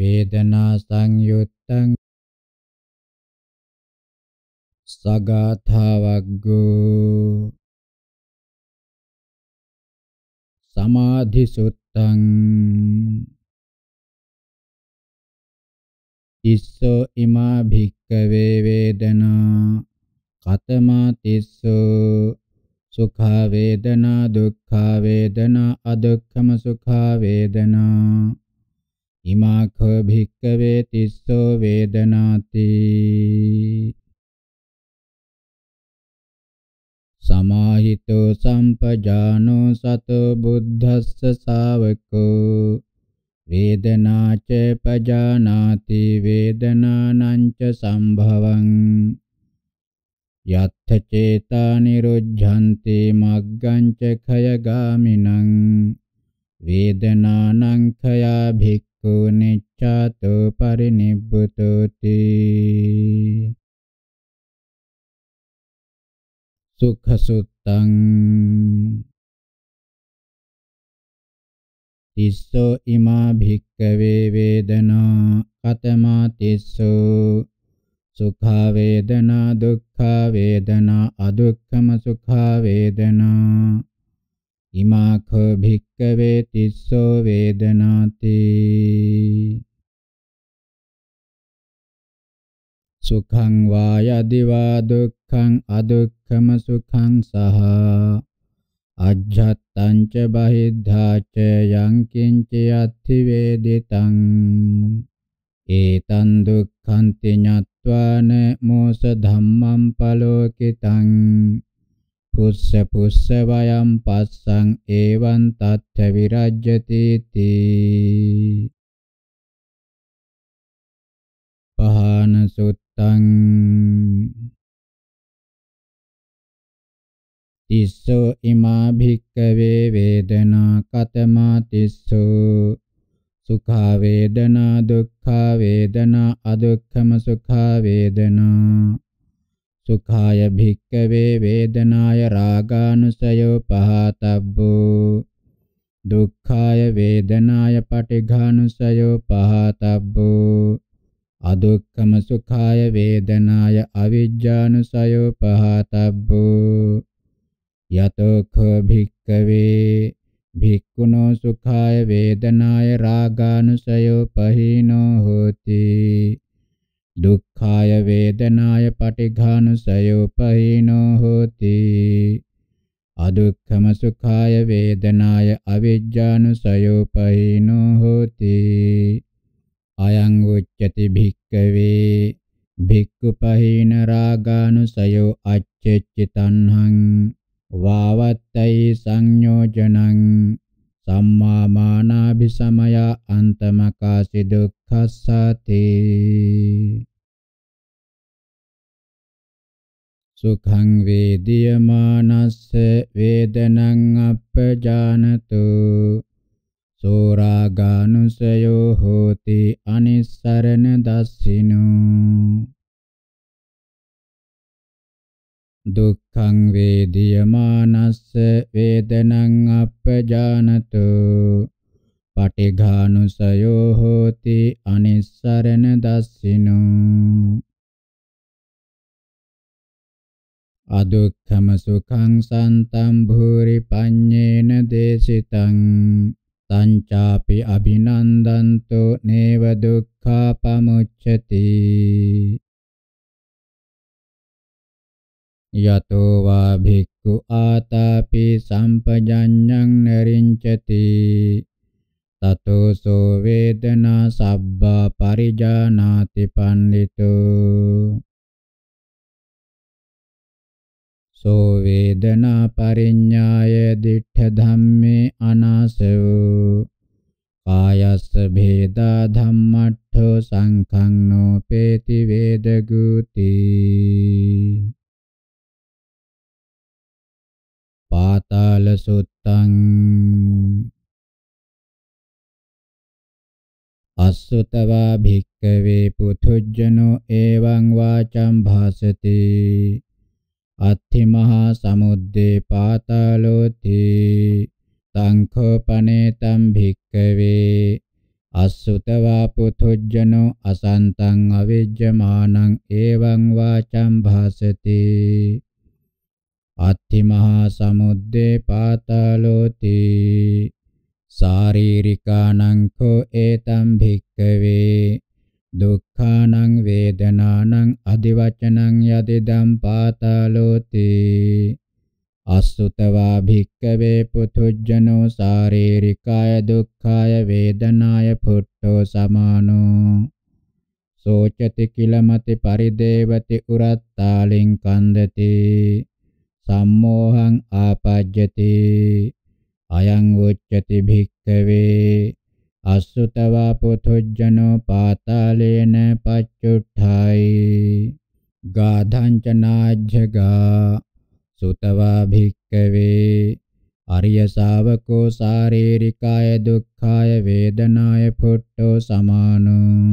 වේදනා සංයුත්තං සගතවග්ගෝ සමාධි සුත්තං තිස්සෝ ඉමා භික්කවේ වේදනා කතමා තිස්සෝ සුඛා වේදනා දුක්ඛා වේදනා අදුක්ඛම සුඛා වේදනා ඉමාඛ භික්කවේ තිස්සෝ වේදනාති සමාහිතෝ සම්පජානෝ සතෝ බුද්ධස්ස ශාවකෝ වේදනාච පජානාති වේදනානං ච සම්භවං යත්ථ චේතා නිරුද්ධන්ති මග්ගං ච khය ගාමිනං වේදනානං khya භික් කුනිච්ඡාතෝ පරිනිබ්බුතෝති සුඛසුත්තං තිස්සෝ ඉමා භික්කවේ වේදනා කතමා තිස්සෝ සුඛා වේදනා දුක්ඛා වේදනා අදුක්ඛම සුඛා වේදනා ඉමාඛ භික්කවේ තිස්සෝ වේදනාති සුඛං වායදිවා දුක්ඛං අදුක්ඛම සුඛං සහ අජ්ජත්තං ච බහිද්ධාච යං කිංච යත්ති වේදිතං ඒතං දුක්ඛං තිඤත්වාන මෝස ධම්මං පලෝකිතං පුස්ස පුස්ස වයම් පස්සං ඒවං තත්ථ විරජ්‍යති තී පහන සුත්තං තිස්සෝ ඉමා භික්කවේ වේදනා කතමා තිස්සෝ සුඛා වේදනා දුක්ඛා වේදනා අදුක්ඛම සුඛා වේදනා සුඛාය භික්කවේ වේදනාය රාගානුසයෝ පහතබ්බෝ දුක්ඛාය වේදනාය පටිඝානුසයෝ පහතබ්බෝ අදුක්ඛම සුඛාය වේදනාය අවිජ්ජානුසයෝ පහතබ්බෝ යතෝ ඛ භික්කවේ භික්ඛුනෝ සුඛාය වේදනාය රාගානුසයෝ පහීනෝ හෝති දුක්ඛාය වේදනාය පටිඝානුසයෝපහීනෝ හෝති අදුක්ඛම සුඛාය වේදනාය අවිජ්ජානුසයෝපහීනෝ හෝති අයං උච්චති භික්ඛවේ භික්ඛුපහීන රාගානුසයෝ අච්චෙච්චි තණ්හං වාවත්තයි සංයෝජනං සම්මා මානාභිසමය අන්තමකාසි දුක්ඛස්සති සුඛං වේදියමානස්ස වේදනං අපජානතු සෝරාගානුසයෝ හෝති අනිස්සරණ දස්සිනෝ දුක්ඛං වේදියමානස්ස වේදනං අපජානතු පටිඝානුසයෝ හෝති අනිස්සරණ දස්සිනෝ අදුක්ඛම සුඛං සන්තම් භූරි පඤ්ඤේන දේසිතං සංචාපි අභිනන්දන්තෝ නේව දුක්ඛාපමුච්ඡති යතෝ වා භික්ඛු ආතාපි සම්පජඤ්ඤං නරින්චති තතෝ සෝ වේදනා සබ්බා පරිජානාති පණ්ඩිතෝ සෝ වේදනා පරිඤ්ඤාය දිඨ ධම්මේ අනාසෝ කායස්ස භේදා ධම්මට්ඨෝ සංඛං නෝපේති වේදගුති පාතාල සුත්තං අස්සුතවා භික්කවේ පුතුජ්ජනෝ එවං වාචං භාසති අත්ථි මහා සමුද්දේ පාතාලෝති සංඛෝපනේතං භික්කවේ අස්සුතවා පුතුජ්ජනෝ අසන්තං අවිජ්ජමානං එවං වාචං භාසති අත්ථි මහා සමුද්දේ පාතාලෝති ශාරීරිකානං කෝ ඒතම් භික්කවේ දුක්ඛානං වේදනානං අදිවචනං යදිදම් පාතාලෝති අසුතවා භික්කවේ පුතුජ්ජනෝ ශාරීරිකාය දුක්ඛාය වේදනාය පුට්ඨෝ සමානෝ සෝචති කිලමති පරිදේවති උරත්තාලින් කන්දති සම්මෝහං ආපජ්ජති අයං උච්චති භික්ඛවේ අසුතවා පුතුජ්ජනෝ පාතාලේන පච්චුට්ඨයි ගාධංචනාජ්ජගා සුතවා භික්ඛවේ අරිය ශාවකෝ ශාරීරිකාය දුක්ඛාය වේදනාය පුට්ඨෝ සමානෝ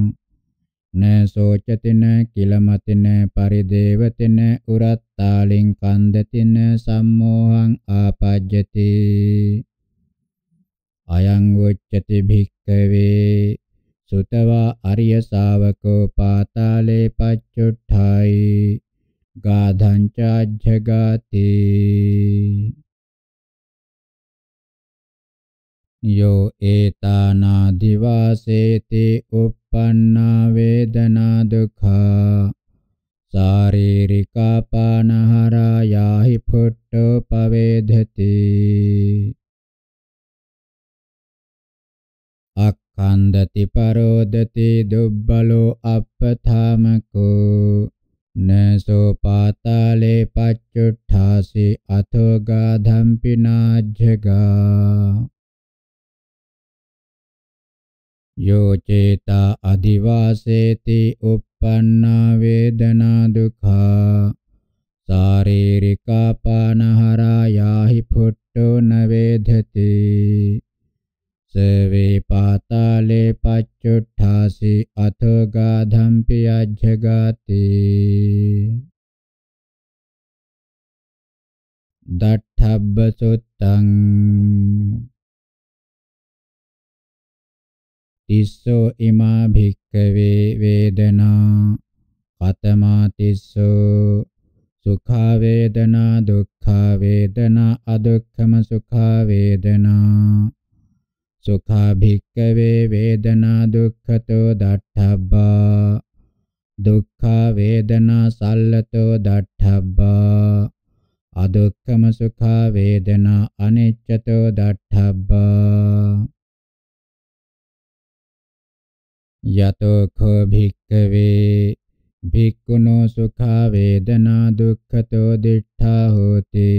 න සෝචතින කිලමතින පරිදේවතින උරත්තාලින් කන්දතින සම්මෝහං ආපජ්ජති අයං වොච්චති භික්ඛවේ සුතවා අරිය ශාවකෝ පාතාලේ පච්චුට්ඨයි ගාධං චාජ්ජගති යෝ ඒතානා දිවාසේති උප පඤ්ඤාපපන්නා වේදනා දුක්ඛා ශාරීරිකා පානහරා යාහි පුට්ඨ පවේධති අක්ඛන්දති පරෝදති දුබ්බලෝ අප්පථාමකෝ නසෝ පාතාලේ පච්චුට්ඨාසි අතෝ ගාධම්පිනාජ්ජගා යෝ චේතා අදිවාසේති uppannā vedanā dukkha ශාරීරිකා පානහරා යාහි පුට්ඨෝ නවේධති සවේ පාතාලේ පච්චුට්ඨාසි අතෝ ගාධම්පි අජ්ජගාති දඨබ්බ සුත්තං තිස්සෝ ඉමා භික්ඛවේ වේදනා කතමා තිස්සෝ සුඛා වේදනා දුක්ඛා වේදනා අදුක්ඛම සුඛා වේදනා සුඛා භික්ඛවේ වේදනා දුක්ඛතෝ දට්ඨබ්බා දුක්ඛා වේදනා සල්ලතෝ දට්ඨබ්බා අදුක්ඛම සුඛා වේදනා අනිච්චතෝ දට්ඨබ්බා යතෝ කෝ භික්කවේ භික්ඛුනෝ සුඛා වේදනා දුක්ඛතෝ දිඨා හෝති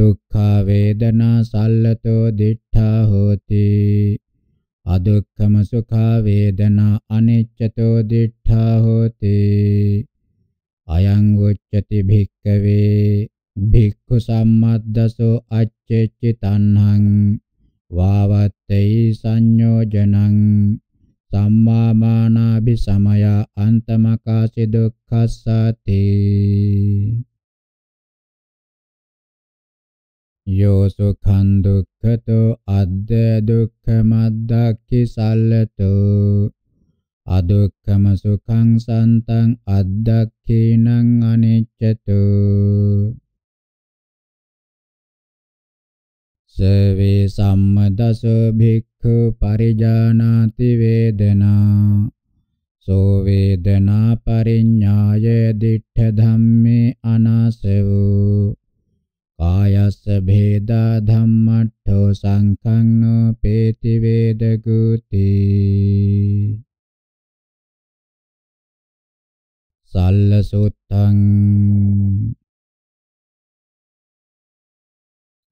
දුක්ඛා වේදනා සල්ලතෝ දිඨා හෝති අදුක්ඛම සුඛා වේදනා අනිච්චතෝ දිඨා හෝති අයං උච්චති භික්ඛවේ භික්ඛු සම්මද්දසෝ අච්චෙච්චි තණ්හං වාවත්තේ සංයෝජනං සම්මා මානාභි සමය අන්තමකාසි දුක්ඛස්සති යෝ සුඛං දුක්ඛතෝ අද්ද දුක්ඛ මද්දක්ඛි සල්ලතෝ අදුක්ඛම සුඛං සන්තං අද්දක්ඛීනං අනිච්චතෝ සවේ සම්මදස භික්ඛු පරිජානාති වේදනා සෝ වේදනා පරිඤ්ඤාය දිඨ ධම්මේ අනාසවෝ කායස්ස භේදා ධම්මට්ඨෝ සංඛං නෝපේති වේදගුති සල්ලසුත්තං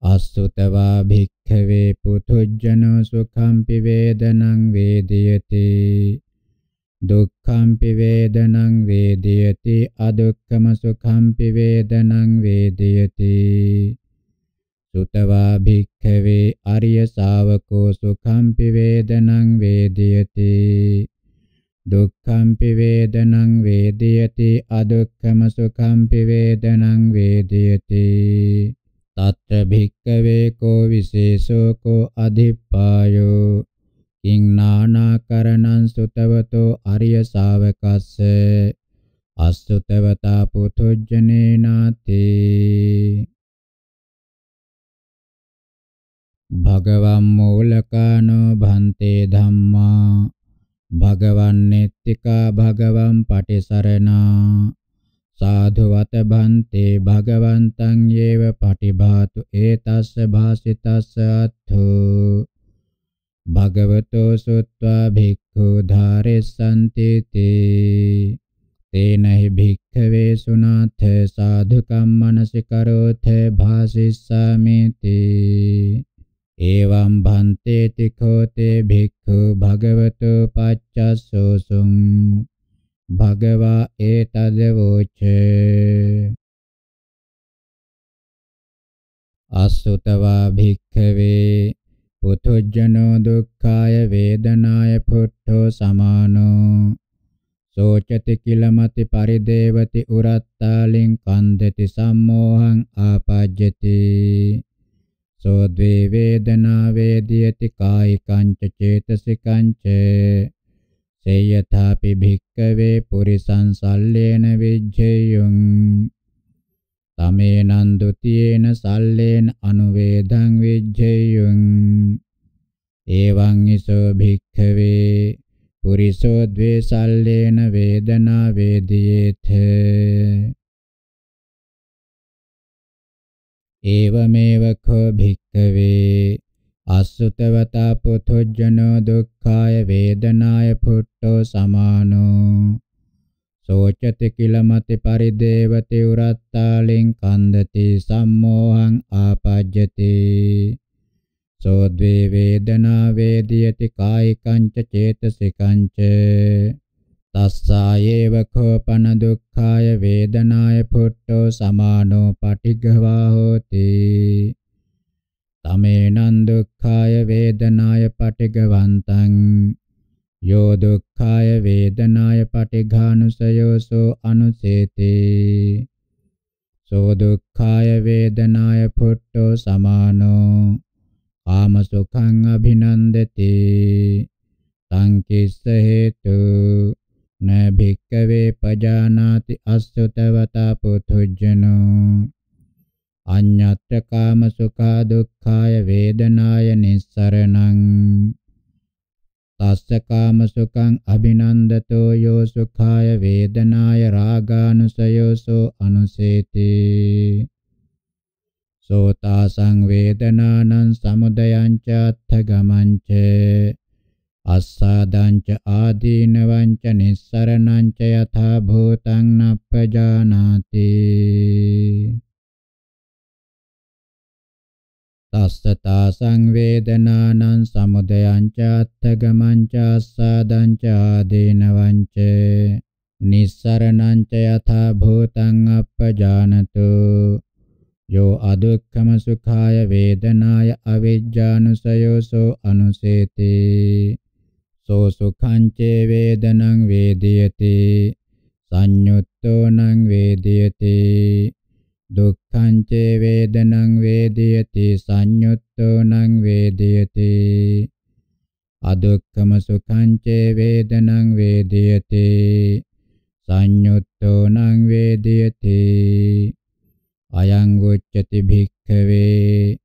අසුතවා භික්ඛවේ පුතුජ්ජනෝ සුඛම්පි වේදනං වේදියති දුක්ඛම්පි වේදනං වේදියති අදුක්ඛම සුඛම්පි වේදනං වේදියති සුතවා භික්ඛවේ අරිය ශාවකෝ සුඛම්පි වේදනං වේදියති දුක්ඛම්පි වේදනං වේදියති අදුක්ඛම සුඛම්පි වේදනං වේදියති తత్ర భిక్కవే కో విశేషో కో అధిపాయో කිං නානාකරණං සුතවතෝ අරිය ශාවකස්ස අසුතවතා පුතුජ්ජනේනාති භගවම් මූලකානෝ භන්තේ ධම්මා භගවන් නෙත්තිකා භගවම් පටිසරණා සාධුවත බන්තේ භගවන්තං යේව පටිභාතු ඒතස්ස භාසිතස්ස අත්ථෝ භගවතෝ සුත්වා භික්ඛු ධාරෙස්සන්ති තේ තේනහි භික්ඛවේ සුනාථ සාධුකම් මනසිකරෝථ භාසිස්සාමිති එවං භන්තේ තිඛෝතේ භික්ඛු භගවතෝ පච්චස්සෝසුං භගවා ඒතද වූචේ අසුතවා භික්ඛවේ පුතුජනෝ දුක්ඛාය වේදනාය පුට්ඨෝ සමානෝ සෝචති කිලමති පරිදේවති උරත්තාලින් කන්දති සම්මෝහං ආපජ්ජති සෝ ද්වේ වේදනා වේදියති කායිකං චේතසිකං චේ සේයථාපි භික්කවේ පුරිසං සල්ලේන විජ්ජේයං තමේනං ဒ ුතියේන සල්ලේන අනුවේදං විජ්ජේයං එවං ඊසෝ භික්ඛවේ පුරිසෝ ද්වේසල්ලේන වේදනා වේදියේත ඒවමේව කෝ භික්ඛවේ අසුතවතා පුතුජනෝ දුක්ඛාය වේදනාය පුට්ඨෝ සමානෝ සෝචති කිලමති පරිදේවති උරත්තාලින් කන්දති සම්මෝහං ආපජ්ජති සෝ ද්වේ වේදනා වේදියති කායිකං ච චේතසිකං ච තස්සායේව කෝපන දුක්ඛාය වේදනාය පුට්ඨෝ සමානෝ පටිඝවා හෝති තමේනං දුක්ඛාය වේදනාය පටිඝවන්තං යෝ දුක්ඛාය වේදනාය පටිඝානුසයෝසෝ අනුසේති සෝ දුක්ඛාය වේදනාය පුට්ඨෝ සමානෝ කාම සුඛං අභිනන්දති සංකිස්ස හේතු න භික්කවේ පජානාති අස්සතවතා පුතුජ්ජනෝ අඤ්ඤත්‍ය කාම සුඛා දුක්ඛාය වේදනාය නිස්සරණං තස්ස කාම සුඛං අභිනන්දතෝ යෝ සුඛාය වේදනාය රාගානුසයෝසෝ අනුසේති සෝතා සංවේදනානං සමුදයං චත්ථ ගමංච අස්සාදං ච ආදීනවං ච නිස්සරණං ච යථා භූතං නප්පජානාති තස්සතා සංවේදනානං සමුදයං චාත්තගමං චාස්සාදං චාදීනවං ච නිස්සරණං ච යථා භූතං අපජානතු යෝ අදුක්ඛම සුඛාය වේදනාය අවිජ්ජානුසයෝසෝ අනුසේති සෝ සුඛං චේ වේදනං වේදියති සංයුත්තෝ නං වේදියති දුක්ඛං චේ වේදනං වේදයති සංයුත්තෝ නං වේදයති අදුක්ඛම සුඛං චේ වේදනං වේදයති සංයුත්තෝ නං වේදයති අයං උච්චති භික්ඛවේ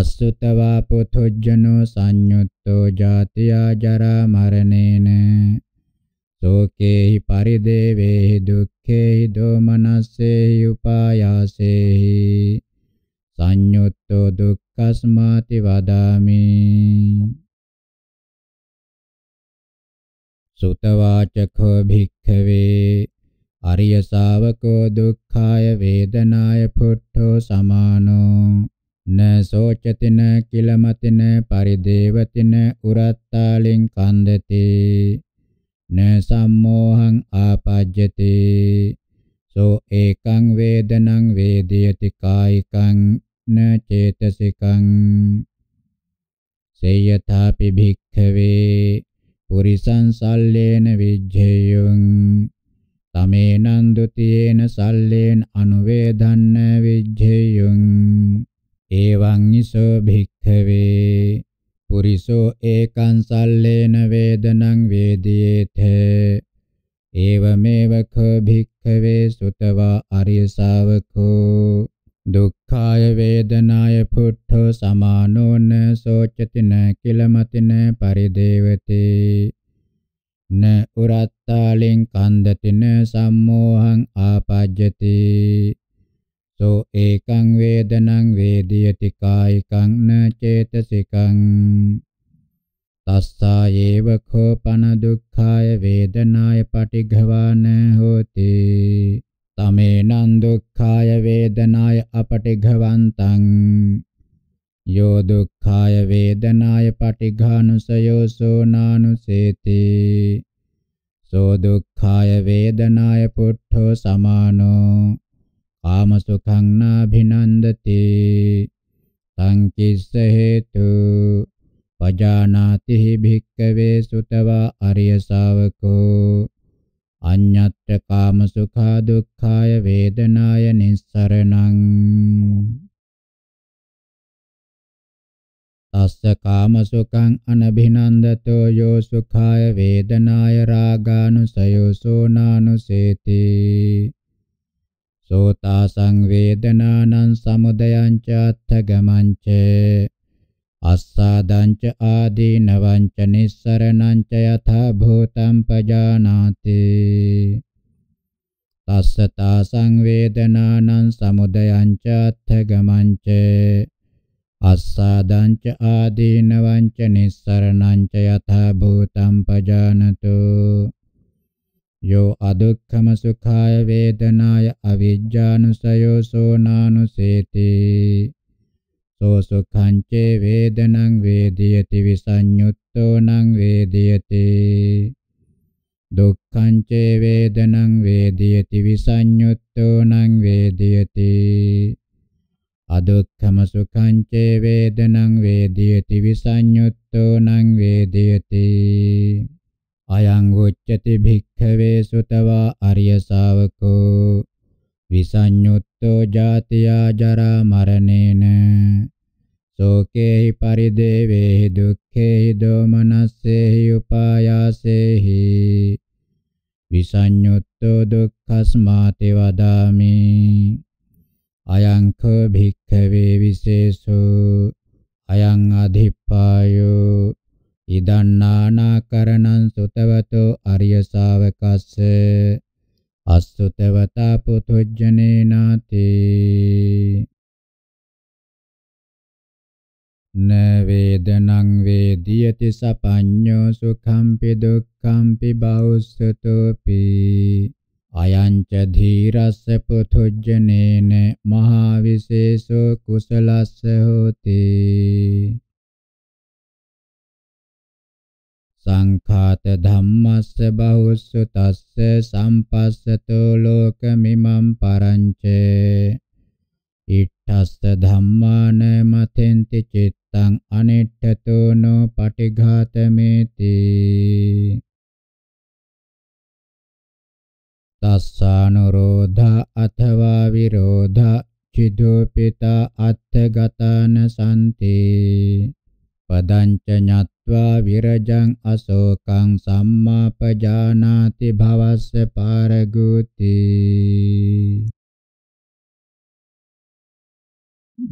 අසුතවා පොතොජ්ජනෝ සංයුත්තෝ ජාතියා ජරා මරණේන සෝකේහි පරිදේවේහි දුක්ඛේහි දෝමනස්සේහි උපායාසේහි සංයුත්තෝ දුක්ඛස්මාති වදාමි සුතවාචකෝ භික්ඛවේ අරිය ශාවකෝ දුක්ඛාය වේදනාය පුට්ඨෝ සමානෝ න සෝචතින කිලමතින පරිදේවතින උරත්තාලින් කන්දතේ न सम्मोहं आपajjati සෝ ඒකං වේදනං වේදයති කායිකං න චේතසිකං සේයථාපි භික්ඛවේ පුරිසං සල්ලේන විජ්ජේයං තමේනං ဒ ුතියේන සල්ලේන අනුවේදන්න විජ්ජේයං එවං ඊසෝ භික්ඛවේ පුරිසෝ ඒකං සල්ලේන වේදනං වේදියේතේ ඒවමෙව ඛ භික්ඛවේ සුතවා අරිය ශාවකෝ දුක්ඛාය වේදනාය පුට්ඨෝ සමානෝන සෝචතින කිලමතින පරිදේවතේ න උරත්තාලින් කන්දතින සම්මෝහං ආපජ්ජති ตุเอกังเวทนังเวดียติกายกังเนเจตสิกังตัสสะเยวโคปนดุขายเวทนายปฏิกวานโหติตเมนันดุขายเวทนายอปฏิกวันตังโยดุขายเวทนายปฏิกานุสโยโสนานุเสติโสดุขายเวทนายพุทโธสมาโน කාමසුඛං නාභිනන්දති තං කිස්ස හේතු පජානාති භික්කවේ සුතවා අරිය ශාවකෝ අඤ්ඤත්ත කාමසුඛා දුක්ඛාය වේදනාය නිස්සරණං තස්ස කාමසුඛං අනභිනන්දතෝ යෝ සුඛාය වේදනාය රාගානුසයෝ සෝනානුසේති සෝතා සංවේදනානං සමුදයං චාත්ථගමං ච අස්සාදං ච ආදීනවං ච නිස්සරණං ච යථා භූතං පජානාති තස්සතා සංවේදනානං සමුදයං චාත්ථගමං ච අස්සාදං ච ආදීනවං ච නිස්සරණං ච යථා භූතං පජානතෝ යෝ අදුක්ඛම සුඛාය වේදනාය අවිජ්ජානුසයෝ සෝනානුසේති සෝ සුඛං චේ වේදනං වේදියති විසඤ්ඤුත්තෝ නං වේදියති දුක්ඛං චේ වේදනං වේදියති විසඤ්ඤුත්තෝ නං වේදියති අදුක්ඛම සුඛං චේ වේදනං වේදියති විසඤ්ඤුත්තෝ නං වේදියති අයං උච්චති භික්ඛවේ සුතවා අරිය ශාවකෝ විසඤ්ඤුත්තෝ ජාතියා ජරා මරණේන සෝකේහි පරිදේවේහි දුක්ඛේහි දෝමනස්සේහි උපායාසේහි විසඤ්ඤුත්තෝ දුක්ඛස්මාති වදාමි අයං කෝ භික්ඛවේ විශේෂෝ අයං අධිප්පායෝ ඉදන්නානාකරණං සුතවතෝ අරිය ශාවකස්ස අසුතවතා පුතුජ්ජනේ නාති න වේදනං වේදියති සපඤ්ඤෝ සුඛම්පි දුක්ඛම්පි බෞස්සතෝපි අයං ච ධීරස්ස පුතුජ්ජනේන මහා විශේෂෝ කුසලස්ස හෝති සංඛාත ධම්මස්ස බහුස්සු තස්ස සම්පස්සතෝ ලෝකමිමම් පරංච ඊටස්ස ධම්මාන මතෙන්ති චිත්තං අනිට්ඨතෝ නෝ පටිඝාතමේති තස්සානුරෝධා අथवा විරෝධා චිදෝපිතා අත්ථගතාන සම්ති පදංච त्वा विरजं अशोकं सम्मापजानाति भवस्य पारगुति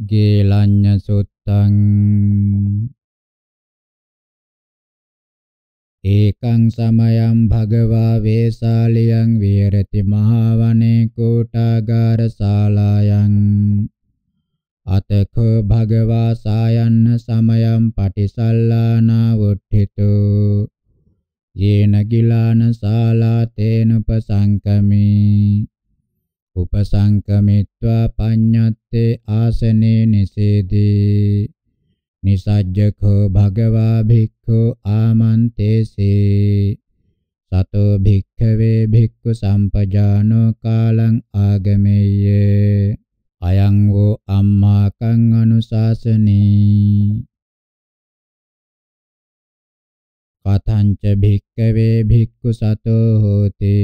ගේලඤ්ඤ සුත්තං ඒකං සමයං භගවා වේසාලියං විහෙරති මහා වනේ කෝටාගාර ශාලායන් අතකෝ භගවා සායන්න සමයම් පටිසල්ලානා වුද්ධිතෝ යේන ගිලාන සාලා තේන උපසංකමේ උපසංකමිත්වා පඤ්ඤත්තේ ආසනේ නිසේදී නිසජ්ජකෝ භගවා භික්ඛු ආමන්තේසේ සතෝ භික්ඛවේ භික්ඛු සම්පජානෝ කාලං ආගමෙය්‍ය අයං වූ අම්මාකං අනුශාසනේ කතංච භික්කවේ භික්ඛු සතෝ හෝති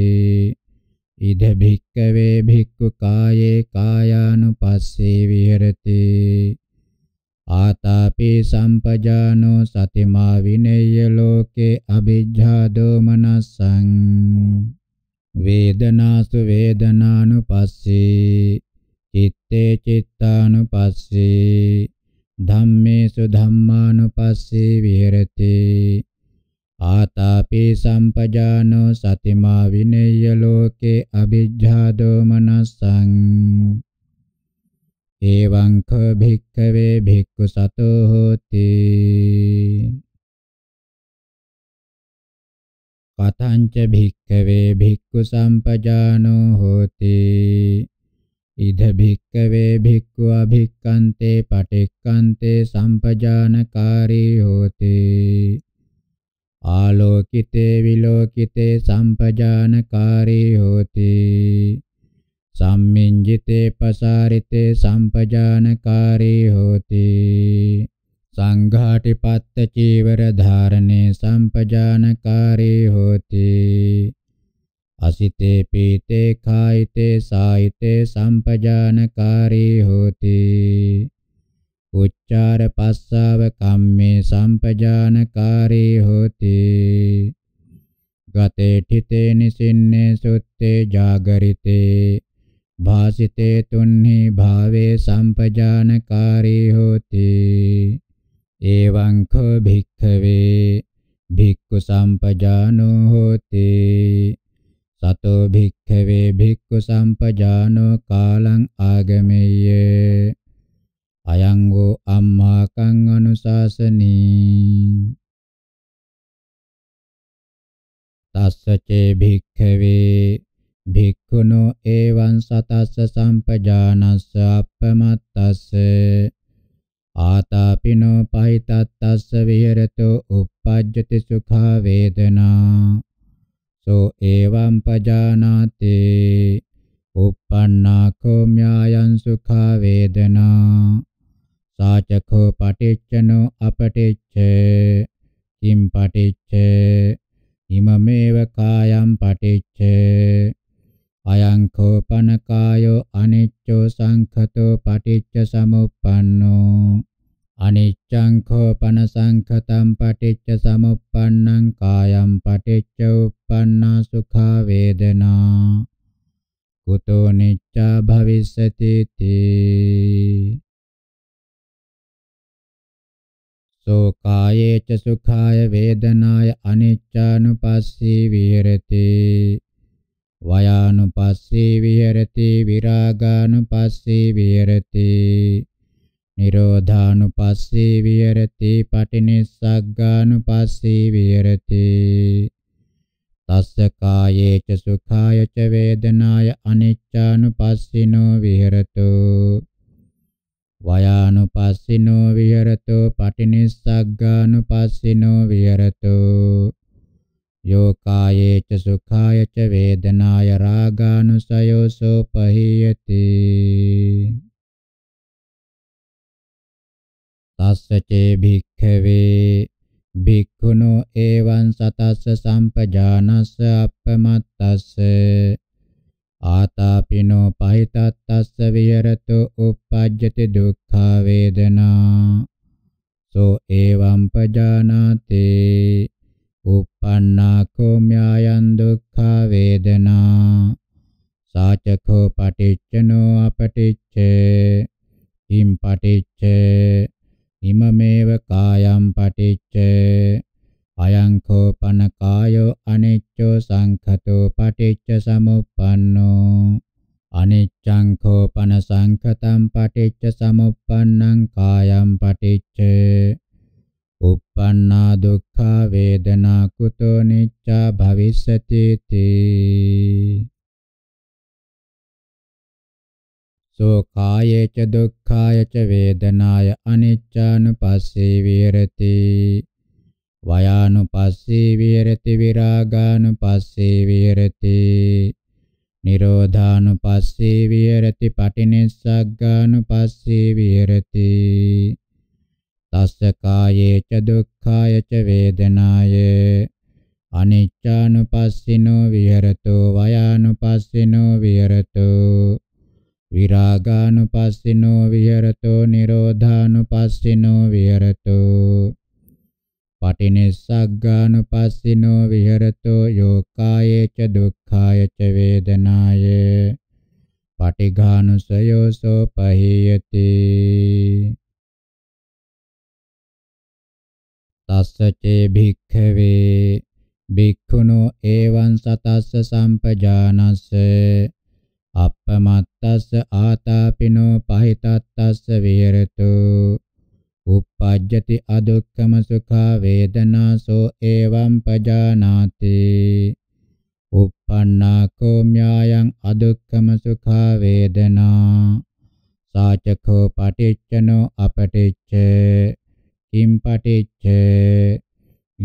ඉද භික්කවේ භික්ඛු කායේ කායානුපස්සේ විහෙරති ආතාපි සම්පජානෝ සතිමා විනේය ලෝකේ අභිජ්ජා දෝමනස්සං වේදනාසු වේදනානුපස්සේ ඉත්තේ චිත්තානුපස්සේ ධම්මේසු ධම්මානුපස්සේ විහෙරති ආතාපි සම්පජානෝ සතිමා විනේය ලෝකේ අ비ජ්ජාදෝ මනසං එවං ක භික්ඛවේ භික්ඛු සතෝ හෝති කතංච භික්ඛවේ භික්ඛු සම්පජානෝ හෝති ඉද භික්කවේ භික්ඛු අභික්ඛන්තේ පටික්ඛන්තේ සම්පජානකාරී හෝති ආලෝකිතේ විලෝකිතේ සම්පජානකාරී හෝති සම්මින්ජිතේ පසාරිතේ සම්පජානකාරී හෝති සංඝාටිපත්ත චීවර ධාරණේ සම්පජානකාරී හෝති අසිතේ පීතේ කායිතේ සායිතේ සම්පජානකාරී හෝති උච්චාර පස්සාව කම්මේ සම්පජානකාරී හෝති ගතේ ඨිතේ නිසින්නේ සුත්තේ జాగරිතේ භාසිතේ තුන්හි භාවේ සම්පජානකාරී හෝති එවං කෝ භික්ඛවේ භික්ඛු සම්පජානෝ හෝති සතෝ භික්ඛවේ භික්ඛු සම්පජානෝ කාලං ආගමෙය්‍ය අයං වූ අම්මාකං අනුශාසනී තස්සචේ භික්ඛවේ භික්ඛුනෝ එවං සතස්ස සම්පජානස්ස අප්පමත්තස්ස ආතාපිනෝ පහිතත්තස්ස විහෙරතෝ uppajjati sukha vedanā සෝ එවං පජානාති uppannā ko myayan sukha vedana sācakho paticchano apaticche kim paticche imameva kāyam paticche අයං කෝපනකායෝ අනිච්චෝ සංඛතෝ පටිච්ච සමුප්පන්නෝ Aniccaṃ khopana saṅkhataṃ paṭicca samuppannaṃ kāyaṃ paṭicca uppannā sukhā vedanā kuto anicca bhavissati ti so kāye ca sukhāya vedanāya aniccanupassī viharati vayānupassī viharati virāgānupassī viharati නිරෝධානුපස්සී විහෙරති පටිනිස්සග්ගානුපස්සී විහෙරති තස්ස කායේ ච සුඛාය ච වේදනාය අනිච්චානුපස්සිනෝ විහෙරතෝ වයානුපස්සිනෝ විහෙරතෝ පටිනිස්සග්ගානුපස්සිනෝ විහෙරතෝ යෝ කායේ ච සුඛාය ච වේදනාය රාගානුසයෝසෝ පහීයති තස්ස චේ භික්ඛවේ භික්ඛුනෝ එවං සතස්ස සම්පජානස්ස අපමත්තස්ස ආතාපිනෝ පහිතත්තස්ස විහෙරතු uppajjati dukkha වේදනා සෝ එවං පජානාති uppannākho myayan dukkha vedanā sācakho paṭicchano apaṭicche kim paṭicche ඉමමේව කායම් පටිච්ච අයං කෝපන කායෝ අනිච්චෝ සංඛතෝ පටිච්ච සමුප්පන්නෝ අනිච්ඡං කෝපන සංඛතං පටිච්ච සමුප්පන්නං කායම් පටිච්ච uppannā dukkha vedanā kuto nicca bhavissyati සෝකායේච දුක්ඛායච වේදනාය අනිච්චානුපස්සේ විහෙරති වයානුපස්සේ විහෙරති විරාගානුපස්සේ විහෙරති නිරෝධානුපස්සේ විහෙරති පටිනිස්සග්ගානුපස්සේ විහෙරති තස්ස කායේච දුක්ඛායච වේදනාය අනිච්චානුපස්සිනෝ විහෙරතෝ වයානුපස්සිනෝ විහෙරතෝ විරාගානුපස්සිනෝ විහෙරතෝ නිරෝධානුපස්සිනෝ විහෙරතෝ පටිනිස්සග්ගානුපස්සිනෝ විහෙරතෝ යෝකායේ ච දුක්ඛාය ච වේදනාය පටිඝානුසයෝසෝ පහීයති තස්ස චේ භික්ඛවේ භික්ඛුනෝ එවං සතස්ස සම්පජානස්සේ අප්පමත්තස්ස ආතාපිනෝ පහිතත්තස්ස විහෙරතු uppajjati adukkam sukha vedana so evam pajanati uppanna komyayang adukkam sukha vedana sacakho paticchano apaticche kim paticche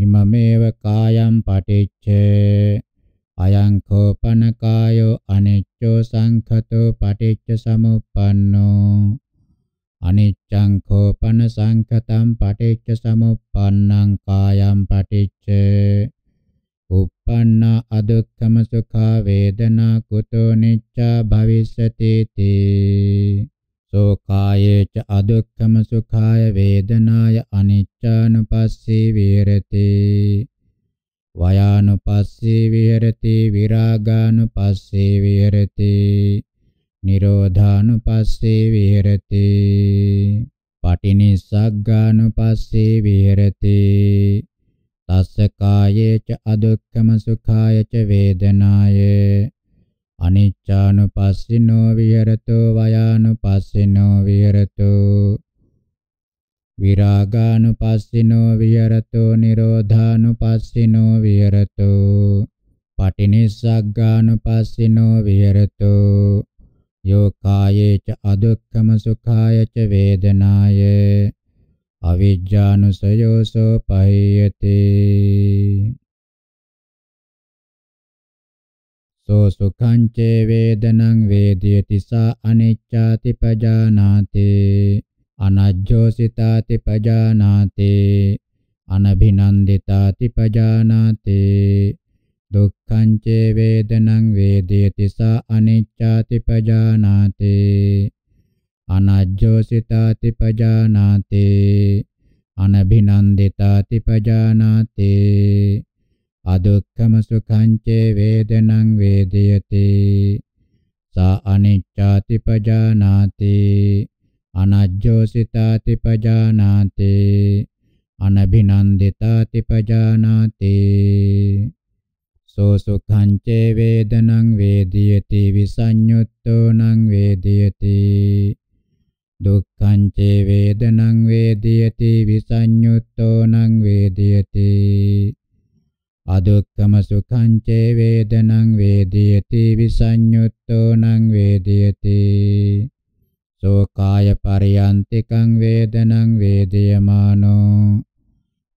imameva kayam paticche අයං කෝපනකායෝ අනිච්චෝ සංඛතෝ පටිච්ච සමුප්පන්නෝ අනිච්ඡං කෝපන සංඛතං පටිච්ච සමුප්පන්නං කායං පටිච්ච uppanna adukkama sukha vedana kuto nicca bhavisati ti සෝකායේ ච අදුක්ඛම සුඛාය වේදනාය අනිච්චානුපස්සී විහෙරති වයානුපස්සී විහෙරති විරාගානුපස්සී විහෙරති නිරෝධානුපස්සී විහෙරති පටිනිස්සග්ගානුපස්සී විහෙරති තස්ස කායේ ච අදුක්ඛම සුඛාය ච වේදනාය අනිච්චානුපස්සිනෝ විහෙරතෝ වයානුපස්සිනෝ විහෙරතෝ විරාගානුපස්සිනෝ විහෙරතෝ නිරෝධානුපස්සිනෝ විහෙරතෝ පටිනිස්සග්ගානුපස්සිනෝ විහෙරතෝ යෝකායේච අදුක්ඛම සුඛායච වේදනාය අවිජ්ජානුසයෝසෝ පහයති සෝ සුඛං චේ වේදනං වේදියති සා අනිච්ඡාති පජානාති අනජ්ජෝසිතාති පජානාති අනභිනන්දිතාති පජානාති දුක්ඛං චේ වේදනං වේදේති සා අනිච්ඡාති පජානාති අනජ්ජෝසිතාති පජානාති අනභිනන්දිතාති පජානාති අදුක්ඛම සුඛං චේ වේදනං වේදේති සා අනිච්ඡාති පජානාති අනජ්ජෝසිතාති පජානාති අනභිනන්දිතාති පජානාති සෝ සුඛං චේ වේදනං වේදියති විසඤ්ඤුත්තෝ නං වේදියති දුක්ඛං චේ වේදනං වේදියති විසඤ්ඤුත්තෝ නං වේදියති අදුක්ඛම සුඛං චේ වේදනං වේදියති විසඤ්ඤුත්තෝ නං වේදියති සෝකාය පරියන්තිකං වේදනං වේදයමානෝ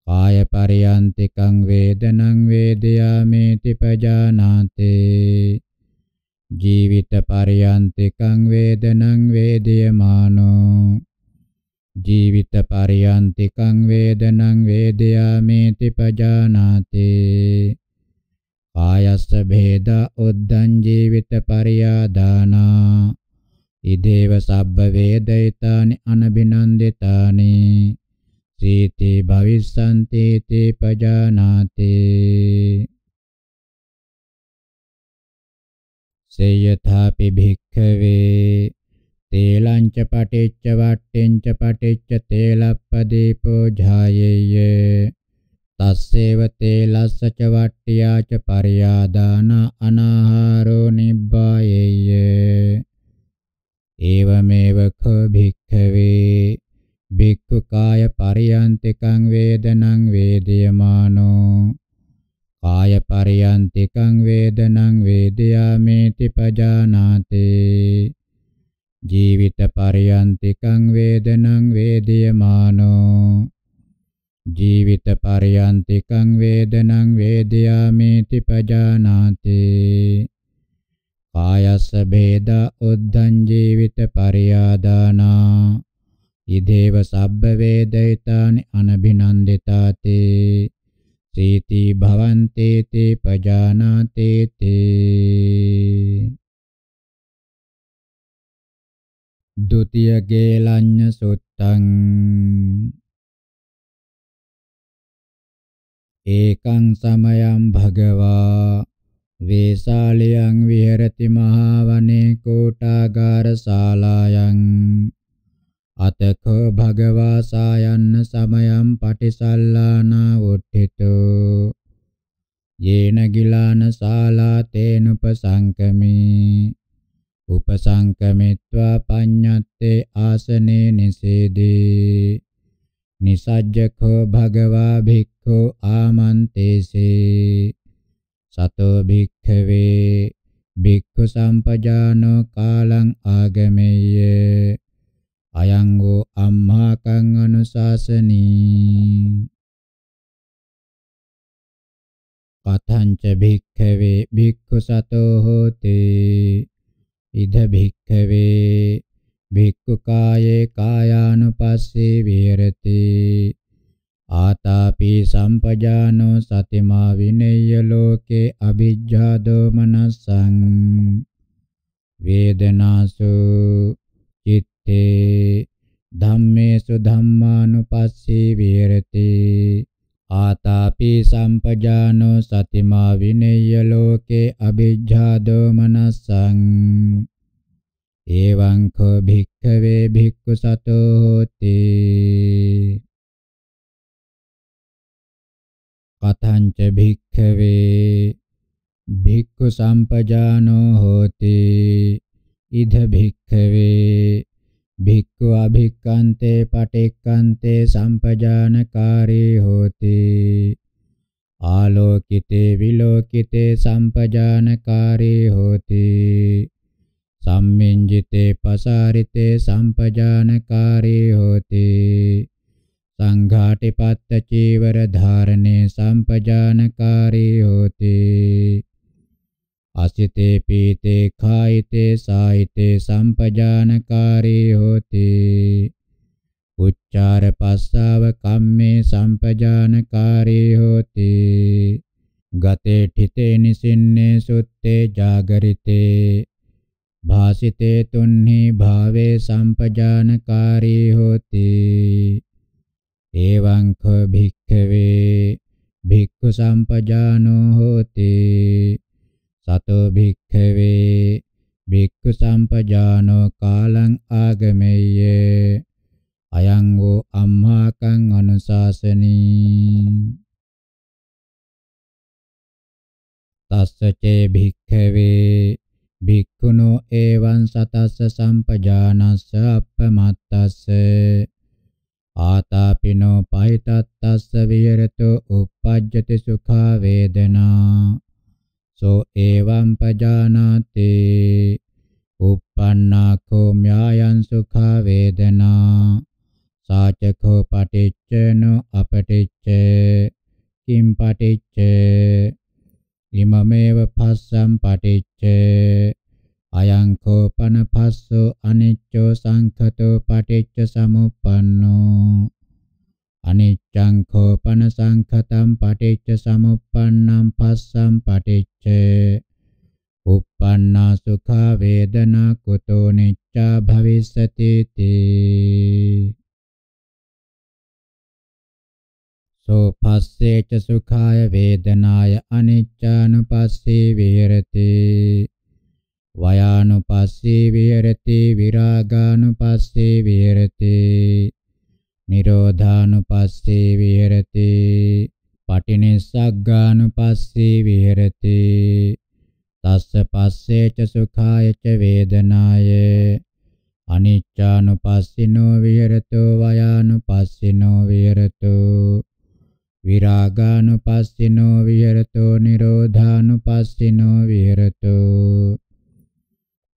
කාය පරියන්තිකං වේදනං වේදයාමේති පජානාතේ ජීවිත පරියන්තිකං වේදනං වේදයමානෝ ජීවිත පරියන්තිකං වේදනං වේදයාමේති පජානාතේ කායස්ස භේද උද්දං ජීවිත පරියාදානා ඉදේව සබ්බ වේදිතානි අනබිනන්දිතානි සීති භවිස්සන්ති තේ පජානාති සේයථාපි භික්ඛවේ තේලංච පටිච්ච වට්ටෙන්ච පටිච්ච තේලප්පදීපෝ ඡායේය තස්සේව තේලස්ස ච වට්ටියා ච පරියාදාන අනාහාරෝ නිබ්බායේය एवमेव खो भिक्खवे भिक्खु काय पर्यन्तिकं वेदनं वेदयमानो කාය පරියන්තිකං වේදනං වේදයාමේති පජානාති ජීවිත පරියන්තිකං වේදනං වේදයමානෝ ජීවිත පරියන්තිකං වේදනං වේදයාමේති පජානාති කායස්ස බේද උද්ධං ජීවිත පරියාදානා ඉදේව සබ්බ වේදිතානි අනබිනන්දිතාති සීති භවන්තේ තේ පජානාතේ තේ ဒုတိယ ගේලඤ්ඤ සුත්තං ඒකං සමයං භගවා වේසාලියං විහෙරති මහා වනේ කෝටාගාර ශාලායන් අතකෝ භගවා සායන්න සමයම් පටිසල්ලානා වොට්ඨිතෝ යේන ගිලාන ශාලා තේනුපසංකමී උපසංකමිත්වා පඤ්ඤත්තේ ආසනේ නිසේදී නිසජ්ජකෝ භගවා භික්ඛු ආමන්තේසේ සතෝ භික්ඛවේ භික්ඛු සම්පජානෝ කාලං ආගමෙය්‍ය අයං වූ අම්මාකං අනුශාසනී කතංච භික්ඛවේ භික්ඛු සතෝ හෝති ඉද භික්ඛවේ භික්ඛු කායේ කායානුපස්සේ විහෙරති ආතාපි සම්පජානෝ සතිමා විනේය ලෝකේ අවිජ්ජා දෝමනසං වේදනාසු චිත්තේ ධම්මේසු ධම්මානුපස්සී විහෙරති ආතාපි සම්පජානෝ සතිමා විනේය ලෝකේ අවිජ්ජා දෝමනසං එවං කෝ භික්ඛවේ භික්ඛු සතෝ හෝති පතංච භික්ඛවේ භික්ඛු සම්පජානෝ හෝති ඉද භික්ඛවේ භික්ඛු අභික්ඛන්තේ පටික්ඛන්තේ සම්පජානකාරී හෝති ආලෝකිතේ විලෝකිතේ සම්පජානකාරී හෝති සම්මින්ජිතේ පසාරිතේ සම්පජානකාරී හෝති සංඝාටිපත්ත චීවර ධාරණේ සම්පජානකාරී හෝති අසිතේ පීතේ කායිතේ සායිතේ සම්පජානකාරී හෝති උච්චාර පස්සාව කම්මේ සම්පජානකාරී හෝති ගතේ ඨිතේ නිසින්නේ සුත්තේ జాగරිතේ භාසිතේ තුන්හි භාවේ සම්පජානකාරී හෝති එවං ඛ භික්ඛවේ භික්ඛු සම්පජානෝ හෝති සතෝ භික්ඛවේ භික්ඛු සම්පජානෝ කාලං ආගමෙය්‍ය අයං වූ අම්මාකං අනුශාසනී තස්සචේ භික්ඛවේ භික්ඛුනෝ එවං සතස්ස සම්පජානස්ස අප්පමත්තස්ස ආතාපිනෝ පයිතත්තස්ස විහෙරතෝ uppajjati sukha vedana so evam pajanate uppannakho myayan sukha vedana sācakho paticchano apaticche kim paticche imameva phassam paticche අයංකෝ පනපස්සෝ අනිච්චෝ සංඛතෝ පටිච්ච සමුප්පන්නෝ අනිච්ඡං කෝපන සංඛතං පටිච්ච සමුප්පන්නං පස්සං පටිච්ච uppannā sukha vedanā kuto niccā bhavisati ti so passeca sukhaya vedanāya aniccānupassī viharati වයානුපස්සී විහෙරති විරාගානුපස්සී විහෙරති නිරෝධානුපස්සී විහෙරති පටිනිස්සග්ගානුපස්සී විහෙරති තස්ස පස්සේ ච සුඛාය ච වේදනාය අනිච්චානුපස්සිනෝ විහෙරතෝ වයානුපස්සිනෝ විහෙරතෝ විරාගානුපස්සිනෝ විහෙරතෝ නිරෝධානුපස්සිනෝ විහෙරතෝ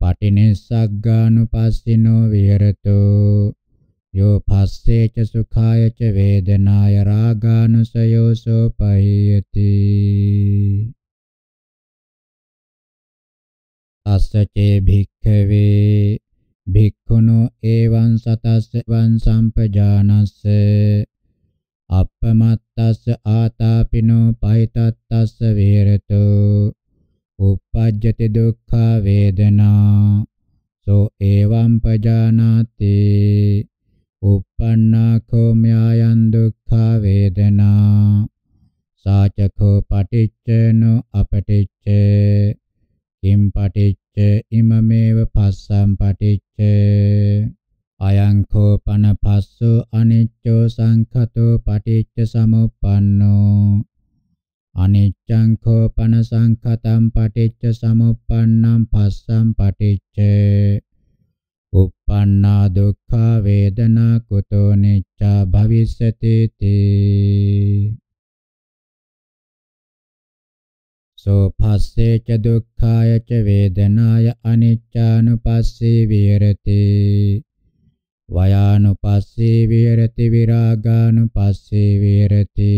පටිනිස්සග්ගානුපස්සිනෝ විහෙරතෝ යෝ භස්සේච සුඛාය ච වේදනාය රාගානුසයෝ සෝපහීයති අස්සචේ භික්ඛවේ භික්ඛුනෝ එවං සතස්ස වං සම්පජානස්ස අප්පමත්තස්ස ආතාපිනෝ පහිතත්තස්ස විහෙරතෝ uppajjati dukkha vedana so evam pajanati uppanna khomyayan dukkha vedana sācakho paticcheno apaticche kim paticche imameva phassam paticche අයං කෝපන පස්සෝ අනිච්චෝ සංඛතෝ පටිච්ච සමුප්පන්නෝ අනිච්ඡං කෝපන සංඛතම් පටිච්ච සමුප්පන්නං පස්සම් පටිච්ච uppannā dukkha vedanā kuto nicca bhavissyati ti so phasse ca dukkhāya ca vedanāya aniccanupassī virati vayānupassī virati virāgānupassī virati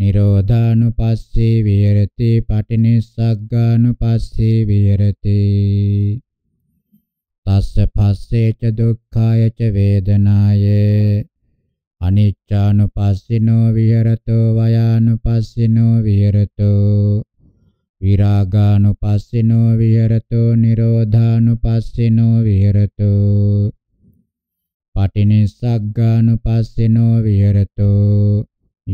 නිරෝධානුපස්සී විහෙරති පටිනිස්සග්ගානුපස්සී විහෙරති තස්ස පස්සේ ච දුක්ඛාය ච වේදනාය අනිච්චානුපස්සිනෝ විහෙරතෝ වයානුපස්සිනෝ විහෙරතෝ විරාගානුපස්සිනෝ විහෙරතෝ නිරෝධානුපස්සිනෝ විහෙරතෝ පටිනිස්සග්ගානුපස්සිනෝ විහෙරතෝ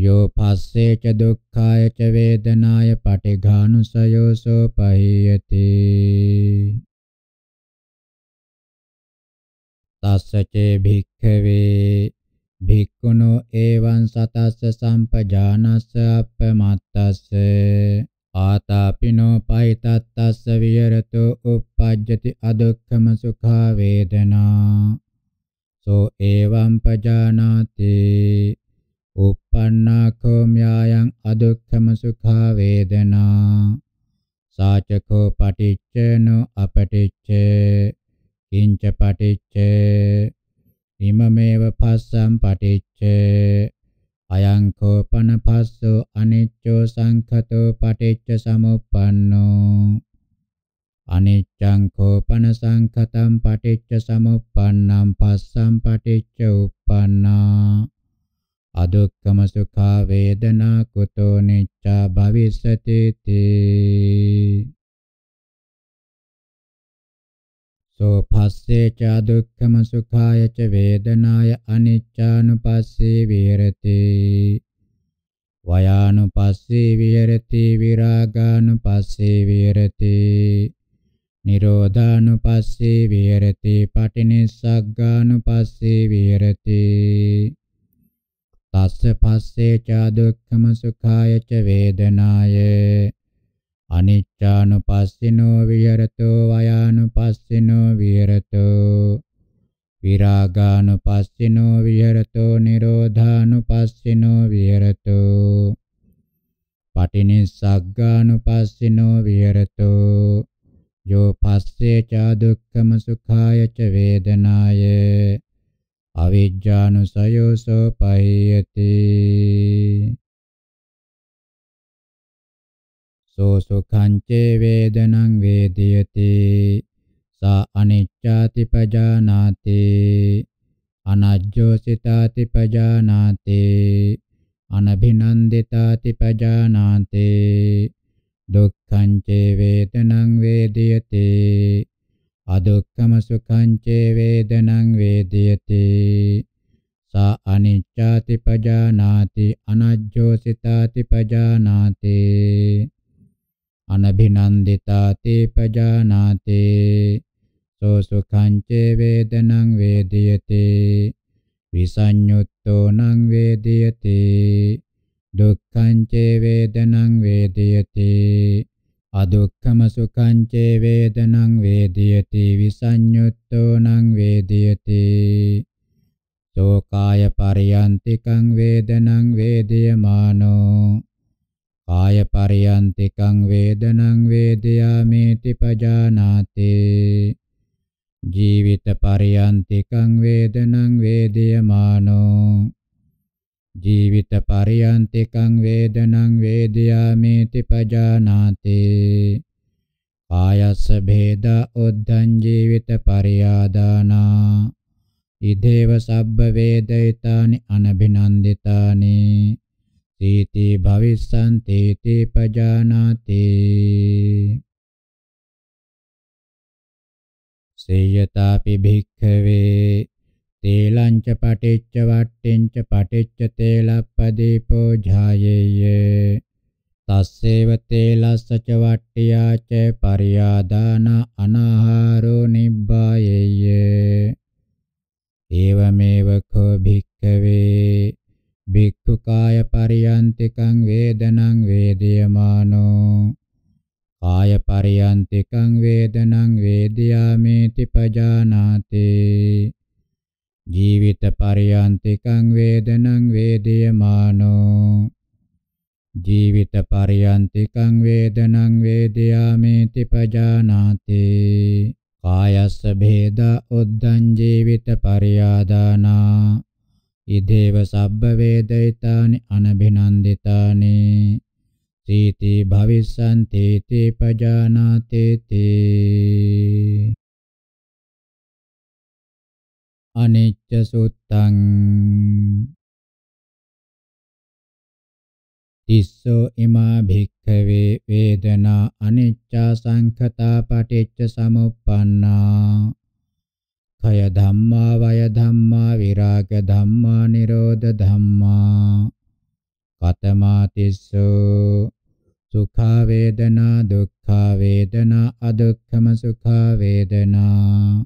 යෝ පස්සේච දුක්ඛායච වේදනාය පටිඝානුසයෝසෝ පහියති තස්සචේ භික්ඛවේ භික්ඛුනෝ එවං සතස්ස සම්පජානස්ස අපමත්තස්ස ආතාපිනෝ පහිතත්තස්ස විහෙරතෝ uppajjati adukkkhම සුඛා වේදනා සෝ එවං පජානාති uppannākho miyāyān adukkkhama sukha vedanā sācakho paticcheno apaticche kiñca paticche imameva phassam paticche අයංකෝ පනපස්සෝ අනිච්චෝ සංඛතෝ පටිච්ච සමුප්පන්නෝ අනිච්ඡං කෝපන සංඛතං පටිච්ච සමුප්පන්නං පස්සං පටිච්ච උප්පන්නා අදුක්කම සුඛා වේදනා කුතෝ නිච්චා භවිස්සති තී සෝ භස්සේ ච දුක්ඛම සුඛාය ච වේදනාය අනිච්චානුපස්සේ විහෙරති වයානුපස්සේ විහෙරති විරාගානුපස්සේ විහෙරති නිරෝධානුපස්සේ විහෙරති පටිනිස්සග්ගානුපස්සේ විහෙරති තස්ස පස්සේ චා දුක්ඛම සුඛාය ච වේදනාය අනිච්චානුපස්සිනෝ විහෙරතෝ වයානුපස්සිනෝ විහෙරතෝ විරාගානුපස්සිනෝ විහෙරතෝ නිරෝධානුපස්සිනෝ විහෙරතෝ පටිනිස්සග්ගානුපස්සිනෝ විහෙරතෝ යෝ පස්සේ චා දුක්ඛම සුඛාය ච වේදනාය අවිජ්ජානුසයෝ සෝපහීයති සෝ සුඛං චේ වේදනං වේදියති සා අනිච්ඡාති පජානාති අනජ්ජෝසිතාති පජානාති අනභිනන්දිතාති පජානාති දුක්ඛං චේ වේදනං වේදියති අදුක්ඛම සුඛං චේ වේදනං වේදියති සා අනිච්ඡාති පජානාති අනජ්ජෝසිතාති පජානාති අනභිනන්දිතාති පජානාති සෝ සුඛං චේ වේදනං වේදියති විසඤ්ඤුත්තෝ නං වේදියති දුක්ඛං චේ වේදනං වේදියති අදුක්ඛම සුඛං චේ වේදනං වේදියති විසඤ්ඤුත්තෝ නං වේදියති සෝකාය පරියන්තිකං වේදනං වේදයමානෝ කාය පරියන්තිකං වේදනං වේදයාමේති පජානාති ජීවිත පරියන්තිකං වේදනං වේදයමානෝ ජීවිත පරියන්තිකං වේදනං වේදයාමේති පජානාතේ ආයස්ස භේද උද්ධං ජීවිත පරියාදානා ඉදේව සබ්බ වේදිතානි අනබිනන්දිතානි තීති භවිස්සන්ති තී පජානාති සේයතාපි භික්ඛවේ තේලංච පටිච්ච වට්ඨෙන්ච පටිච්ච තේලප්පදීපෝ ඡායේය තස්සේව තේලස්ස ච වට්ඨියා ච පරියාදාන අනාහාරෝ නිබ්බායේය ඒවමේව කෝ භික්ඛවේ භික්ඛු කාය පරියන්තිකං වේදනං වේදියමානෝ කාය පරියන්තිකං වේදනං වේදියාමේති පජානාතේ ජීවිත පරියන්තිකං වේදනං වේදේමානෝ ජීවිත පරියන්තිකං වේදනං වේදයාමේති පජානාති කායස්ස භේද උද්දං ජීවිත පරියාදානා ඉදේව සබ්බ වේදිතානි අනබිනන්දිතානි සීති භවිස්සන්තේති පජානාතේති අනිච්ච සුත්තං තිස්සෝ ඉමා භික්ඛවේ වේදනා අනිච්චා සංඛතා පටිච්ච සමුප්පන්නා කය ධම්මා වය ධම්මා විරාග ධම්මා නිරෝධ ධම්මා කතමා තිස්සෝ සුඛා වේදනා දුක්ඛා වේදනා අදුක්ඛම සුඛා වේදනා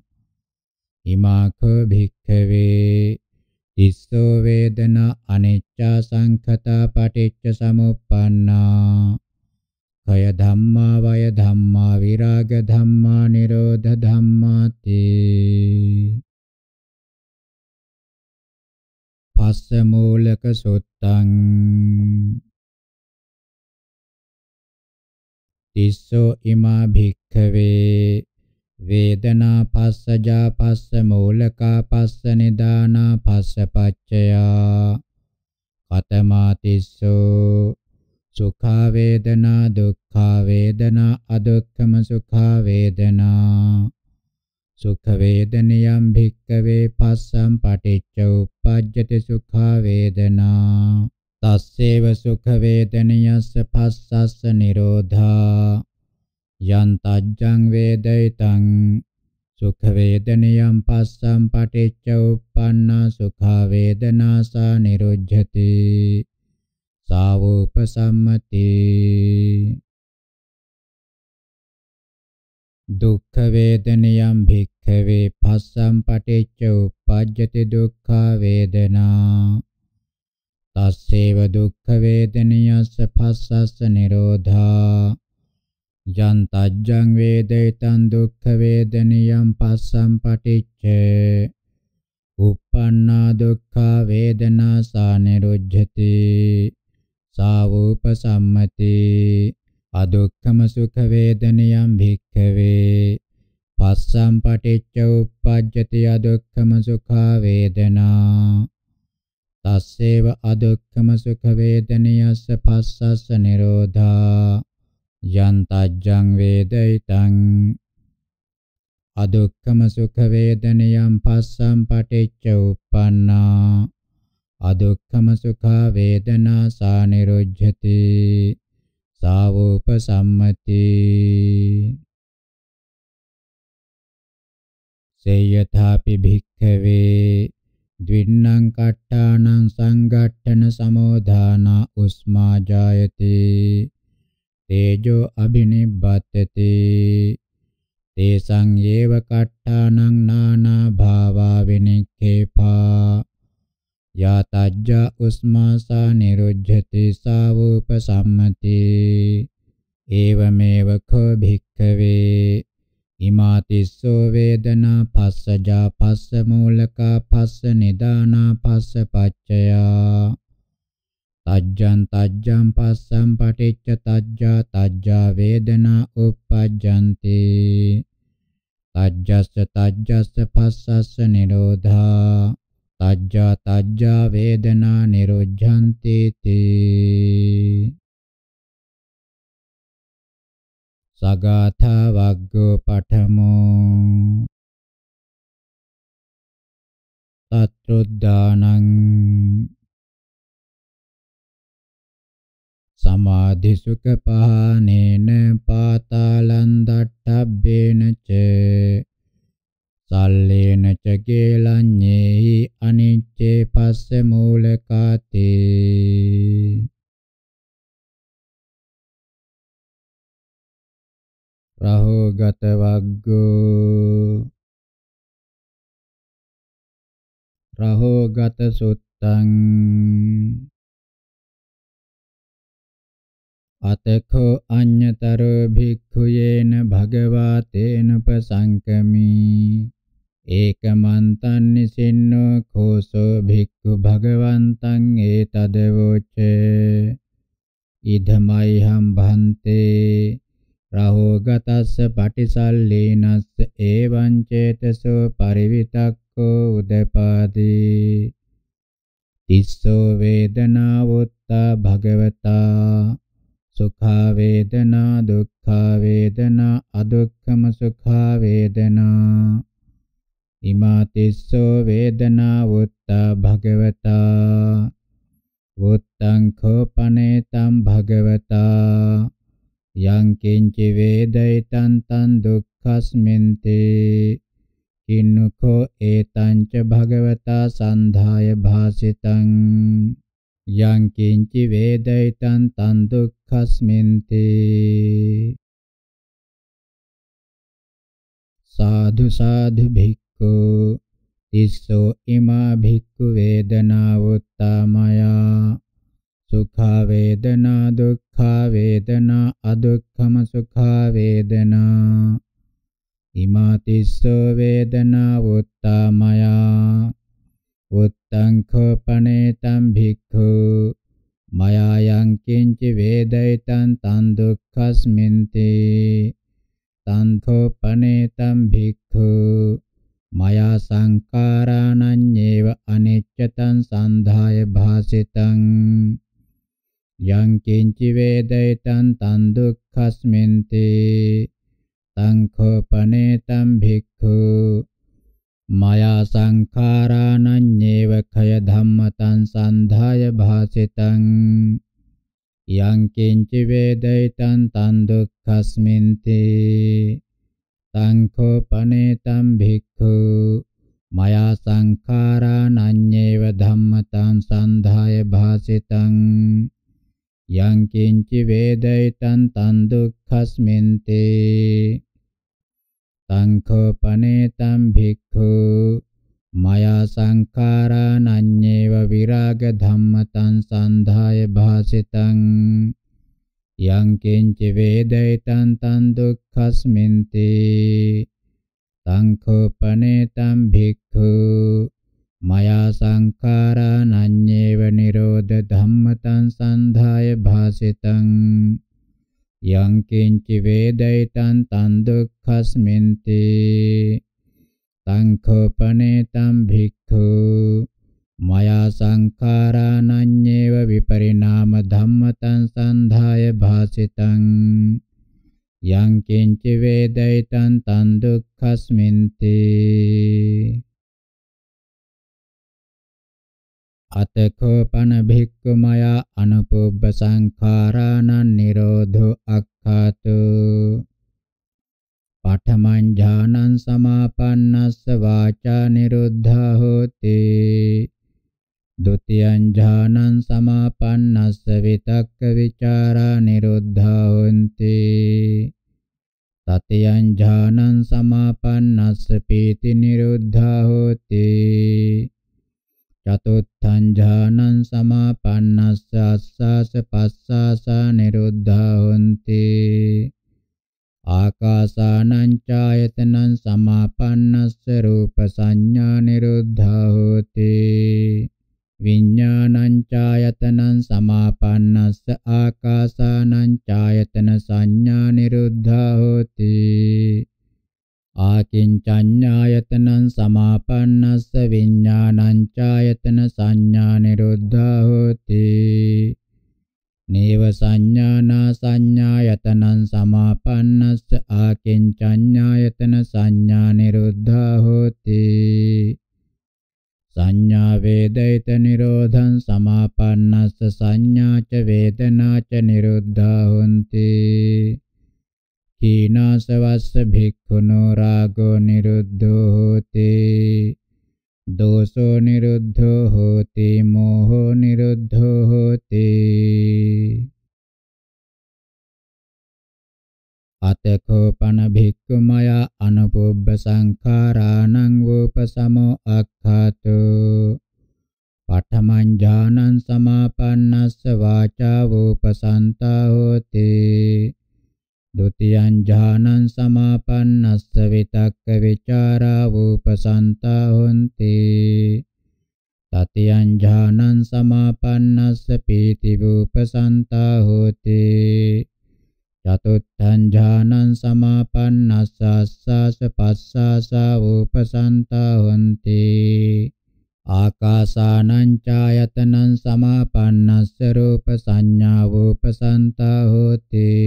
ඉමාක භික්ඛවේ ඉස්සෝ වේදනා අනිච්චා සංඛතා පටිච්ච සමුප්පන්නා කය ධම්මා වය ධම්මා විරාග ධම්මා නිරෝධ ධම්මාති පස්ස මූලක සුත්තං තිස්සෝ ඉමා භික්ඛවේ වේදනා පස්සජා පස්ස මූලකා පස්ස නිදානා පස්ස පච්චයා කතමාතිස්සෝ සුඛා වේදනා දුක්ඛා වේදනා අදුක්ඛම සුඛා වේදනා සුඛ වේදනියම් භික්කවේ පස්සම් පටිච්ච උප්පජ්ජති සුඛා වේදනා තස්සේව සුඛ වේදනියස්ස පස්සස්ස නිරෝධා යන්තජ්ජං වේදිතං සුඛ වේදනියම් පස්සම් පටිච්ච උප්පන්නා සුඛා වේදනාසා නිරුජ්ජති සාවෝපසම්මති දුක්ඛ වේදනියම් භික්ඛවේ පස්සම් පටිච්ච උප්පජ්ජති දුක්ඛා වේදනා තස්සේව දුක්ඛ වේදනියස්ස පස්සස්ස නිරෝධා යන්තජ්ජං වේදිතං දුක්ඛ වේදනියං පස්සම් පටිච්ච uppannā dukkha vedanā sā niruddhati sā upasammati adukkkhama sukha vedaniyam bhikkave passam paticca uppajjati adukkkhama sukha vedanā tasseva adukkkhama sukha vedaniyassa passassa nirodhā යන්තජ්ජං වේදිතං අදුක්ඛම සුඛ වේදනියම් පස්සම් පටිච්ච උප්පන්නා අදුක්ඛම සුඛා වේදනා සා නිරුජ්ජති සාවෝප සම්මති සේයථාපි භික්ඛවේ ද්වින්නම් කට්ඨානං සංගට්ඨන සමෝධානා උස්මා ජායති තේජෝ අබිනිබ්බතති තේසං යේව කට්ඨානං නානා භාවා විනික්ඛේපා යතජ්ජ උස්මාසා නිරුජ්ජති සාවූප සම්මති ඒවමේව කෝ භික්ඛවේ ඉමාතිස්සෝ වේදනා පස්සජා පස්ස මූලකා පස්ස නිදානා පස්ස පච්චයා තජ්ජං තජ්ජං පස්සම් පටිච්ච තජ්ජා තජ්ජා වේදනා uppajjanti තජ්ජස්ස තජ්ජස්ස පස්සස්ස නිරෝධා තජ්ජා තජ්ජා වේදනා නිරුද්ධන්ති තේ සගාථා වග්ගෝ පඨමෝ තත්රුද්දානං සමාධි සුඛ පහනේන පාතාලං දට්ඨබ්බේන ච සල්ලේන ච ගේලඤ්ඤේහි අනිච්චේ පස්ස මූලකාතේ රහෝගත වග්ගෝ රහෝගත සුත්තං අතඛෝ අඤ්ඤතරෝ භික්ඛුයේන භගවා තේනුපසංකමි ඒකමන්තං නිසින්නෝ කෝසෝ භික්ඛු භගවන්තං ඒතදවෝච ඉදමයිහම් භන්තේ රහෝගතස්ස පටිසල්ලේනස්ස ඒවං චේතසෝ පරිවිතක්කෝ උදපාදී තිස්සෝ වේදනාවොත්තා භගවතා සුඛා වේදනා දුක්ඛා වේදනා අදුක්ඛම සුඛා වේදනා ඉමාතිස්සෝ වේදනා වුත්තා භගවතා වුත්තං කෝපනේ තම් භගවතා යං කිංචි වේදිතං තං දුක්ඛස්මින්තේ කින්නකෝ ඒතං ච භගවතා සන්ධාය භාසිතං යං කිංචි වේදිතං තං දුක්ඛස්මින්ති සාදු සාදු භික්ඛු තිස්සෝ ඉමා භික්ඛු වේදනා උත්තාමයා සුඛා වේදනා දුක්ඛා වේදනා අදුක්ඛම සුඛා වේදනා ඉමා තිස්සෝ වේදනා උත්තාමයා තංකෝපනේතං භික්ඛු මයායන් කිංචි වේදිතං තං දුක්ඛස්මින්ති තංකෝපනේතං භික්ඛු මයා සංකාරාණඤ්ඤේව අනිච්චතං සන්ධාය භාසිතං යං කිංචි වේදිතං තං දුක්ඛස්මින්ති තං කෝපනේතං භික්ඛු මයා සංඛාරාණඤ්ඤේව khය ධම්මතං සන්ධාය භාසිතං යං කිංචි වේදිතං තං දුක්ඛස්මින්ති සංඛෝපනේතං භික්ඛු මයා සංඛාරාණඤ්ඤේව ධම්මතං සන්ධාය භාසිතං යං කිංචි වේදිතං තං දුක්ඛස්මින්ති සංඛපනේතම් භික්ඛු මයා සංඛාරාණඤ්ඤේව විරාග ධම්මතං සන්ධාය භාසිතං යං කිංච වේදිතං තං දුක්ඛස්මින්ති සංඛපනේතම් භික්ඛු මයා සංඛාරාණඤ්ඤේව නිරෝධ ධම්මතං සන්ධාය භාසිතං යං කිංචි වේදිතං තං දුක්ඛස්මින්ති තං කෝපනේ තං භික්ඛු මයා සංඛාරාණඤ්ඤේව විපරිණාම ධම්මතං සන්ධාය භාසිතං යං කිංචි වේදිතං තං දුක්ඛස්මින්ති අතකෝපන භික්ඛුමයා අනුපුබ්බ සංඛාරාණං නිරෝධෝ අක්ඛාතු පඨමං ඥානං සමාපන්නස්ස වාචා නිරුද්ධා හෝති ဒ ුතියං ඥානං සමාපන්නස්ස විතක්ක විචාරා නිරුද්ධා හොಂತಿ තතියං ඥානං සමාපන්නස්ස පීති නිරුද්ධා හෝති චතුත්ථං ඥානං සමාපන්නස්ස අස්සස පස්සස නිරුද්ධා හොಂತಿ ආකාසානං ඡායතනං සමාපන්නස්ස රූප සංඥා නිරුද්ධා හොති විඥානං ඡායතනං සමාපන්නස්ස ආකාසානං ඡායතන සංඥා නිරුද්ධා හොති ආකින්චඤ්ඤායතනං සමාපන්නස්ස විඥානං ඡායතන සංඥා නිරුද්ධා හෝති නේව සංඥානා සංඥායතනං සමාපන්නස්ස ආකින්චඤ්ඤායතන සංඥා නිරුද්ධා හෝති සංඥා වේදිත නිරෝධං සමාපන්නස්ස සංඥාච වේදනාච නිරුද්ධා හොಂತಿ කීනාසවස්ස භික්ඛුනෝ රාගෝ නිරුද්ධෝ හෝති දෝසෝ නිරුද්ධෝ හෝති මෝහෝ නිරුද්ධෝ හෝති අතකෝ පන භික්ඛුමය අනුපුබ්බ සංඛාරාණං වූපසමෝ අක්ඛාතෝ පඨමං ඥානං සමාපන්නස්ස වාචා වූපසන්තා හෝතේ Dutiyan jhanan samapannassa vitakka vicara vupasanta honti. Tatiyan jhanan samapannassa piti vupasanta hoti. Catutthan jhanan samapannassa assasa passasa vupasanta honti. Akasanan chayatanan samapannassa rupa sanya vupasanta hoti.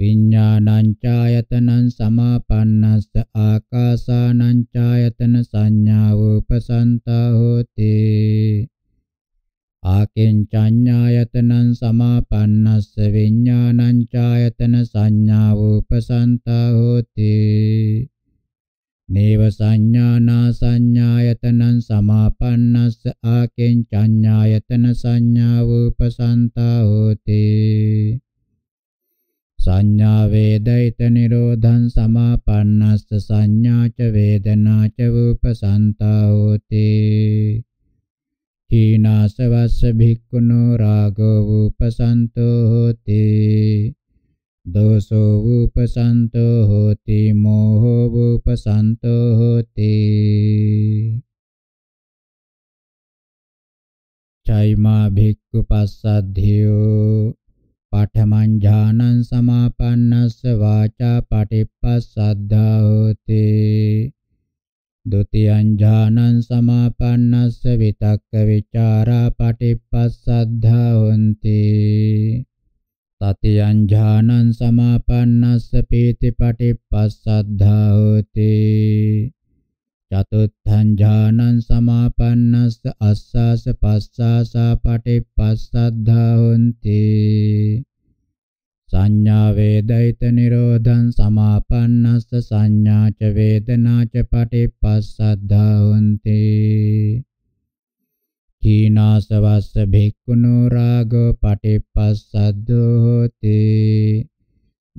විඤ්ඤාණං ඡායතනං සමාපන්නස්ස ආකාසානං ඡායතන සංඥාව උපසන්තා හෝති ආකින්චඤ්ඤායතනං සමාපන්නස්ස විඤ්ඤාණං ඡායතන සංඥාව උපසන්තා හෝති නේව සංඥානා සංඥායතනං සමාපන්නස්ස ආකින්චඤ්ඤායතන සංඥාව උපසන්තා හෝති සංඥා වේදිත නිරෝධං සමාපන්නස්ස සංඥා ච වේදනා ච උපසන්තා හෝති හීනසවස්ස භික්ඛුනෝ රාගෝ උපසන්තෝ හෝති දෝසෝ උපසන්තෝ හෝති මෝහෝ උපසන්තෝ හෝති චෛමා භික්ඛු පස්සද්ධියෝ පඨමං ඥානං සමාපන්නස්ස වාචා පටිප්පස්සද්ධා හෝති ဒ ුතියං ඥානං සමාපන්නස්ස විතක්ක විචාරා පටිප්පස්සද්ධා හොಂತಿ තතියං ඥානං සමාපන්නස්ස පීති පටිප්පස්සද්ධා හෝති චතුත්ථං ඥානං සමාපන්නස්ස අස්සාස පස්සාසා පටිපස්සද්ධා හොಂತಿ සංඥා වේදිත නිරෝධං සමාපන්නස්ස සංඥා ච වේදනා ච පටිපස්සද්ධා හොಂತಿ කීනාසවස්ස භික්ඛුනෝ රාගෝ පටිපස්සද්ධෝ හොති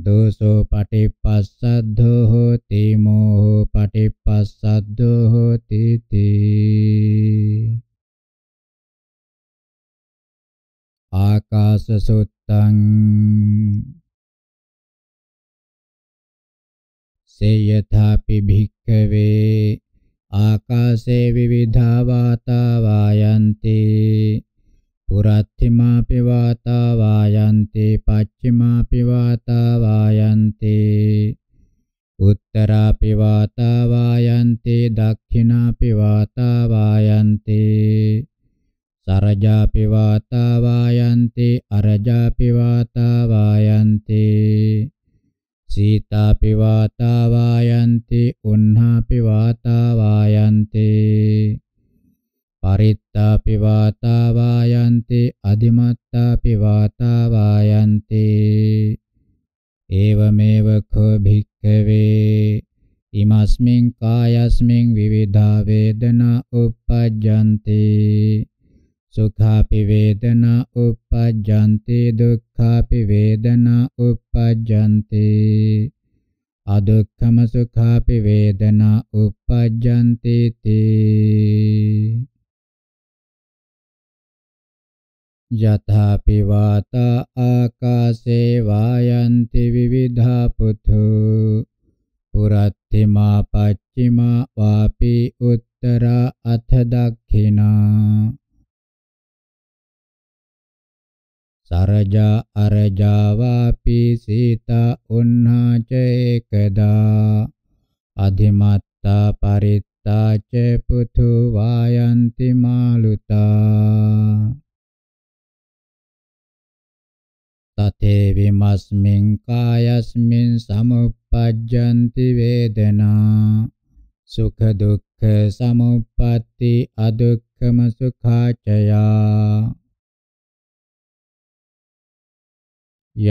දෝසෝ පටිපස්සද්ධෝ හෝති මෝහෝ පටිපස්සද්ධෝ හෝති තී ආකාශ සුත්තං සේයථාපි භික්ඛවේ ආකාශේ විවිධා වාතා වායන්ති පුරත්තිමාපි වාතා වායන්ති පච්චිමාපි වාතා වායන්ති උත්තරාපි වාතා වායන්ති දක්ඛිනාපි වාතා වායන්ති සරජාපි වාතා වායන්ති අරජාපි වාතා වායන්ති සීතාපි වාතා වායන්ති උන්හාපි වාතා වායන්ති පරිත්තාපි වාතා වායන්ති අදිමත්තාපි වාතා වායන්ති ඒවමෙව කෝ භික්ඛවේ ඉමස්මින් කායස්මින් විවිධා වේදනා uppajjanti සුඛාපි වේදනා uppajjanti දුක්ඛාපි වේදනා uppajjanti අදුක්ඛම සුඛාපි වේදනා uppajjanti තේ යථා පිවාතා ආකාශේ වායන්ති විවිධා පුතු පුරත්තිමා පච්චිමා වාපි උත්තරා අත දක්ඛිනා සරජා අරජා වාපි සීතා උන්නාච ඒකදා අධිමත්තා පරිත්තාච පුතු වායන්ති මාලුතා තතේ විමස්මින් කායස්මින් සමුප්පජ්ජಂತಿ වේදනා සුඛ දුක්ඛ සමුප්පatti අදුක්ඛම සුඛාචයා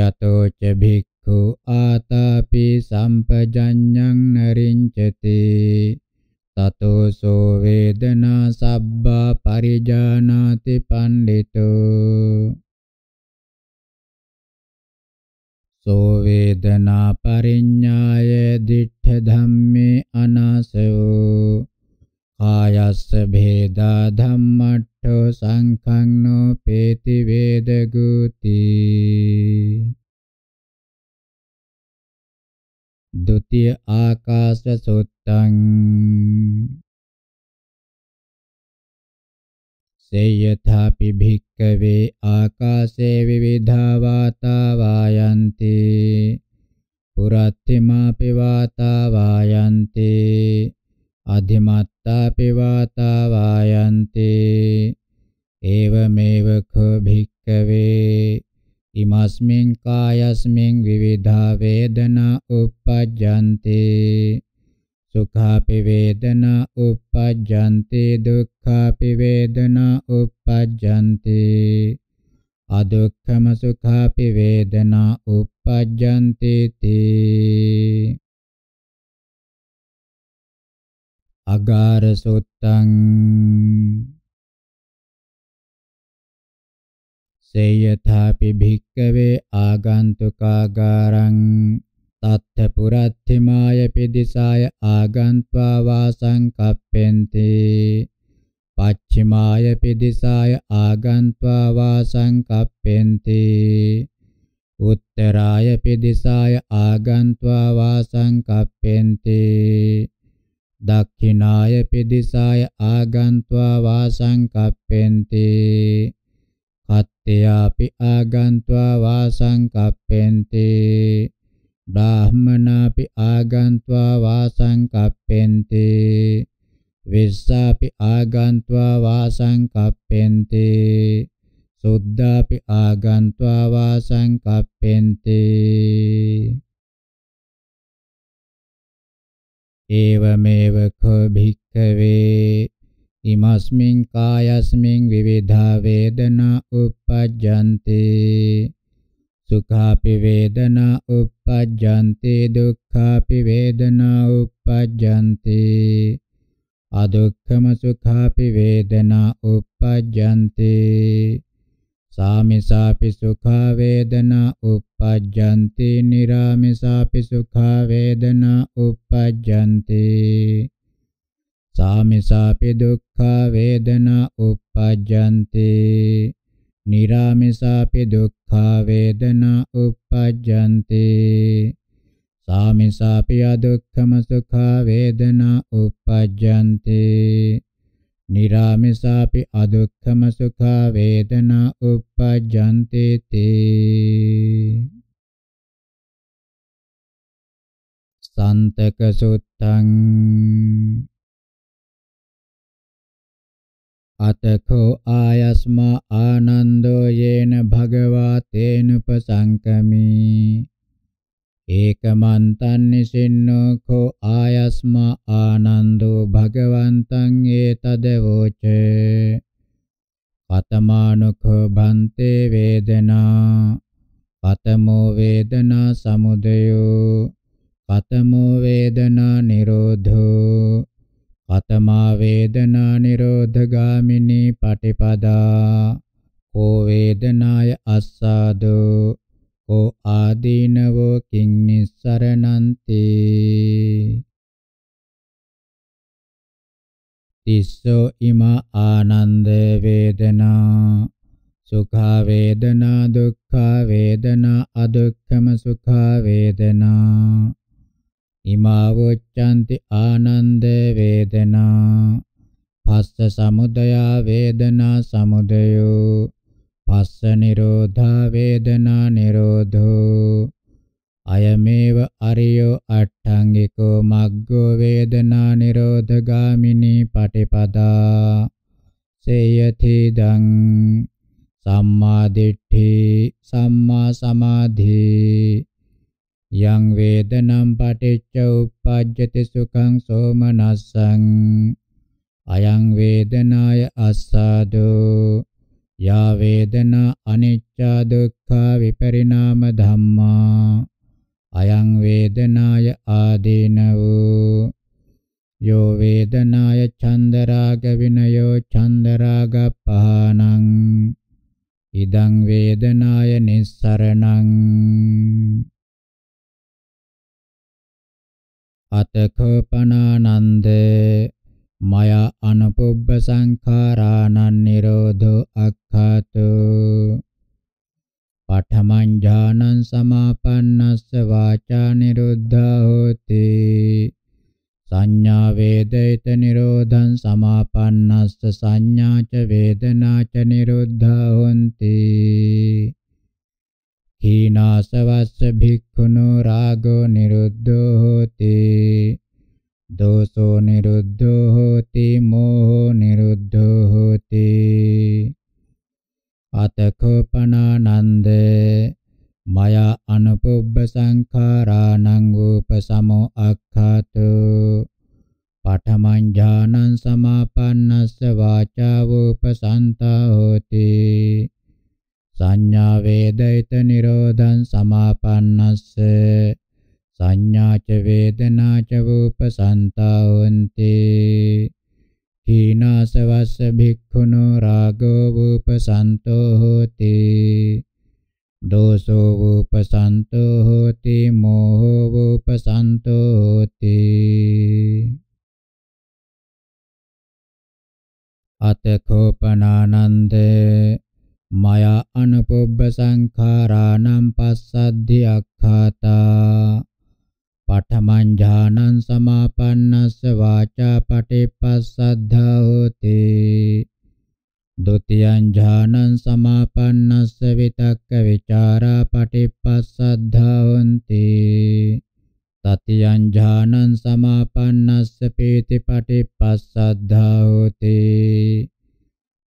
යතෝ ච භික්ඛු ආතාපි සම්පජඤ්ඤං නරිඤ්චති තතෝ සෝ වේදනා සබ්බා පරිජානාති පණ්ඩිතෝ සෝ වේදනා පරිඤ්ඤාය දිඨ ධම්මේ අනාසයෝ කායස්ස භේදා ධම්මට්ඨෝ සංඛං නොපේති වේදගුති ဒုတိ ආකාශ සුත්තං से यथापि भिक्कवे आकाशे विविधा वाता वायन्ति पुरत्थिमापि वाता वायन्ति अधिमत्तापि वाता वायन्ति एवमेव खो भिक्कवे इमस्मिन् कायस्मिन् विविधा वेदना उपपद्यन्ते සුඛාපි වේදනා uppajjanti දුක්ඛාපි වේදනා uppajjanti අදුක්ඛම සුඛාපි වේදනා uppajjanti තී අගාර සුත්තං සේයථාපි භික්කවේ ආගන්තුකාගාරං තත්ථ පුරත්තිමාය පිදිසාය ආගන්त्वा වාසං කප්පෙන්ති පච්චිමාය පිදිසාය ආගන්त्वा වාසං කප්පෙන්ති උත්තරාය පිදිසාය ආගන්त्वा වාසං කප්පෙන්ති දක්ඛිනාය පිදිසාය ආගන්त्वा වාසං කප්පෙන්ති කත්තයාපි ආගන්त्वा වාසං කප්පෙන්ති බ්‍රාහමනාපි ආගන්त्वा වාසං කප්පෙන්ති විස්සාපි ආගන්त्वा වාසං කප්පෙන්ති සුද්ධාපි ආගන්त्वा වාසං කප්පෙන්ති ඒවමේව කෝ භික්ඛවේ ඉමස්මින් කායස්මින් විවිධා වේදනා uppajjante සුඛාපි වේදනා uppajjante දුක්ඛාපි වේදනා uppajjante අදුක්ඛම සුඛාපි වේදනා uppajjante සාමිසාපි සුඛා වේදනා uppajjante නිරාමිසාපි සුඛා වේදනා uppajjante සාමිසාපි දුක්ඛා වේදනා uppajjante निरामिषापि दुःखा वेदना उपपद्यन्ते सामिषापि अदुःखमसुखा वेदना उपपद्यन्ते निरामिषापि अदुःखमसुखा वेदना उपपद्यन्ते ते सन्तकसुत्थम् අතකෝ ආයස්මා ආනන්දෝ යේන භගවා තේනුපසංකමි ඒකමන්තං නිසින්නෝ කෝ ආයස්මා ආනන්දෝ භගවන්තං ඒතදවෝච පතමානුඛෝ භන්තේ වේදනා පතමෝ වේදනා සමුදයෝ පතමෝ වේදනා නිරෝධෝ කතමා වේදනා නිරෝධගාමිනී පටිපදා කෝ වේදනාය අස්සාදෝ කෝ ආදීනවෝ කිං නිස්සරණන්ති තිස්සෝ ඉමා ආනන්ද වේදනා සුඛා වේදනා දුක්ඛා වේදනා අදුක්ඛම සුඛා වේදනා ඉමාවොච්ඡන්ති ආනන්ද වේදනා පස්ස සමුදයා වේදනා සමුදයෝ පස්ස නිරෝධා වේදනා නිරෝධෝ අයමේව අරියෝ අට්ඨංගිකෝ මග්ගෝ වේදනා නිරෝධගාමිනී පටිපදා සේයති දං සම්මා දිට්ඨි සම්මා සමාධි යං වේදනම් පටිච්ච උප්පජ්ජති සුඛං සෝමනස්සං අයං වේදනාය අස්සාදෝ යා වේදනා අනිච්චා දුක්ඛා විපරිණාම ධම්මා අයං වේදනාය ආදීනෝ යෝ වේදනාය චන්දරාග විනයෝ චන්දරාග පහනං ඉදං වේදනාය නිස්සරණං අතකෝපනානන්ද මය අනුපුබ්බ සංඛාරාණං නිරෝධෝ අක්ඛාතු පඨමං ඥානං සමාපන්නස්ස වාචා නිරුද්ධා හෝති සංඥා වේදිත නිරෝධං සමාපන්නස්ස සංඥා ච වේදනා ච නිරුද්ධා හොಂತಿ හීනාසවස්ස භික්ඛුනෝ රාගෝ නිරුද්ධෝ හෝති දෝසෝ නිරුද්ධෝ හෝති මෝහෝ නිරුද්ධෝ හෝති අතකෝපනානන්ද මය අනුපුබ්බ සංඛාරාණං උපසමෝ අක්ඛාතු පඨමං ඥානං සමාපන්නස්ස වාචාවෝපසන්තා හෝති සංඥා වේදිත නිරෝධං සමාපන්නස්ස සංඥාච වේදනාච වූපසන්තා හොಂತಿ කීනාසවස්ස භික්ඛුනෝ රාගෝ වූපසන්තෝ හෝති දෝසෝ වූපසන්තෝ හෝති මෝහෝ වූපසන්තෝ හෝති අතඛෝපනානන්දේ මයා අනුපුබ්බ සංඛාරාණං පස්සද්ධි අක්ඛාතා පඨමං ඥානං සමාපන්නස්ස වාචා පටිපස්සද්ධා හෝති ဒ ුතියං ඥානං සමාපන්නස්ස විතක්ක විචාරා පටිපස්සද්ධා හොಂತಿ තතියං ඥානං සමාපන්නස්ස පීති පටිපස්සද්ධා හෝති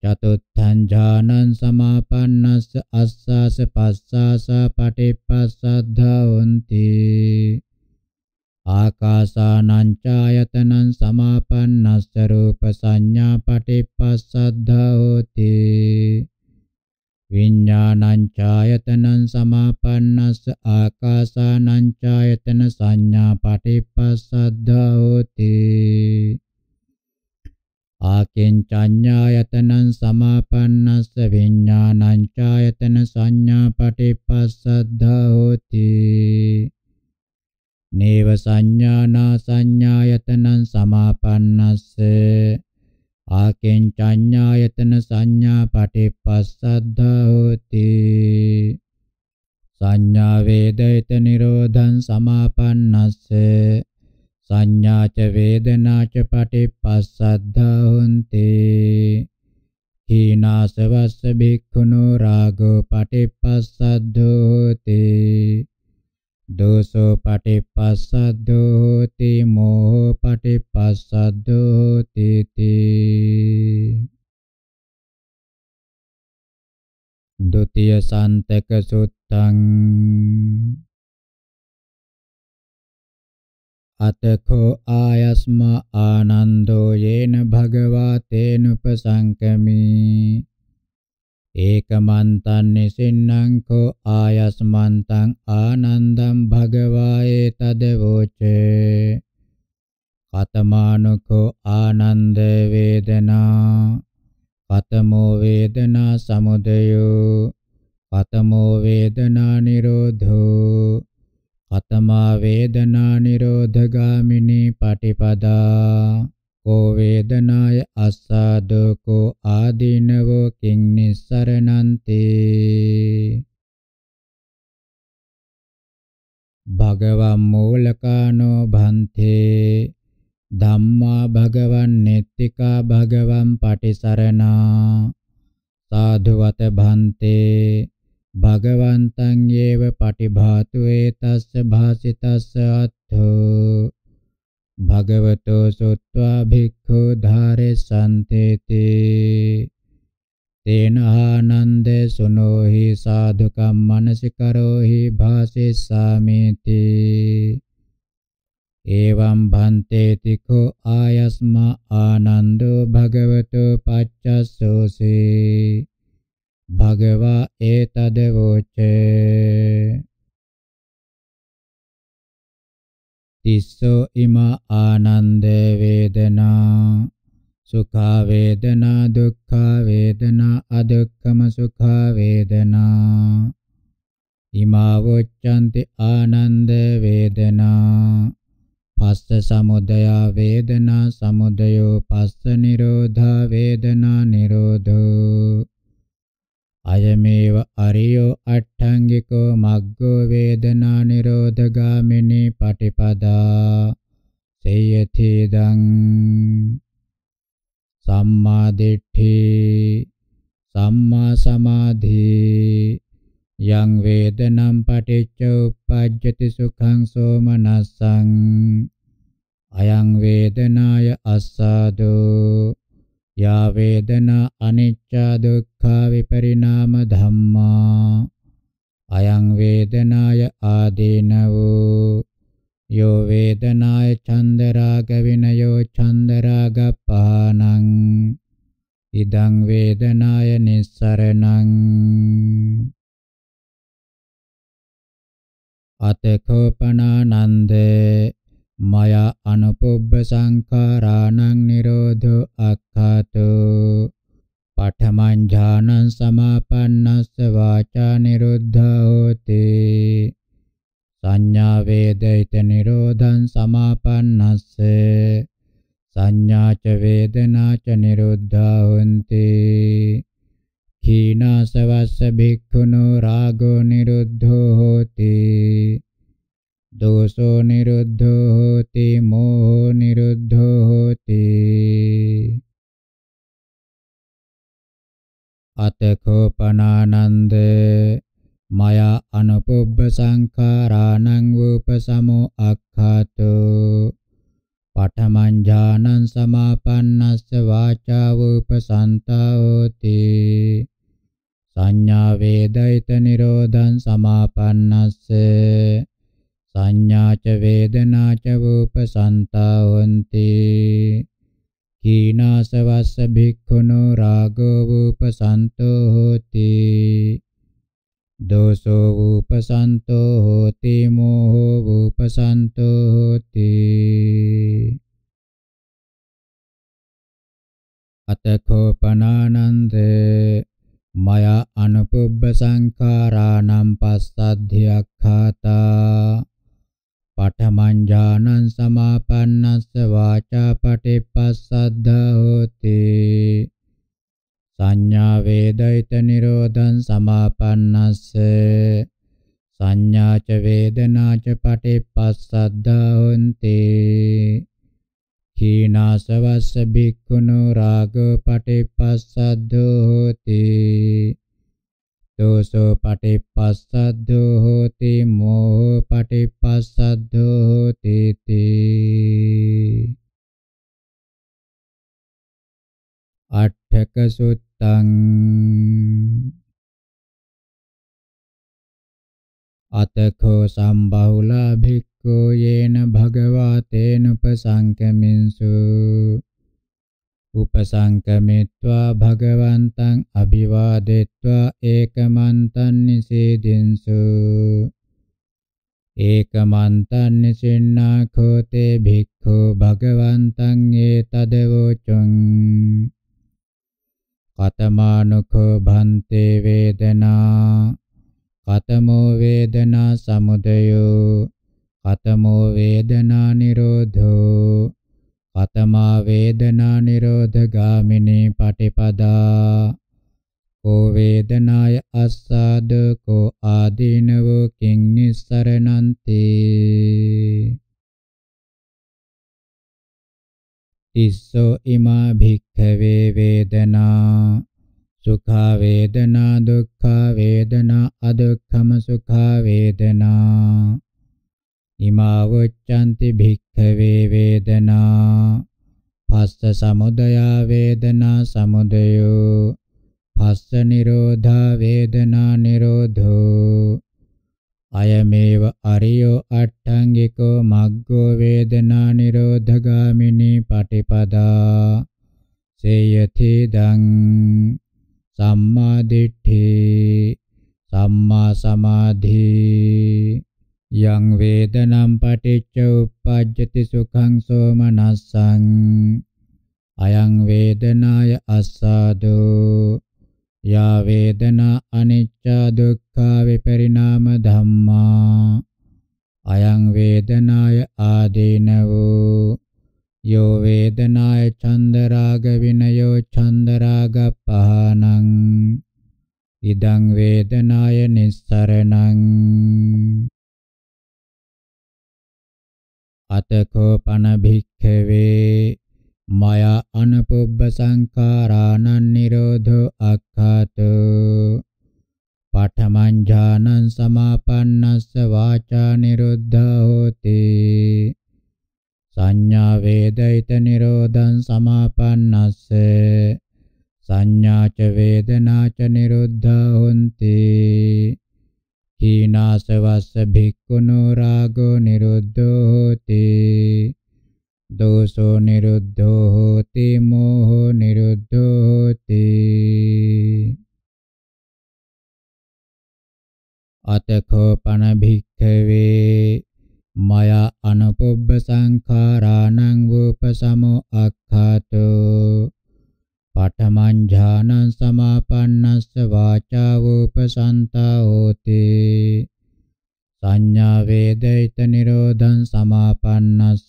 චතුත්ථං ඥානං සමාපන්නස්ස අස්සාස පස්සාස පටිපස්සද්ධා උන්ති ආකාසානං ඡායතනං සමාපන්නස්ස රූප සංඥා පටිපස්සද්ධා හෝති විඥානං ඡායතනං සමාපන්නස්ස ආකාසානං ඡායතන සංඥා පටිපස්සද්ධා හෝති ආකින්චඤ්ඤායතනං සමාපන්නස්ස විඥානං ඡායතන සංඥා පටිපස්සද්ධා හෝති නේව සංඥානා සංඥායතනං සමාපන්නස්ස ආකින්චඤ්ඤායතන සංඥා පටිපස්සද්ධා හෝති සංඥා වේදිත නිරෝධං සමාපන්නස්ස සංඥාච වේදනාච පටිපස්සද්ධා හොන්ති හීනාසවස්ස භික්ඛුනෝ රාගෝ පටිපස්සද්ධෝ හෝති දෝසෝ පටිපස්සද්ධෝ හෝති මෝහෝ පටිපස්සද්ධෝ හෝති තී ဒုတိယ සාන්තක සුත්තං අතකෝ ආයස්මා ආනන්දෝ යේන භගවා තේනුපසංකමී ඒකමන්තං නිසින්නං කෝ ආයස්මන්තං ආනන්දං භගවායේ තදවෝචේ කතමානුකෝ ආනන්ද වේදනා කතමෝ වේදනා සමුදයෝ කතමෝ වේදනා නිරෝධෝ කතමා වේදනා නිරෝධගාමිනී පටිපදා කෝ වේදනාය අස්සාදෝ කෝ ආදීනවෝ කිං නිස්සරණන්ති භගවම් මූලකානෝ භන්තේ ධම්මා භගවන් නෙත්තිකා භගවම් පටිසරණා සාධුවත භන්තේ භගවන්තං ඒව පටිභාතු ඒතස්ස භාසිතස්ස අත්ථෝ භගවතෝ සොත්වා භික්ඛු ධාරෙසන්තේති තේන ආනන්ද සුනෝහි සාධුකම් මනසිකරෝහි භාසෙස්සාමේති එවං භන්තේති කෝ ආයස්මා ආනන්දෝ භගවතෝ පච්චස්සෝසේ භගවා ඒතද වූචේ තිස්සෝ ඉමා ආනන්ද වේදනා සුඛා වේදනා දුක්ඛා වේදනා අදුක්ඛම සුඛා වේදනා ඉමා වොච්ඡන්ති ආනන්ද වේදනා පස්ස සමුදයා වේදනා සමුදයෝ පස්ස නිරෝධා වේදනා නිරෝධෝ අයමේව අරියෝ අට්ඨංගිකෝ මග්ගෝ වේදනා නිරෝධගාමිනී පටිපදා සේයති දං සම්මා දිට්ඨි සම්මා සමාධි යං වේදනම් පටිච්ච උප්පජ්ජති සුඛං සෝමනස්සං අයං වේදනාය අස්සාදෝ යා වේදනා අනිච්චා දුක්ඛා විපරිණාම ධම්මා අයං වේදනාය ආදීනවෝ යෝ වේදනාය චන්දරාග විනයෝ චන්දරාගපානං ඉදං වේදනාය නිස්සරණං අතකෝපනානන්දේ මයා අනුපුබ්බ සංඛාරාණං නිරෝධෝ අක්ඛාතෝ පඨමං ඥානං සමාපන්නස්ස වාචා නිරුද්ධා හෝතේ සංඥා වේදිත නිරෝධං සමාපන්නස්ස සංඥා ච වේදනා ච නිරුද්ධා හොಂತಿ ඛීනසවස්ස භික්ඛුනෝ රාගෝ නිරුද්ධෝ හෝතේ दोषो निरुद्धो होति मोहो निरुद्धो होति අතකෝපනානන්ද මයා අනුපුබ්බ සංඛාරාණං වූපසමෝ අක්ඛාතෝ පඨමංජානං සමාපන්නස්ස වාචා වූපසන්තාවෝති සංඥා වේදිත නිරෝධං සමාපන්නස්ස සංඥාච වේදනාච වූපසන්තා හොಂತಿ කීනාසවස්ස භික්ඛුනෝ රාගෝ වූපසන්තෝ හෝති දෝසෝ වූපසන්තෝ හෝති මෝහෝ වූපසන්තෝ හෝති අතකෝ පනානන්දේ මයා අනුපුබ්බ සංඛාරානම් පස්සද්ධියක්ඛාතා පඨමං ඥානං සමාපන්නස්ස වාචා පටිපස්සද්ධා හෝති සංඥා වේදිත නිරෝධං සමාපන්නස්ස සංඥා ච වේදනා ච පටිපස්සද්ධා හොන්ති කීනාසවස්ස භික්ඛුනෝ රාග පටිපස්සද්ධෝ හෝති දෝසෝ පටිපස්සද්ධෝ හෝති මෝහෝ පටිපස්සද්ධෝ හෝති තී අට්ඨක සුත්තං අතකෝ සම්බහුලා භික්ඛෝ යේන භගවා තේනුපසංකමින්සු උපසංකමිත්වා භගවන්තං අභිවාදෙත්වා ඒකමන්තං නිසීදින්සු ඒකමන්තං නිසින්නා කෝතේ භික්ඛු භගවන්තං ඒතදවෝචං කතමානුඛෝ භන්තේ වේදනා කතමෝ වේදනා සමුදයෝ කතමෝ වේදනා නිරෝධෝ පතමා වේදනා නිරෝධ ගාමිනී පටිපදා කෝ වේදනාය අස්සාද කෝ ආදීනවෝ කිං නිස්සරණන්ති තිස්සෝ ඉමා භික්ඛවේ වේදනා සුඛා වේදනා දුක්ඛා වේදනා අදුක්ඛම සුඛා වේදනා ඉමාවොච්ඡන්ති භික්ඛවේ වේදනා පස්ස සමුදයා වේදනා සමුදයෝ පස්ස නිරෝධා වේදනා නිරෝධෝ අයමේව අරියෝ අට්ඨංගිකෝ මග්ගෝ වේදනා නිරෝධගාමිනී පටිපදා සේයති දං සම්මා දිට්ඨි සම්මා සමාධි යං වේදනම් පටිච්ච උප්පජ්ජති සුඛං සෝමනස්සං අයං වේදනාය අස්සාදෝ යා වේදනා අනිච්චා දුක්ඛා විපරිණාම ධම්මා අයං වේදනාය ආදීනවෝ යෝ වේදනාය චන්දරාග විනයෝ චන්දරාග පහනං ඉදං වේදනාය නිස්සරණං අතකෝ පන භික්ඛවේ මය අනුපුබ්බ සංඛාරානං නිරෝධෝ අක්ඛාතෝ පඨමං ඥානං සමාපන්නස්ස වාචා නිරුද්ධා හෝති සංඥා වේදිත නිරෝධං සමාපන්නස්ස සංඥාච වේදනාච නිරුද්ධා හොಂತಿ හීනාසවස්ස භික්ඛුනෝ රාගෝ නිරුද්ධෝ හෝති දෝසෝ නිරුද්ධෝ හෝති මෝහෝ නිරුද්ධෝ හෝති අතකෝ පන භික්ඛවේ මය අනුපොබ්බ සංඛාරාණං වූපසමෝ අක්ඛාතෝ පඨමං ඥානං සමාපන්නස්ස වාචා වූපසන්තා හෝති සංඥා වේදිත නිරෝධං සමාපන්නස්ස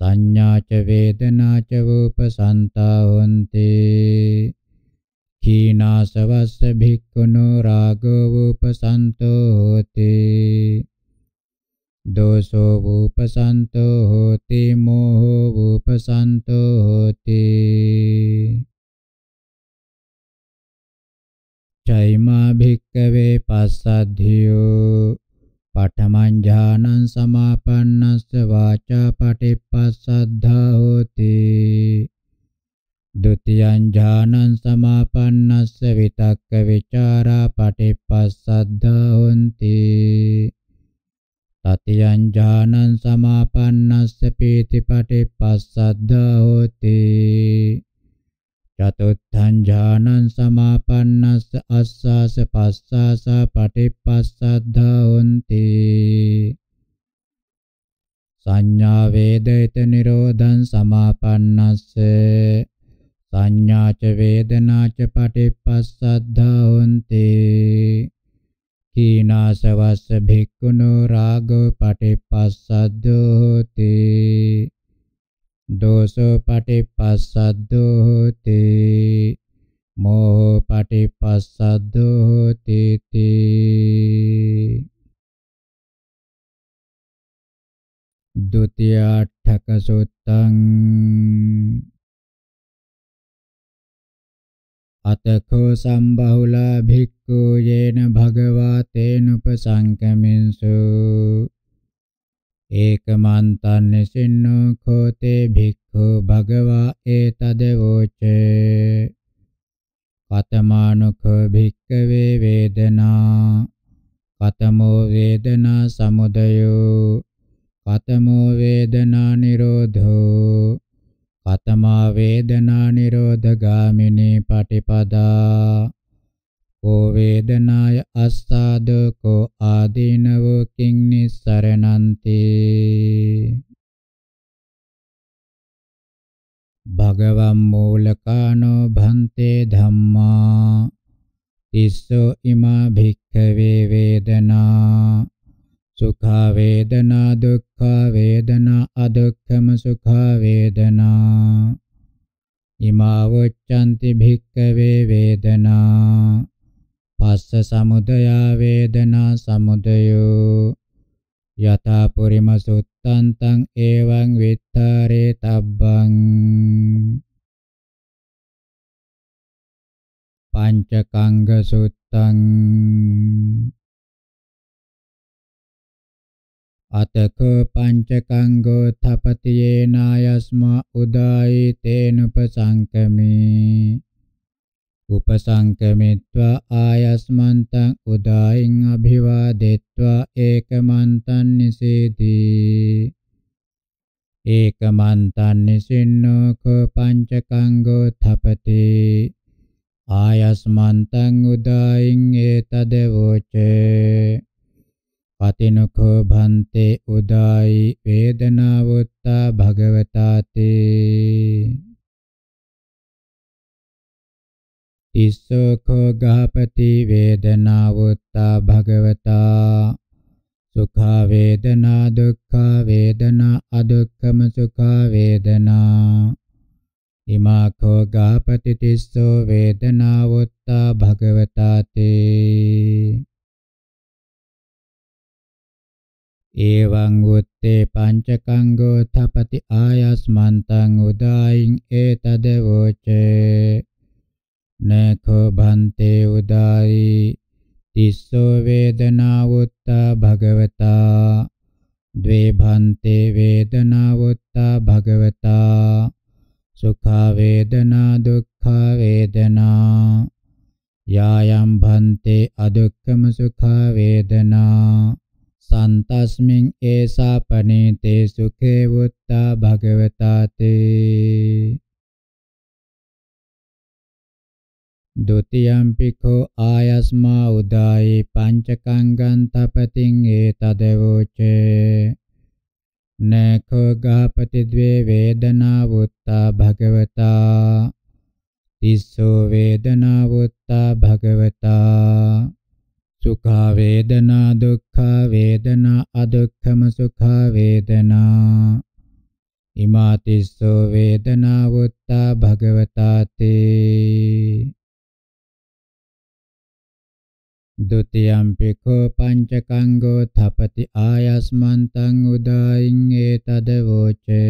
සංඥා ච වේදනා ච වූපසන්තා හොಂತಿ කීනාසවස්ස භික්ඛුනෝ රාගෝ වූපසන්තෝ හෝති दोषो भूपसन्तो होति मोहो भूपसन्तो होति චෛමා භික්කවේ පස්සද්ධියෝ පඨමං ඥානං සමාපන්නස්ස වාචා පටිපස්සද්ධා හෝති ဒ ුතියං ඥානං සමාපන්නස්ස විතක්ක විචාරා පටිපස්සද්ධා හොಂತಿ තතියං ඥානං සමාපන්නස්ස පීතිපටි පස්සද්ධා හෝති චතුත්ථං ඥානං සමාපන්නස්ස අස්සාස පස්සාස පටිපස්සද්ධා හොಂತಿ සංඥා වේදිත නිරෝධං සමාපන්නස්ස සංඥාච වේදනාච පටිපස්සද්ධා හොಂತಿ කීනාසවස්ස භික්ඛුනෝ රාගෝ පටිපස්සද්දෝ හෝති දෝසෝ පටිපස්සද්දෝ හෝති මෝහෝ පටිපස්සද්දෝ හෝති තී ဒုတိယ ඨක සුත්තං අතකෝ සම්බහුලා භික් සංකමින්සු ඒකමන්තන් නිසින්නෝ කෝතේ භික්ඛු භගවා ඒතදවෝචේ කතමානුඛ භික්ඛවේ වේදනා කතමෝ වේදනා සමුදයෝ කතමෝ වේදනා නිරෝධෝ කතමා වේදනා නිරෝධගාමිනී පටිපදා කෝ වේදනාය අස්සාදකෝ ආදීනවෝ කිං නිස්සරණන්ති භගවම් මූලකානෝ භන්තේ ධම්මා තිස්සෝ ඉමා භික්ඛවේ වේදනා සුඛා වේදනා දුක්ඛා වේදනා අදුක්ඛම සුඛා වේදනා ඉමා වච්ඡන්ති භික්ඛවේ වේදනා පස්ස සමුදයා වේදනා සමුදයෝ යතා පුරිම සුත්තන්තං එවං විත්තරේ තබ්බං පංචකංග සුත්තං අතකෝ පංචකංගෝ තපතියේ නායස්මා උදායි තේනුපසංකමේ උපසංකමිත්වා ආයස්මන්තං උදායින් අභිවාදෙත්වා ඒකමන්තං නිසීති ඒකමන්තං නිසින්නෝ කෝ පංචකංගෝ තපති ආයස්මන්තං උදායින් ඒතදවෝචේ පතිනකෝ භන්තේ උදායි වේදනාවුත්තා භගවතාතේ තිස්සෝකෝ ගාපති වේදනා වුත්තා භගවතා සුඛා වේදනා දුක්ඛා වේදනා අදුක්ඛම සුඛා වේදනා ඉමාඛෝ ගාපති තිස්සෝ වේදනා වුත්තා භගවතාතේ එවං උත්තේ පංචකංගෝ තපති ආයස්මන්තං උදායින් ඒතද වෝචේ නඛෝ භන්තේ උදායි තිස්සෝ වේදනාවුත්තා භගවතා द्वे भन्ते वेदना उत्ता भगवता सुखा वेदना दुःखा वेदना यायं भन्ते अदुःखं सुखा वेदना सन्तस्मिन् एषा पनीते सुखे उत्ता भगवता ते දුතියම්පිකෝ ආයස්මා උදායි පංචකංගං තපතින් ඒතදවෝචේ නඛෝ ගාපති ද්වේ වේදනා වුත්තා භගවතා තිස්සෝ වේදනා වුත්තා භගවතා සුඛා වේදනා දුක්ඛා වේදනා අදුක්ඛම සුඛා වේදනා ඉමාතිස්සෝ වේදනා වුත්තා භගවතාතේ द्वितीयम्पिको पञ्चकङ्गो थपति आयस्मन्तम् उदायिं एतदवोचे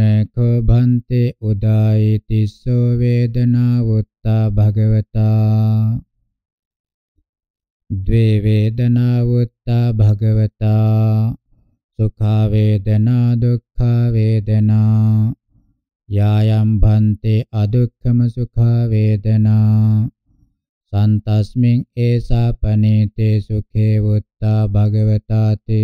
न को भन्ते उदायिति सो वेदनावुत्ता भगवता द्वे वेदनावुत्ता भगवता सुखा वेदना दुःखा वेदना यायं भन्ते अदुःखम सुखा वेदना සන්තස්මින් ඒසා පනීතේ සුඛේ වුත්තා භගවතාති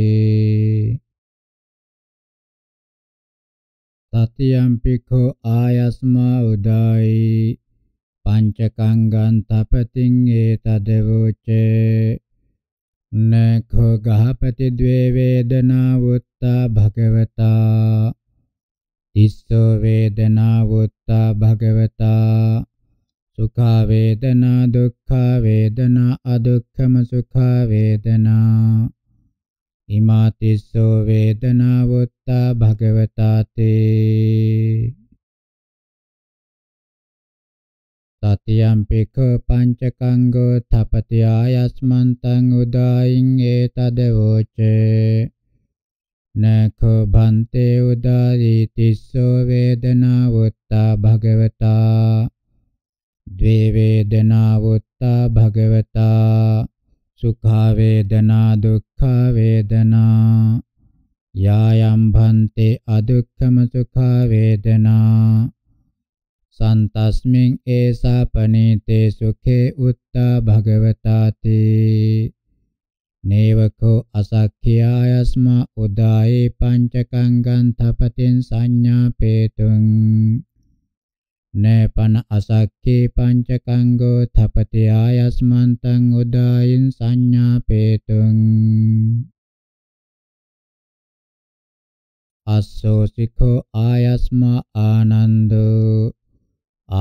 තතියම් පිඛෝ ආයස්මා උදායි පංචකංගං තපතින් ඒතදවෝචේ නඛෝ ගහපති द्वे වේදනා වුත්තා භගවතා තිස්සෝ වේදනා වුත්තා භගවතා සුඛා වේදනා දුක්ඛා වේදනා අදුක්ඛම සුඛා වේදනා ඉමාතිස්සෝ වේදනා වොත්තා භගවතාතේ තතියම් පික පංචකංගෝ තපති ආයස්මන්තං උදායින් ඒතද වෝචේ නඛ භන්තේ උදාරීතිස්සෝ වේදනා වොත්තා භගවතා ද්වේ වේදනා වොත්තා භගවතා සුඛා වේදනා දුක්ඛා වේදනා යායම් භන්තේ අදුක්ඛම සුඛා වේදනා සන්තස්මින් ඒසා පනීතේ සුඛේ උත්තා භගවතාති නේවකෝ අසක්ඛ්‍යායස්මා උදායේ පංචකංගං තපතින් සංඥාපේතුං නේපන අසක්කේ පංචකංගෝ තපති ආයස්මන්තං උදායින් සංඥාපේතුං අස්සෝ සිඛෝ ආයස්මා ආනන්දෝ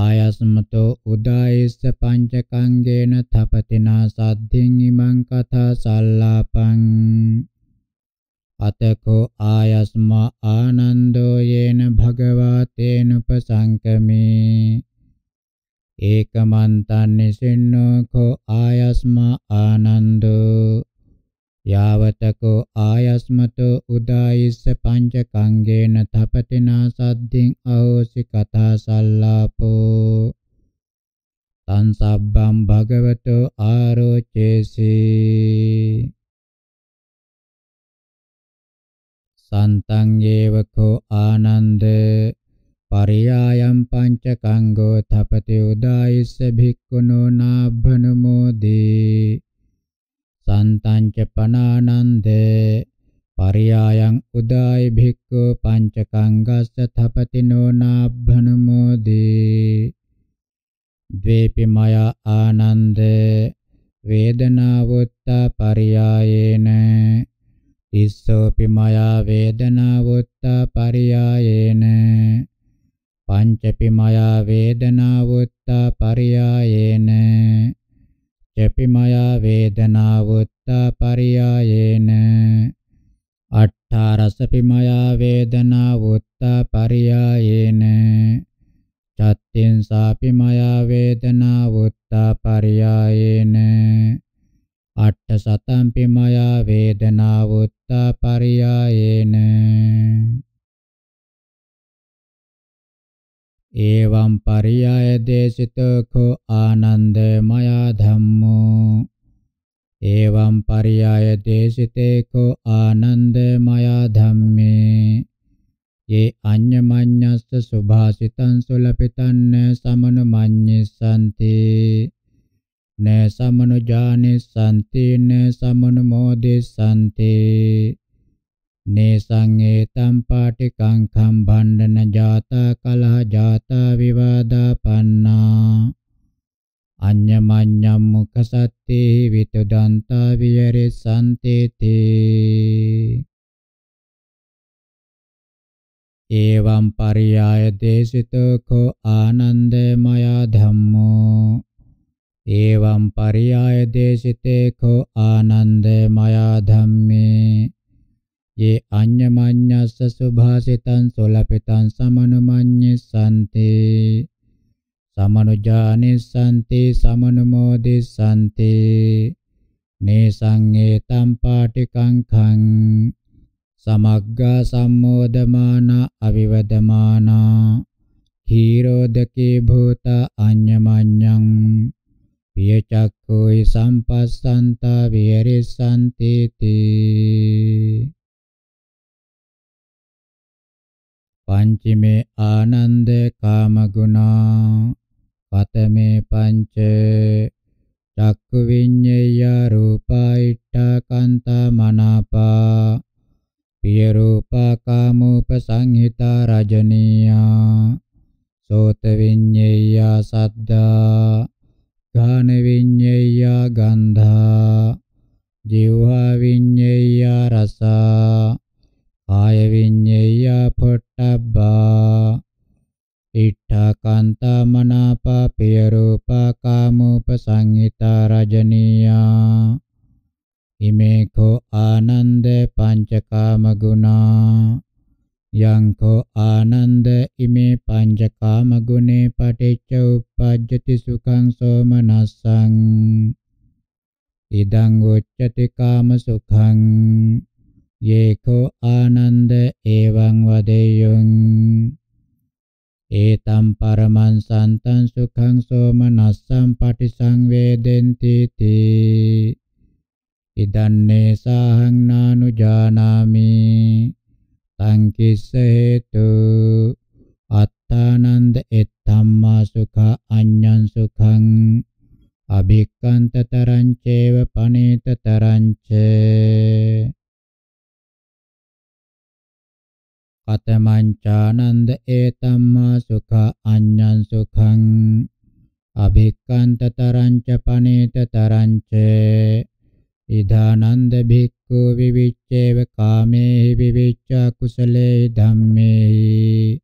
ආයස්මතෝ උදායිස්ස පංචකංගේන තපතිනා සද්ධින් ඉමං කථා සල්ලාපං අතකෝ ආයස්මා ආනන්දෝ යේන භගවා තේනුපසංකමේ ඒකමන්තං නිසින්නෝ කෝ ආයස්මා ආනන්දෝ යාවතකෝ ආයස්මතෝ උදායිස්ස පංචකංගේන තපතිනා සද්දින් අහෝසි කතා සල්ලාපෝ තං සබ්බම් භගවතෝ ආරෝචේසී සන්තං ඒවකෝ ආනන්ද පරියායම් පංචකංගෝ තපති උදායිස්ස භික්ඛුනෝ නාභනමෝදී සන්තං ච පනානන්ද පරියායන් උදායි භික්ඛු පංචකංගස්ස තපතිනෝ නාභනමෝදී ද්වේපි මය ආනන්ද වේදනාවොත්ත පරියායේන ඉස්සෝපි මයා වේදනා වොත්තා පරියායේන පංචපි මයා වේදනා වොත්තා පරියායේන චපි මයා වේදනා වොත්තා පරියායේන අට්ඨාරසපි මයා වේදනා වොත්තා පරියායේන චත්තින් සාපි මයා වේදනා වොත්තා පරියායේන අට්ඨ සතම්පි මයා වේදනා වුත්තා පරියායේන එවං පරියාය දේසිතෝ කෝ ආනන්ද මයා ධම්මෝ එවං පරියාය දේසිතේ කෝ ආනන්ද මයා ධම්මේ යේ අඤ්ඤමඤ්ඤස්ස සුභාසිතං සුලපිතං සමනුමඤ්ඤසන්ති නෑ සමනුජානේ සම්ති නෑ සමනුමෝදේ සම්ති නේ සංේතම් පාටිකං කම්භණ්ඩන ජාතා කලහ ජාතා විවාදා පන්නා අඤ්ඤමඤ්ඤම් මුඛ සත්තේ විතුදන්තා විහෙරේ සම්තේතේ එවම් පරියාය දේශිතෝ කෝ ආනන්දේ මයා ධම්මෝ एवं पर्याय देशिते खो आनन्दे मया धम्मे ये अन्यमन्यस्य सुभाषितं सुलपितं समनुमन्यसन्ति समनुजानिसन्ति समनुमोदिसन्ति නිසංගේතම් පාටිකං khං සමග්ගා සම්මෝදමානා අවිවදමානා හීරෝදකේ භූත අඤ්ඤමඤ්ඤං පියචක්ඛුයි සම්පස්සන්තා විහෙරිස්සන්ති තී පංචමේ ආනන්ද කාමගුණා පතමේ පංච චක්කු විඤ්ඤය රූපයිට්ඨා කන්තා මනාපා පිය රූපා කාමෝපසංහිතා රජනීයා සෝත විඤ්ඤය සද්දා ගාන විඤ්ඤේය ගන්ධා ජීවා විඤ්ඤේය රසා කාය විඤ්ඤේය පොට්ටබ්බා ඉඨාකාන්ත මනාපපිය රූපා කාමූපසංහිතා රජනීයා ඉමේකෝ ආනන්ද පංචකාම ගුණා යංකෝ ආනන්ද ඉමේ පංචකාම ගුණේ පටිච්ච උප්පජ්ජති සුඛං සෝමනස්සං ඉදං උච්චති කාම සුඛං යේකෝ ආනන්ද එවං වදෙය්‍යං ඒතම් පරමං සන්තං සුඛං සෝමනස්සං පටිසංවේදෙන්ති තී ඉදන්නේ සාහං නානුජානාමි සංකිස්ස හේතු අත්තානන්ද එත්තම්මා සුඛා අඤ්ඤං සුඛං අභික්කන්ත තරංචේව පනේත තරංච කතමංචානන්ද ඒතම්මා සුඛා අඤ්ඤං සුඛං අභික්කන්ත තරංච පනේත තරංච ඉදානන්ද භික්ඛු විවිච්ඡේව කාමේහි විවිච්ඡා කුසලේ ධම්මේහි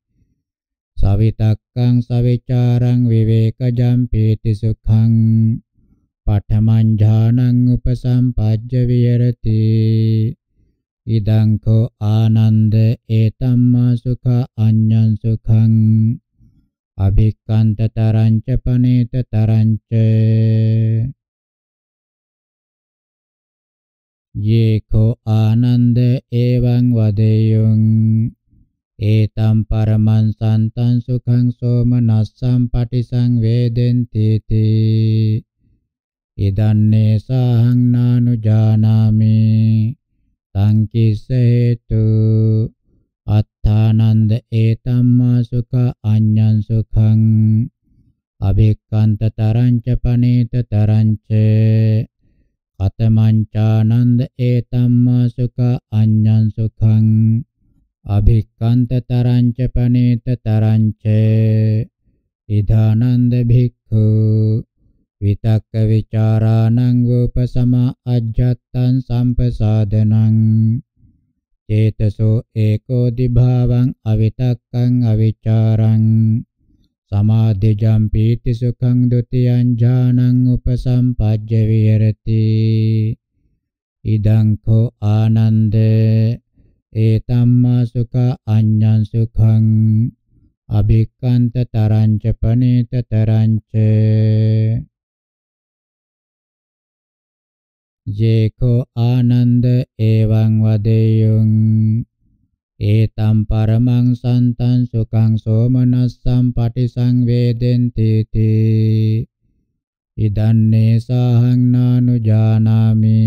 සවිතක්කං සවිචාරං විවේකජම් පීති සුඛං පඨමං ඥානං උපසම්පජ්ජ විහෙරති ඉදං කෝ ආනන්ද ඒතම්මා සුඛ අඤ්ඤං සුඛං අභික්ඛන්ත තරංච පනේත තරංච යේකෝ ආනන්ද එවං වදේයං ඒතම් පරමං සන්තං සුඛං සෝමනස්සං පටිසං වේදෙන්ති තී ඉදන්නේ සාහං නානුජානාමි තං කිස්ස හේතු අත්තානන්ද ඒතම්මා සුඛ අඤ්ඤං සුඛං අභික්කන්ත තරංච පනේත තරංච කතමංචානන්ද ඒතම්මා සුඛ අඤ්ඤං සුඛං අභික්ඛන්ත තරංච පනේත තරංච ඉදානන්ද භික්ඛු විතක්ක විචාරාණං උපසමා අජ්ජත්තං සම්පසාදනං චේතසෝ ඒකෝ දිභාවං අවිතක්කං අවිචාරං සමාධිජම් පීති සුඛං ဒ ුතියං ඥානං උපසම්පජ්ජ විහෙරති ඉදං කෝ ආනන්ද ඒතම්මා සුඛ අඤ්ඤං සුඛං අභික්කන්ත තරංච පනේත තරංච ජේකෝ ආනන්ද එවං වදේයං ඒතම් පරමං සන්තං සුඛං සෝමනස්සං පටිසංවේදෙන්ති තී ඉදන්නේ සාහං නානුජානාමි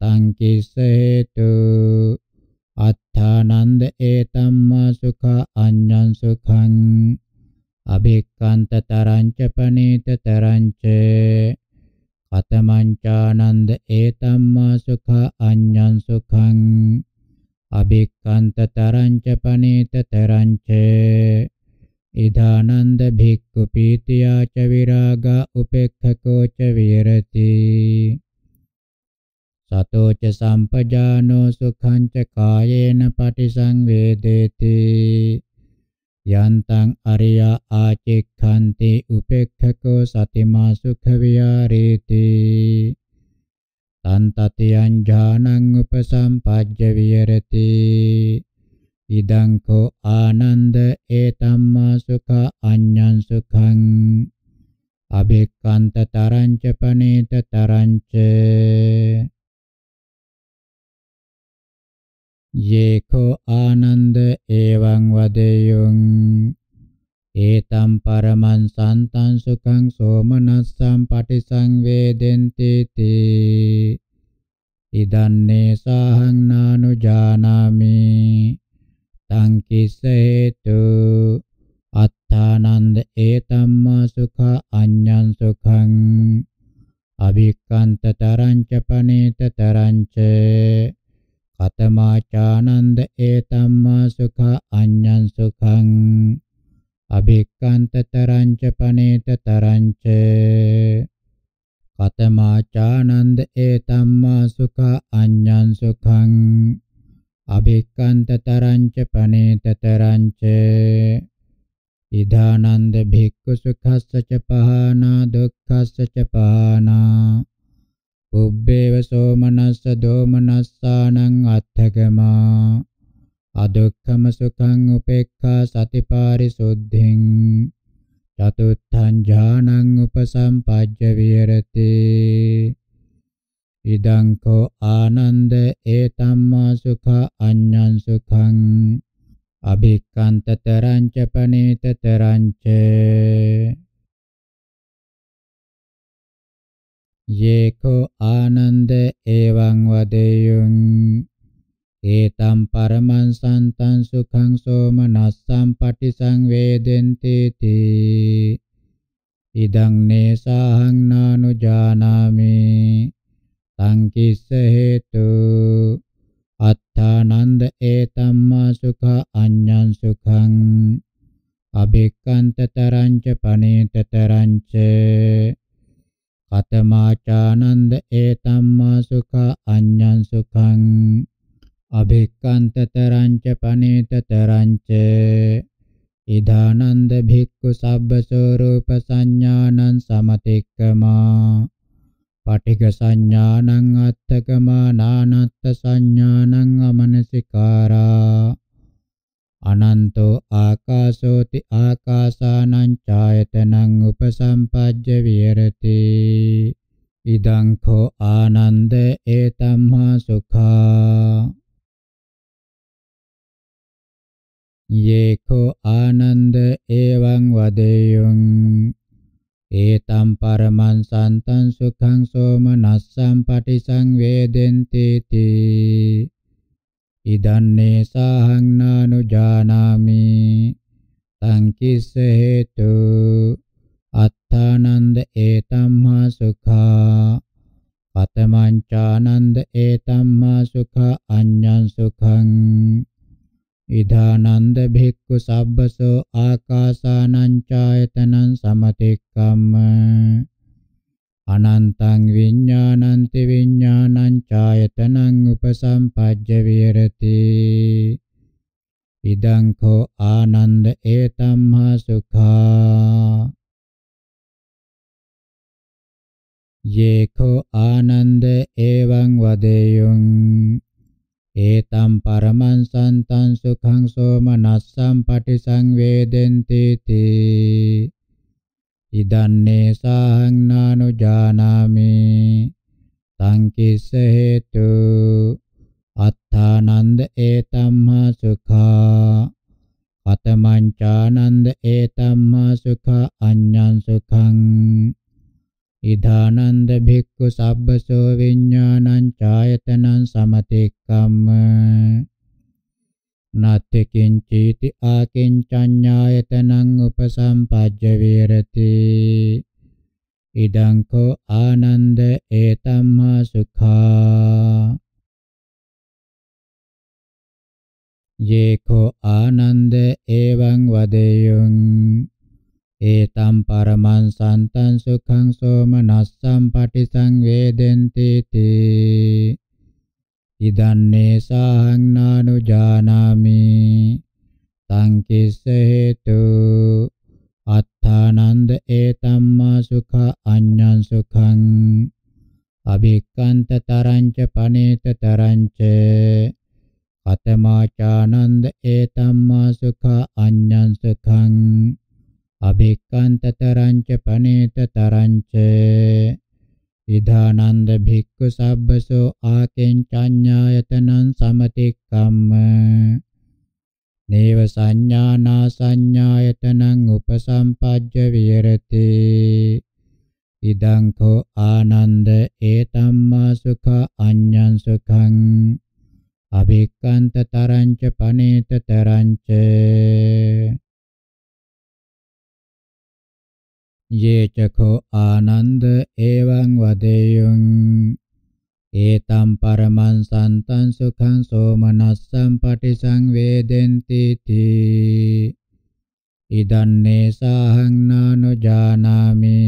තං කිස්ස හේතු අත්ථානන්ද ඒතම්මා සුඛා අඤ්ඤං සුඛං අභික්ඛන්ත තරංච පනේත තරංච කතමංචානන්ද ඒතම්මා සුඛා අඤ්ඤං සුඛං අභික්කන්ත තරංච පනේත තරංච ඉදානන්ද භික්ඛු පීතියා ච විරාගා උපේක්ඛකෝ ච විරති සතෝ ච සම්පජානෝ සුඛං ච කායේන පටිසංවේදේති යන්තං අරියා ආචික්ඛන්ති උපේක්ඛකෝ සතිමා සුඛ විහාරේති tantatiyan jhanang upasampajja viyarati idang ko ananda etamma sukha anyan sukhang abhikkanta taranca panita taranca yeko ananda evaṁ vadeyuṁ ඒතම් පරමං සන්තං සුඛං සෝමනස්සං පටිසංවේදෙන්ති තී ඉදන්නේ සාහං නානුජානාමි තං කිස හේතු අත්තානන්ද ඒතම්මා සුඛ අඤ්ඤං සුඛං අභික්කන්ත තරංච පනේත තරංච කතමාචානන්ද ඒතම්මා සුඛ අඤ්ඤං සුඛං අභික්කන්ත තරංච පනේත තරංච කතමාචානන්ද ඒ තම්මා සුඛා අඤ්ඤං සුඛං අභික්කන්ත තරංච පනේත තරංච ඉදානන්ද භික්ඛු සුඛස්සච පහනා දුක්ඛස්සච පහනා පුබ්බේව සෝමනස්ස දෝමනස්සානං අත්ථගමා අදුක්ඛම සුඛං උපේක්ඛා සතිපාරිසුද්ධින් චතුත්ථං ඥානං උපසම්පජ්ජ විහෙරති ඉදං කෝ ආනන්ද ඒතම්මා සුඛ අඤ්ඤං සුඛං අභික්ඛන්තතරං ච පනේතතරං ච යේකෝ ආනන්ද එවං වදෙයුං ඒතම් පරමං සන්තං සුඛං සෝමනස්සං පටිසංවේදෙන්ති තී ඉදං නේසාහං නානුජානාමි තං කිස්ස හේතු අත්තානන්ද ඒතම්මා සුඛ අඤ්ඤං සුඛං අබේකන්තතරංච පනේතතරංච කතමාචානන්ද ඒතම්මා සුඛ අඤ්ඤං සුඛං අභික්කන්තතරංච පනේතතරංච ඉදානන්ද භික්ඛු සබ්බ ස්වરૂප සංඥානං සමතික්කමා පටිඝ සංඥානං අත්තකමා නානත්ත් සංඥානං අමනසිකාරා අනන්තෝ ආකාශෝති ආකාසානං ඡායතනං උපසම්පජ්ජ විහෙරති ඉදං කෝ ආනන්ද ඒතම්හා සුඛා යේකෝ ආනන්ද එවං වදේයං ඒතම් පරමං සන්තං සුඛං සෝමනස්සං පටිසංවේදෙන්ති තී ඉදන්නේ සාහං නානුජානාමි තං කිස්ස හේතු අත්තානන්ද ඒතම්හා සුඛා පතමං චානන්ද ඒතම්හා සුඛා අඤ්ඤං සුඛං ඉදානන්ද භික්ඛු සබ්බසෝ ආකාසානං ඡායතනං සමතික්කම්ම අනන්තං විඥානන්ති විඥානං ඡායතනං උපසම්පජ්ජ විහෙරති ඉදං කෝ ආනන්ද ඒතම්හා සුඛා යේඛෝ ආනන්ද එවං වදේයං ඒතම් පරමං සන්තං සුඛං සෝමනස්සං පටිසංවේදෙන්ති තී ඉදන්නේ සාහං නානුජානාමි තං කිස්ස හේතු අත්තානන්ද ඒතම්හා සුඛා අතමං චානන්ද ඒතම්හා සුඛා අඤ්ඤං සුඛං ඉදානන්ද භික්ඛු සබ්බසෝ විඥානං ඡායතනං සමතික්කම්ම නාත්තේ කිංචීති ආකින්චඤ්ඤායතනං උපසම්පජ්ජ වේරති ඉදං කෝ ආනන්ද ඒතම්මා සුඛා යේකෝ ආනන්ද එවං වදේයං ඒතම් පරමං සන්තං සුඛං සෝමනස්සං පටිසංවේදෙන්ති තී ඉදන්නේ සාහං නානුජානාමි තං කිස්ස හේතු අත්ථානන්ද ඒතම්මා සුඛ අඤ්ඤං සුඛං අභික්කන්ත තරංච පනේත තරංච කතමාචානන්ද ඒතම්මා සුඛ අඤ්ඤං සුඛං අභික්ඛන්තතරංච පනේතතරංච ඉදානන්ද භික්ඛු සබ්බසෝ ආකෙඤ්ඤායතනං සමතික්ඛම්ම නේව සංඥානා සංඥායතනං උපසම්පජ්ජ විහෙරති ඉදං කෝ ආනන්ද ඒතම්මා සුඛ අඤ්ඤං සුඛං අභික්ඛන්තතරංච පනේතතරංච යේචකෝ ආනන්ද එවං වදේයං ඒතම් පරමං සන්තං සුඛං සෝමනස්සං පටිසංවේදෙන්ති තී ඉදන්නේ සාහං නානෝ ජානාමි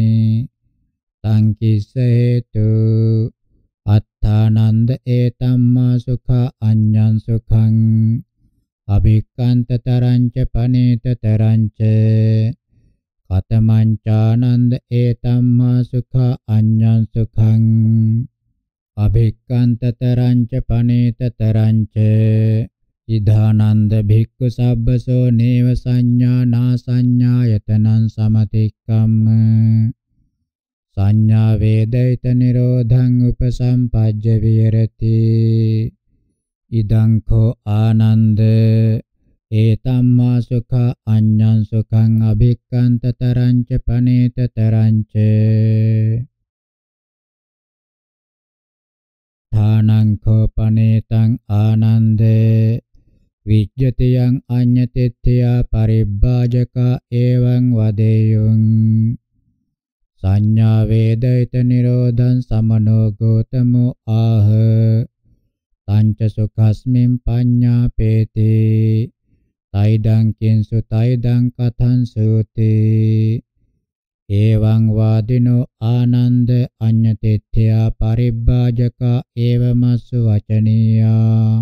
තං කිස්ස හේතු අත්තානන්ද ඒතම්මා සුඛා අඤ්ඤං සුඛං අභික්ඛන්තතරං ච පනේතතරං ච කතමං චානන්ද ඒතම්මා සුඛා අඤ්ඤං සුඛං අභික්ඛන්තතරං ච පනේතතරං ච ඉදානන්ද භික්ඛු සබ්බසෝ නේව සංඥා නා සංඥායතනං සමතික්කම්ම සංඥා වේදිත නිරෝධං උපසම්පජ්ජ විහෙරති ඉදං කෝ Ananda Etamma sukha aññan sukhaṃ abhikkanta tarañ ca panita tarañ ca Thānaṃ kho panitaṃ ānande vijjatiyaṃ aññatitthiya paribbhājaka evaṃ vadeyyuṃ Saññā vedayita nirodhaṃ samano gotamo āha tañ ca sukhasmiṃ paññāpeti තයිඩං කින්සු තයිඩං කතං සූති එවං වාදිනෝ ආනන්ද අඤ්ඤතෙත්ත්‍යා පරිබ්බාජකා එවමස්සු වචනීයා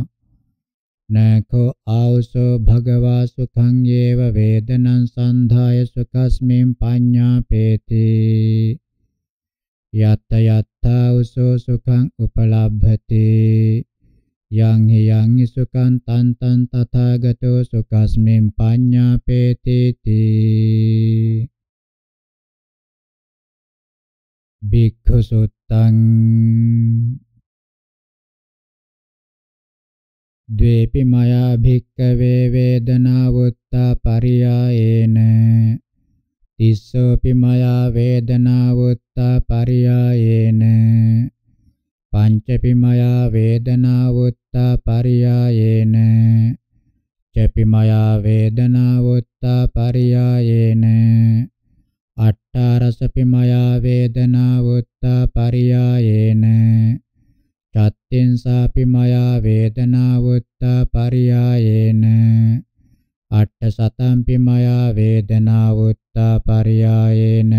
නඛෝ ආවසෝ භගවා සුඛං ඒව වේදනං සන්ධාය සුඛස්මින් පඤ්ඤාපේති යත්ත යත්තාවසෝ සුඛං උපලබ්භති yang hiyang isukan tantan tathagato sukasmin paññāpetiti bhikkhu suttaṃ ද්වේපි මයා භික්කවේ වේදනා වුත්තා පරියායේන තිස්සෝපි මයා වේදනා වුත්තා පරියායේන පංචපිමයා වේදනාවොත්තා පරියායේන චපිමයා වේදනාවොත්තා පරියායේන අට්ඨාරසපිමයා වේදනාවොත්තා පරියායේන චත්තින්සාපිමයා වේදනාවොත්තා පරියායේන අට්ඨ සතම්පිමයා වේදනාවොත්තා පරියායේන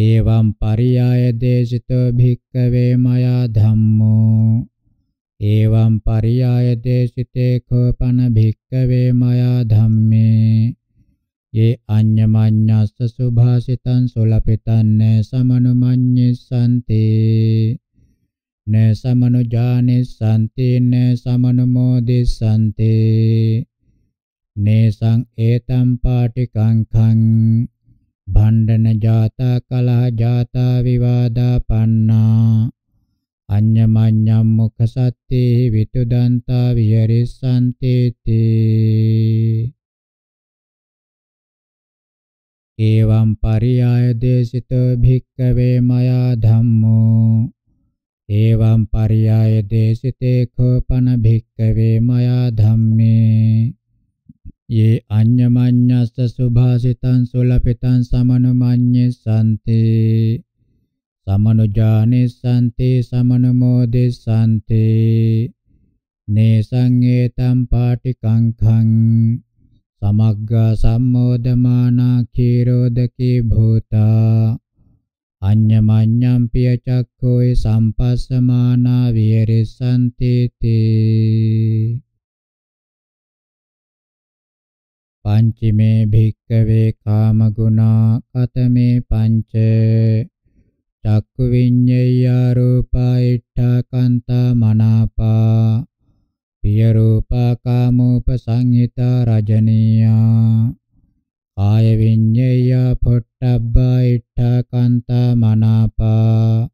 एवं पर्याय देशितो भिक्खवे मया धम्मो एवं पर्याय देशिते खोपन भिक्खवे मया धम्मे ये अन्यमन्यस्य सुभाषितं सुलपितं न समनुमन्यसन्ति न समनुजानिसन्ति न समनुमोदिसन्ति नेसं एतं पाटिकं खं භණ්ඩන ජාතා කලහ ජාතා විවාදා පන්නා අඤ්ඤමඤ්ඤම් මුඛ සත්තේ විතුදන්තා විහෙරිසන්තේති ඒවම් පරියාය දේශිතෝ භික්කවේ මයා ධම්මෝ ඒවම් පරියාය දේශිතේ කෝපන භික්කවේ මයා ධම්මේ ये अन्यमन्यस्स सुभाषितं सुलपितं समनुमन्यसन्ति समनुजानिसन्ति समनुमोदिसन्ति नेसං एतं පාටිකංඛං සමග්ගා සම්මෝදමානා ඛීරෝදකී භූතා අඤ්ඤමඤ්ඤම් පිය චක්ඛෝය සම්පස්සමානා විහෙරසන්ති තේ පංචමේ භික්කවේ කාමගුණා කතමේ පංච චක්කු විඤ්ඤය රූපා ඊඨකන්තා මනාපා පිය රූපා කාමෝපසංහිතා රජනීයා කාය විඤ්ඤය පොට්ටබ්බා ඊඨකන්තා මනාපා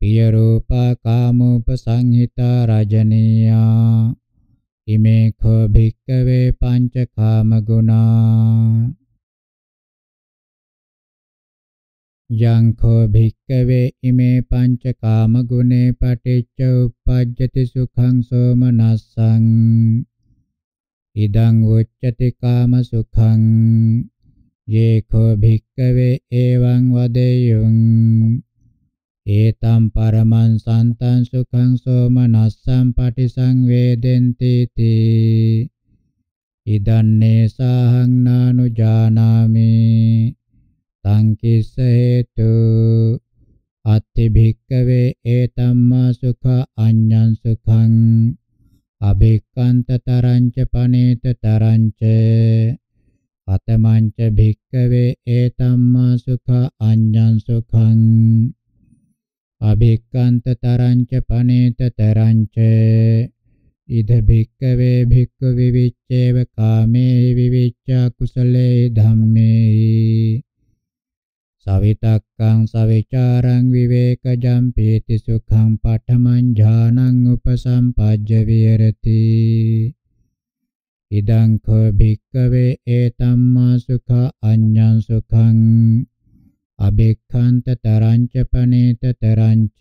පිය රූපා කාමෝපසංහිතා රජනීයා ඉමේඛෝ භික්ඛවේ පංචකාම ගුණා යංඛෝ භික්ඛවේ ඉමේ පංචකාම ගුණේ පටිච්ච උප්පජ්ජති සුඛං සෝමනස්සං ඉදං උච්චති කාම සුඛං යේඛෝ භික්ඛවේ එවං වදෙයුං ඒතම් පරමං සන්තං සුඛං සෝමනස්සං පටිසංවේදෙන්ති තී ඉදන්නේ සාහං නානුජානාමි තං කිස්ස හේතු අත්ති භික්කවේ ඒතම්මා සුඛ අඤ්ඤං සුඛං අභික්කන්ත තරංච පනේත තරංච අතමංච භික්කවේ ඒතම්මා සුඛ අඤ්ඤං සුඛං අභික්කන්තතරංච පනේතතරංච ඉද භික්කවේ භික්ඛු විවිච්ඡේව කාමේ විවිච්ඡා කුසලේ ධම්මේ සවිතක්කං සවිචාරං විවේකජම් පීති සුඛං පඨමං ඥානං උපසම්පජ්ජ විහෙරති ඉදං කෝ භික්කවේ ඒතම්මා සුඛ අඤ්ඤං සුඛං අබෙක්ඛන්ත තරංච පනේත තරංච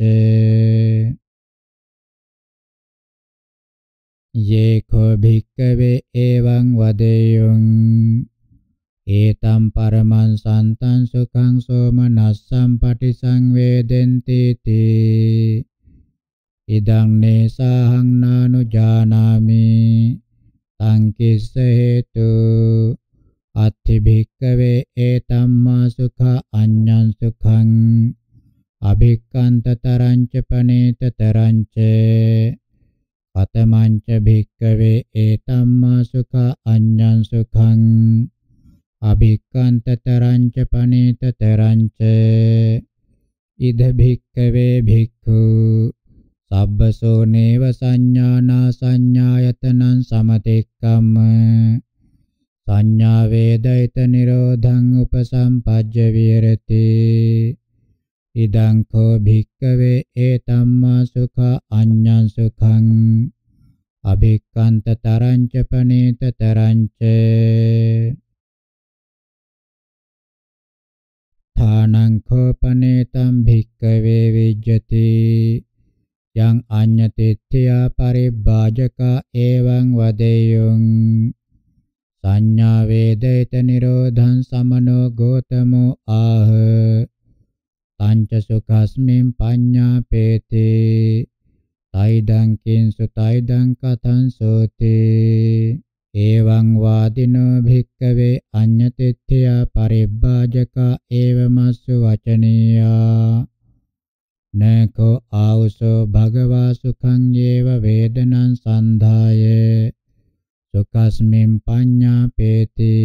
යේඛෝ භික්කවේ එවං වදේයං ඒතම් පරමං සන්තං සුඛං සෝමනස්සං පටිසංවේදෙන්ති තී ඉදං නේසාහං නානුජානාමි තං කිස්ස හේතු අත්ථි භික්කවේ ඒතම්මා සුඛ අඤ්ඤං සුඛං අභික්කන්ත තරංච පනේත තරංච පතමංච භික්කවේ ඒතම්මා සුඛ අඤ්ඤං සුඛං අභික්කන්ත තරංච පනේත තරංච ඉද භික්කවේ භික්ඛු සබ්බසෝ නේව සංඥානා සංඥායතනං සමතෙක්කම්ම සංඥා වේදිත නිරෝධං උපසම්පජ්ජ විරති ඉදං කෝ භික්කවේ ඒතම්මා සුඛ අඤ්ඤං සුඛං අභික්කන්ත තරංච පනේත තරංච ථානං කෝපනේතං භික්කවේ විජ්ජති යං අඤ්ඤතිත්‍ත්‍යා පරිබ්බාජකා එවං වදේයං සංඥා වේදිත නිරෝධං සමනෝ ගෝතමෝ ආහ තංච සුඛස්මින් පඤ්ඤාපේතේ තයිදං කින්සු තයිදං කතං සෝතේ එවං වාදිනෝ භික්කවේ අඤ්ඤතිත්‍ය පරිබ්බාජක ඒවමස්සු වචනීයා නකෝ ආවසෝ භගවා සුඛං ඒව වේදනං සන්ධායේ සුකස්මින් පඤ්ඤා පේති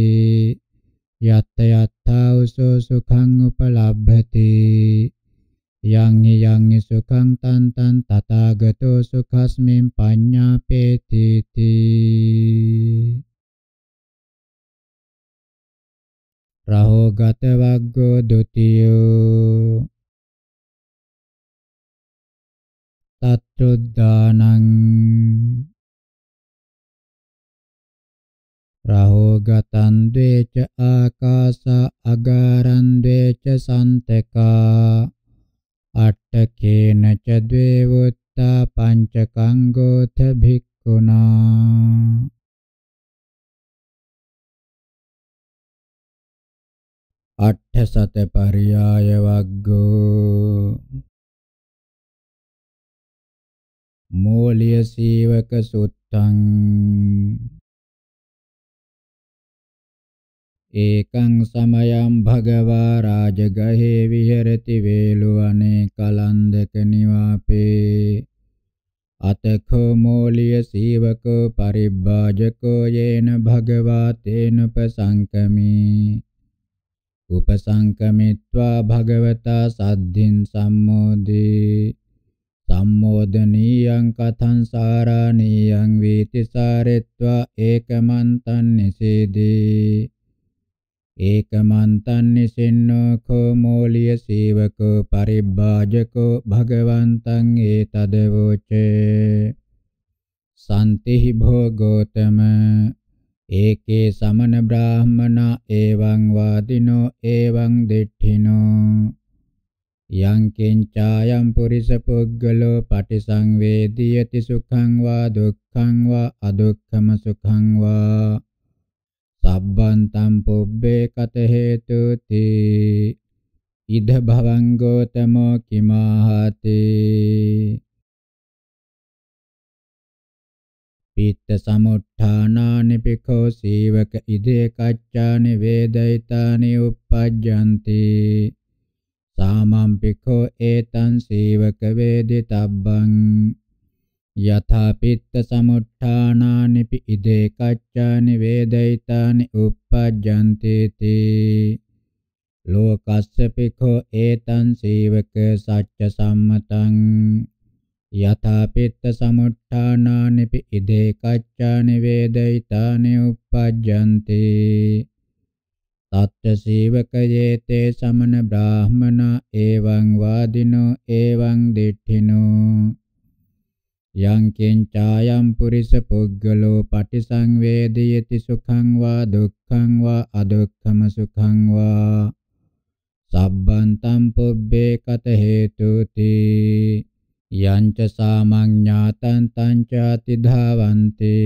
යත්ත යත්තා උසෝ සුඛං උපලබ්භති යං යං සුඛං තන් තන් තථාගතෝ සුඛස්මින් පඤ්ඤා පේති තී රහෝ ගත වග්ගෝ ဒ ුතියෝ තත්ත්‍රුද්දානං රහෝගතන් ද්වේච ආකාස අගාරන් ද්වේච සන්තකා අට්ඨකේන ච ද්වේවුත්තා පංචකං ගෝත භික්ඛුනා අට්ඨ සත පරියාය වග්ගෝ මෝලිය සීවක සුත්තං ඒකං සමයං භගවා රාජගහේ විහෙරති වේලුවනේ කලන්දක නිවාපේ අතඛෝ මෝලිය සීවකෝ පරිබ්බාජකෝ යේන භගවා තේනුපසංකමි උපසංකමිත්වා භගවතා සද්ධින් සම්මෝදේ සම්මෝදනීයං කතං සාරාණීයං වීති සාරෙත්වා ඒකමන්තං නිසීදී ඒකමන්තං නිසින්නෝ කෝ මෝලිය සීවකෝ පරිබ්බාජකෝ භගවන්තං ඒතදවෝචේ සන්තිහි භෝගෝතම ඒකේ සමන බ්‍රාහ්මනා එවං වාදිනෝ එවං දිඨිනෝ යං කිංචායම් පුරිස පුග්ගලෝ පටිසංවේදීයති සුඛං වා දුක්ඛං වා අදුක්ඛම සුඛං වා සබ්බන්තං පුබ්බේ කත හේතුති ඉද භවංගෝ තමෝ කිමාහති පිත්ත සමුත්ථානානි පිඛෝ සීවක ඉදේ කච්ඡානි වේදිතානි uppajjanti සාමම් පිඛෝ ඒතං සීවක වේදිතබ්බං යථා පිත්ත සමුට්ඨානානිපි ඉදේ කච්චානි වේදිතානි uppajjante te ලෝකස්ස පිඛෝ ඒතං සීවක සච්ච සම්මතං යථා පිත්ත සමුට්ඨානානිපි ඉදේ කච්චානි වේදිතානි uppajjante තත්ත සීවකයේ තේ සමන බ්‍රාහමනා එවං වාදිනෝ එවං දිඨිනෝ යං කිංචායම් පුරිස පුග්ගලෝ පටිසංවේදයති සුඛං වා දුක්ඛං වා අදුක්ඛම සුඛං වා සබ්බන්තම් පුබ්බේ කත හේතුති යංච සාමඤ්ඤාතං තංචාති ධාවන්ති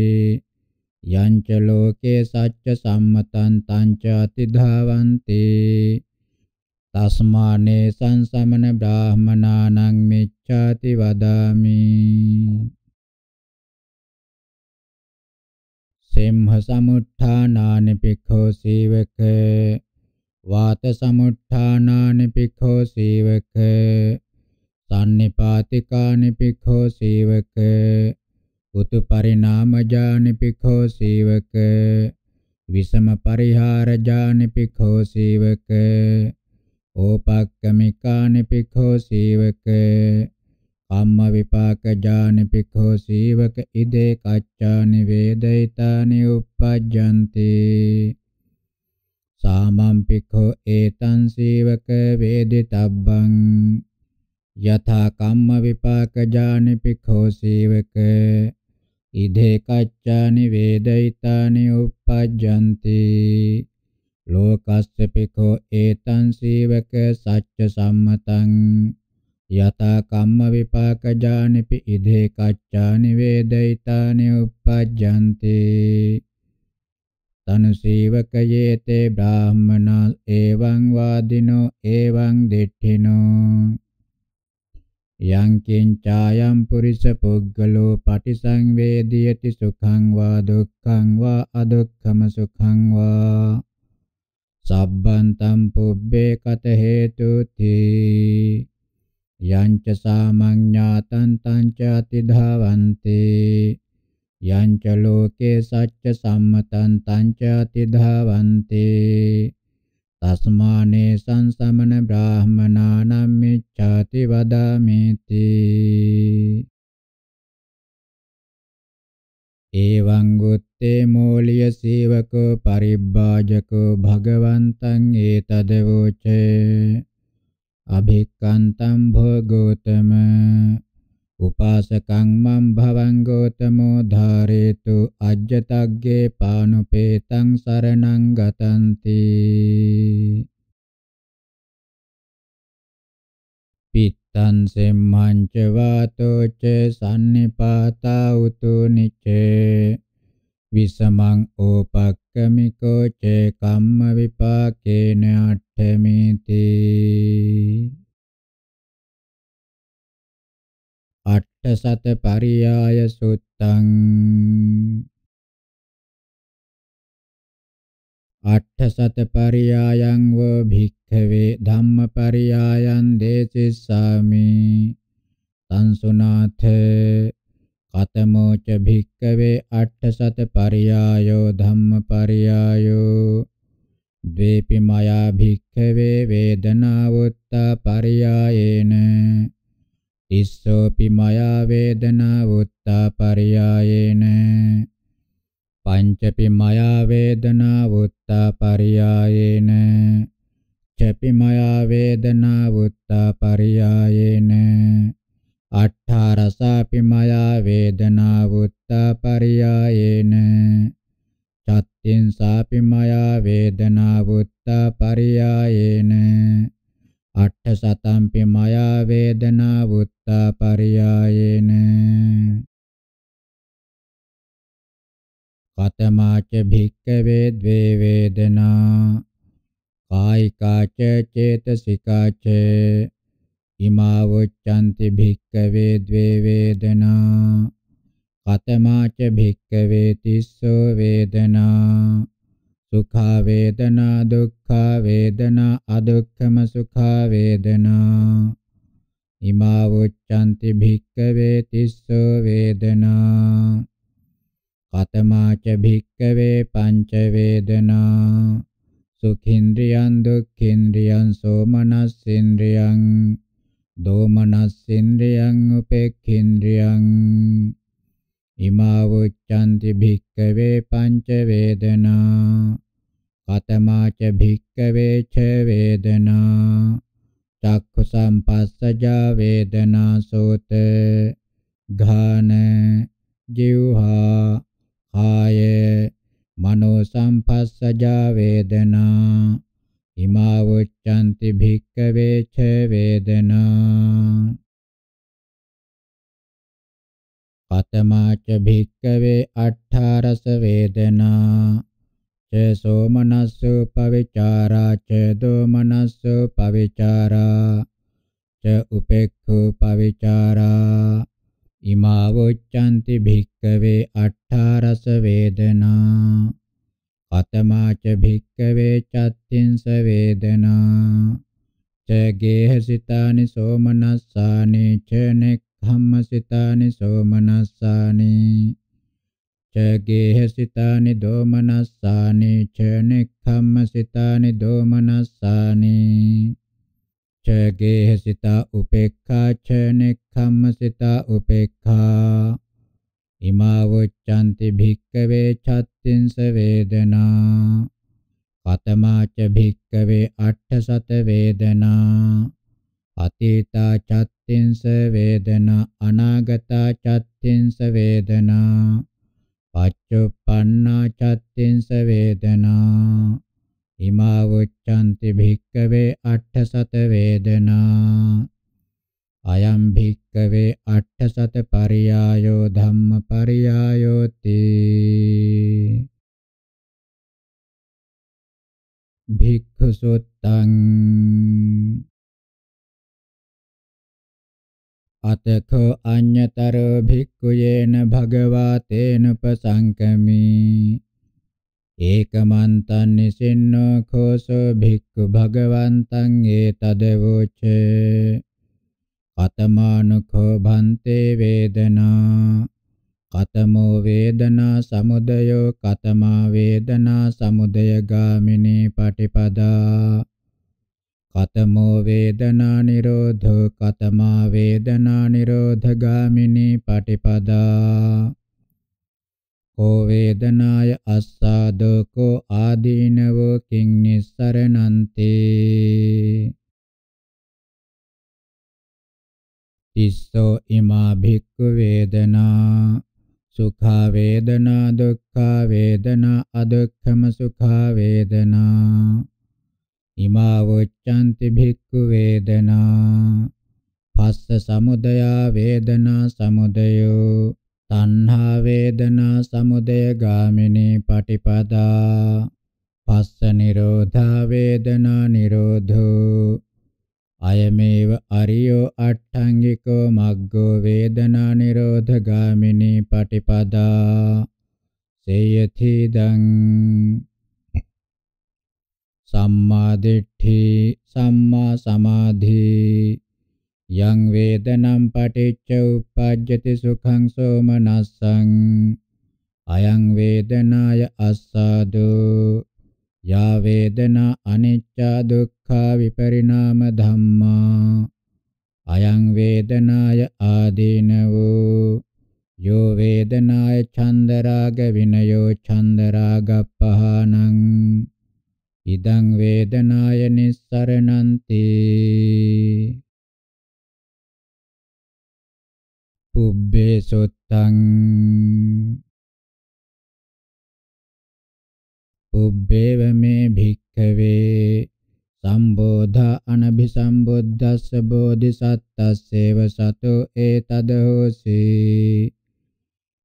යංච ලෝකේ සච්ච සම්මතං තංචාති ධාවන්ති තස්මානේ සංසමන බ්‍රාහමනානං මිච්ඡාති වදාමි සෙම්හ සමුත්ථානානි පික්ඛෝ සීවක වාත සමුත්ථානානි පික්ඛෝ සීවක සම්නිපාතිකානි පික්ඛෝ සීවක උතු පරිණාමජානි පික්ඛෝ සීවක විසම පරිහාරජානි පික්ඛෝ සීවක ඕපක්කමිකානි පිඛෝ සීවක කම්ම විපාක ජානි පිඛෝ සීවක ඉදේ කච්චානි වේදිතානි uppajjanti සාමම් පිඛෝ ඒතං සීවක වේදිතබ්බං යථා කම්ම විපාක ජානි පිඛෝ සීවක ඉදේ කච්චානි වේදිතානි uppajjanti ලෝකස්ස පිඛෝ ඒතං සීවක සච්ච සම්මතං යතා කම්ම විපාක ජානිපි ඉදේ කච්චානි වේදිතානි uppajjanti තන සීවක යේතේ බ්‍රාහමනා එවං වාදිනෝ එවං දෙට්ඨිනෝ යං කිංචායම් පුරිස පුග්ගලෝ පටිසංවේදියති සුඛං වා දුක්ඛං වා අදුක්ඛම සුඛං වා සබ්බන්තම් පුබ්බේ කත හේතුති යංච සාමඤ්ඤාතං තං ච අතිධාවන්තේ යංච ලෝකේ සච්ච සම්මතං තං ච අතිධාවන්තේ තස්මානේ සංසමන බ්‍රාහමනානම් මිච්ඡාති වදාමේති එවං උත්තේ මෝලිය සේවකෝ පරිබ්බාජකෝ භගවන්තං ඒතදවෝච අභික්කන්තං භෝගෝතම උපාසකං මම් භවං ගෝතමෝ ධාරේතු අජ්ජතග්ගේ පානුපේතං සරණං ගතන්ති පිට තං සෙම්මංච වාතෝ ච සම්නිපාතා උතු නිචේ විසමං ඕපක්කමිකෝ ච කම්ම විපාකේන අට්ඨමේති අට්ඨසත පරියාය සුත්තං අට්ඨසත පරියායං වෝ භික්ඛ භික්ඛවේ ධම්මපරියායන් දේසිස්සාමි සංසුනාථ කතමෝච භික්ඛවේ අට්ඨසත පරියායෝ ධම්මපරියායෝ ද්වේපි මයා භික්ඛවේ වේදනාවුත්තා පරියායේන තිස්සෝපි මයා වේදනාවුත්තා පරියායේන පංචපි මයා වේදනාවුත්තා පරියායේන චපි මයා වේදනා වුත්තාපරියායේන අට්ඨාරසාපි මයා වේදනා වුත්තාපරියායේන චත්තින් සාපි මයා වේදනා වුත්තාපරියායේන අට්ඨ සතම්පි මයා වේදනා වුත්තාපරියායේන කතමාච භික්කවේ ද්වේ වේදනා කායිකාච චේතසිකාච ඉමා වොච්ඡanti භික්කවේ द्वे වේදනා කතමාච භික්කවේ තිස්සෝ වේදනා සුඛා වේදනා දුක්ඛා වේදනා අදුක්ඛම සුඛා වේදනා ඉමා වොච්ඡanti භික්කවේ තිස්සෝ වේදනා කතමාච භික්කවේ පංච වේදනා සුඛින්ද්‍රියං දුක්ඛින්ද්‍රියං සෝමනස්සින්ද්‍රියං දෝමනස්සින්ද්‍රියං උපේක්ඛින්ද්‍රියං ඉමාවොච්ඡන්ති භික්කවේ පංච වේදනා කතමාච භික්කවේ ච වේදනා චක්ඛු සම්පස්සජා වේදනා සෝත ඝාන ජීවහා කාය මනෝ සම්පස්සජා වේදනා ඉමා වොච්ඡanti භික්ඛවේ ච වේදනා පතමාච භික්ඛවේ අට්ඨාරස වේදනා ච සෝමනස්සු පවිචාරා ච දෝමනස්සු පවිචාරා ච උපේක්ඛු පවිචාරා ඉමාවොච්ඡන්ති භික්කවේ අට්ඨාරස වේදනා අතමාච භික්කවේ චත්තින්ස වේදනා චගේහසිතානි සෝමනස්සානි චනෙක්ඛම්මසිතානි සෝමනස්සානි චගේහසිතානි දෝමනස්සානි චනෙක්ඛම්මසිතානි දෝමනස්සානි च गेहसिता उपेक्खा च निक्खम्मसिता उपेक्खा ඉමා වොච්ඡන්ති භික්කවේ ඡත්තින්ස වේදනා කතමාච භික්කවේ අට්ඨසත වේදනා අතීතා ඡත්තින්ස වේදනා අනාගතා ඡත්තින්ස වේදනා පච්චුප්පන්නා ඡත්තින්ස වේදනා ඉමාවුච්ඡන්ති භික්කවේ අට්ඨසත වේදනා අයම් භික්කවේ අට්ඨසත පරියායෝ ධම්ම පරියායෝති භික්ඛු සුත්තං අතකෝ අඤ්‍යතරෝ භික්ඛුයේන භගවා තේන උපසංකමී ඒකමන්තං නිසින්නෝ කෝසෝ භික්ඛු භගවන්තං ඒතදවෝච කතමානුඛෝ භන්තේ වේදනා කතමෝ වේදනා සමුදයෝ කතමා වේදනා සමුදය ගාමිනී පටිපදා කතමෝ වේදනා නිරෝධෝ කතමා වේදනා නිරෝධ ගාමිනී පටිපදා කෝ වේදනාය අස්සාදෝ කෝ ආදීනවෝ කිං නිස්සරණන්තේ තිස්සෝ ඉමා භික්ඛු වේදනා සුඛා වේදනා දුක්ඛා වේදනා අදුක්ඛම සුඛා වේදනා ඉමා වොච්ඡන්ති භික්ඛු වේදනා පස්ස සමුදයා වේදනා සමුදයෝ තණ්හා වේදනා සමුදය ගාමිනී පටිපදා පස්ස නිරෝධා වේදනා නිරෝධෝ අයමේව අරියෝ අට්ඨංගිකෝ මග්ගෝ වේදනා නිරෝධ ගාමිනී පටිපදා සේයති දං සම්මා දිට්ඨි සම්මා සමාධි යං වේදනම් පටිච්ච උප්පජ්ජති සුඛං සෝමනස්සං අයං වේදනාය අස්සාදෝ යා වේදනා අනිච්ච දුක්ඛ විපරිණාම ධම්මා අයං වේදනාය ආදීනවෝ යෝ වේදනාය චන්දරාග විනයෝ චන්දරාගප්පහානං ඉදං වේදනාය නිස්සරණන්ති පුබ්බේ සුත්තං පුබ්බේව මේ භික්ඛවේ සම්බෝධා අනභිසම්බුද්දස්ස බෝධිසත්තස්සේව සතෝ ඒතද හෝසි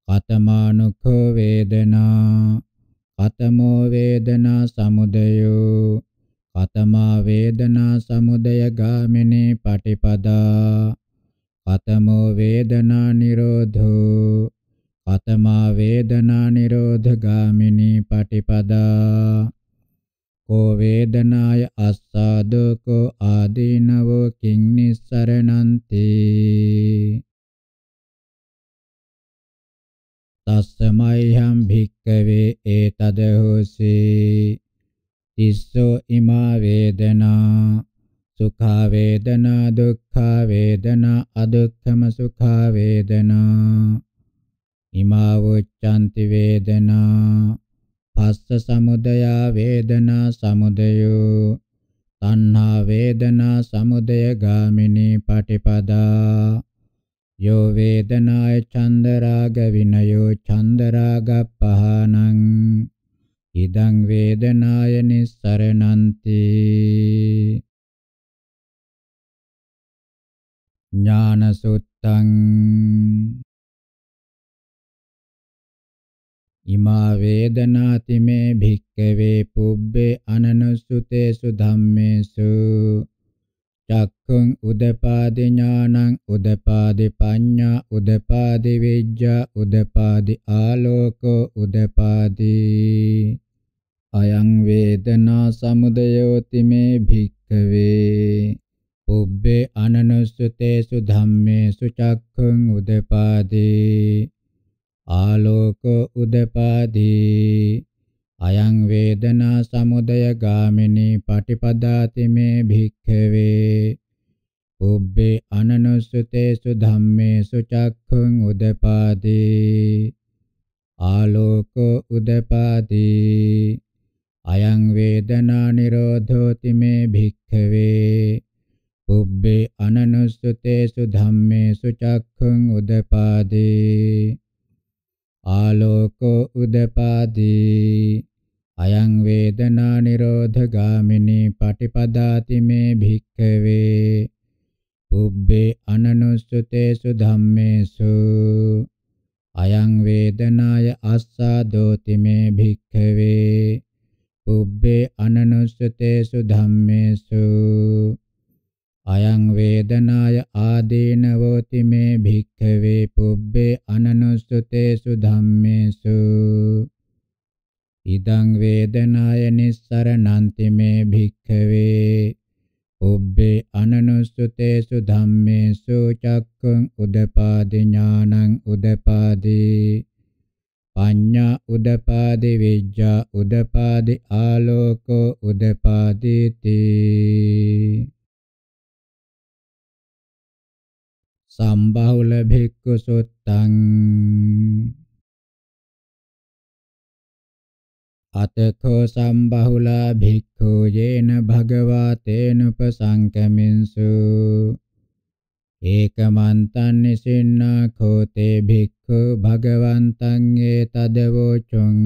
කතමානුඛෝ වේදනා කතමෝ වේදනා සමුදයෝ කතමා වේදනා සමුදය ගාමිනී පටිපදා කතමෝ වේදනා නිරෝධෝ කතමා වේදනා නිරෝධ ගාමිනී පටිපදා කෝ වේදනාය අස්සාදෝ කෝ ආදීනවෝ කිං නිස්සරණන්ති තස්සමයිහම් භික්කවේ ඒතද හොසි තිස්සෝ ඉමා වේදනා සුඛා වේදනා දුක්ඛා වේදනා අදුක්ඛම සුඛා වේදනා ඉමා වොච්ඡන්ති වේදනා පස්ස සමුදයා වේදනා සමුදයෝ තණ්හා වේදනා සමුදය ගාමිනී පටිපදා යෝ වේදනාය චන්දරාග විනයෝ චන්දරාගප්පහානං ඉදං වේදනාය නිස්සරණන්ති ඥානසුත්තං ඉමා වේදනාති මේ භික්ඛවේ පුබ්බේ අනනුසුතේසු ධම්මේසු චක්ඛුං උදපාදි ඥානං උදපාදි පඤ්ඤා උදපාදි විඥා උදපාදි ආලෝකෝ උදපාදි අයං වේදනා සමුදයෝති මේ භික්ඛවේ පුබ්බේ අනනුස්සුතේසු ධම්මේසු චක්ඛුං උදපාදී ආලෝක උදපාදී අයං වේදනා සමුදය ගාමිනී පටිපදාති මේ භික්ඛවේ උබ්බේ අනනුස්සුතේසු ධම්මේසු චක්ඛුං උදපාදී ආලෝක උදපාදී අයං වේදනා නිරෝධෝති මේ භික්ඛවේ පුබ්බේ අනනුස්සතේසු ධම්මේසු චක්ඛුං උදපාදී ආලෝකෝ උදපාදී අයං වේදනා නිරෝධ ගාමිනී පටිපදාති මේ භික්ඛවේ පුබ්බේ අනනුස්සතේසු ධම්මේසු අයං වේදනාය අස්සාදෝති මේ භික්ඛවේ පුබ්බේ අනනුස්සතේසු ධම්මේසු අයං වේදනාය ආදීනවෝති මේ භික්ඛවේ පුබ්බේ අනනුස්සුතේසු ධම්මේසු ඉදං වේදනාය නිස්සරණන්ති මේ භික්ඛවේ පුබ්බේ අනනුස්සුතේසු ධම්මේසු චක්ඛං උදපාදි ඥානං උදපාදි පඤ්ඤා උදපාදි විඥා උදපාදි ආලෝකෝ උදපාදිතේ සම්බහුල භික්ඛු සුත්තං අතකෝ සම්බහුලා භික්ඛු යේන භගවා තේනුපසංකමින්සු ඒකමන්තං නිසින්නා කෝතේ භික්ඛු භගවන්තං ඒතදවෝචං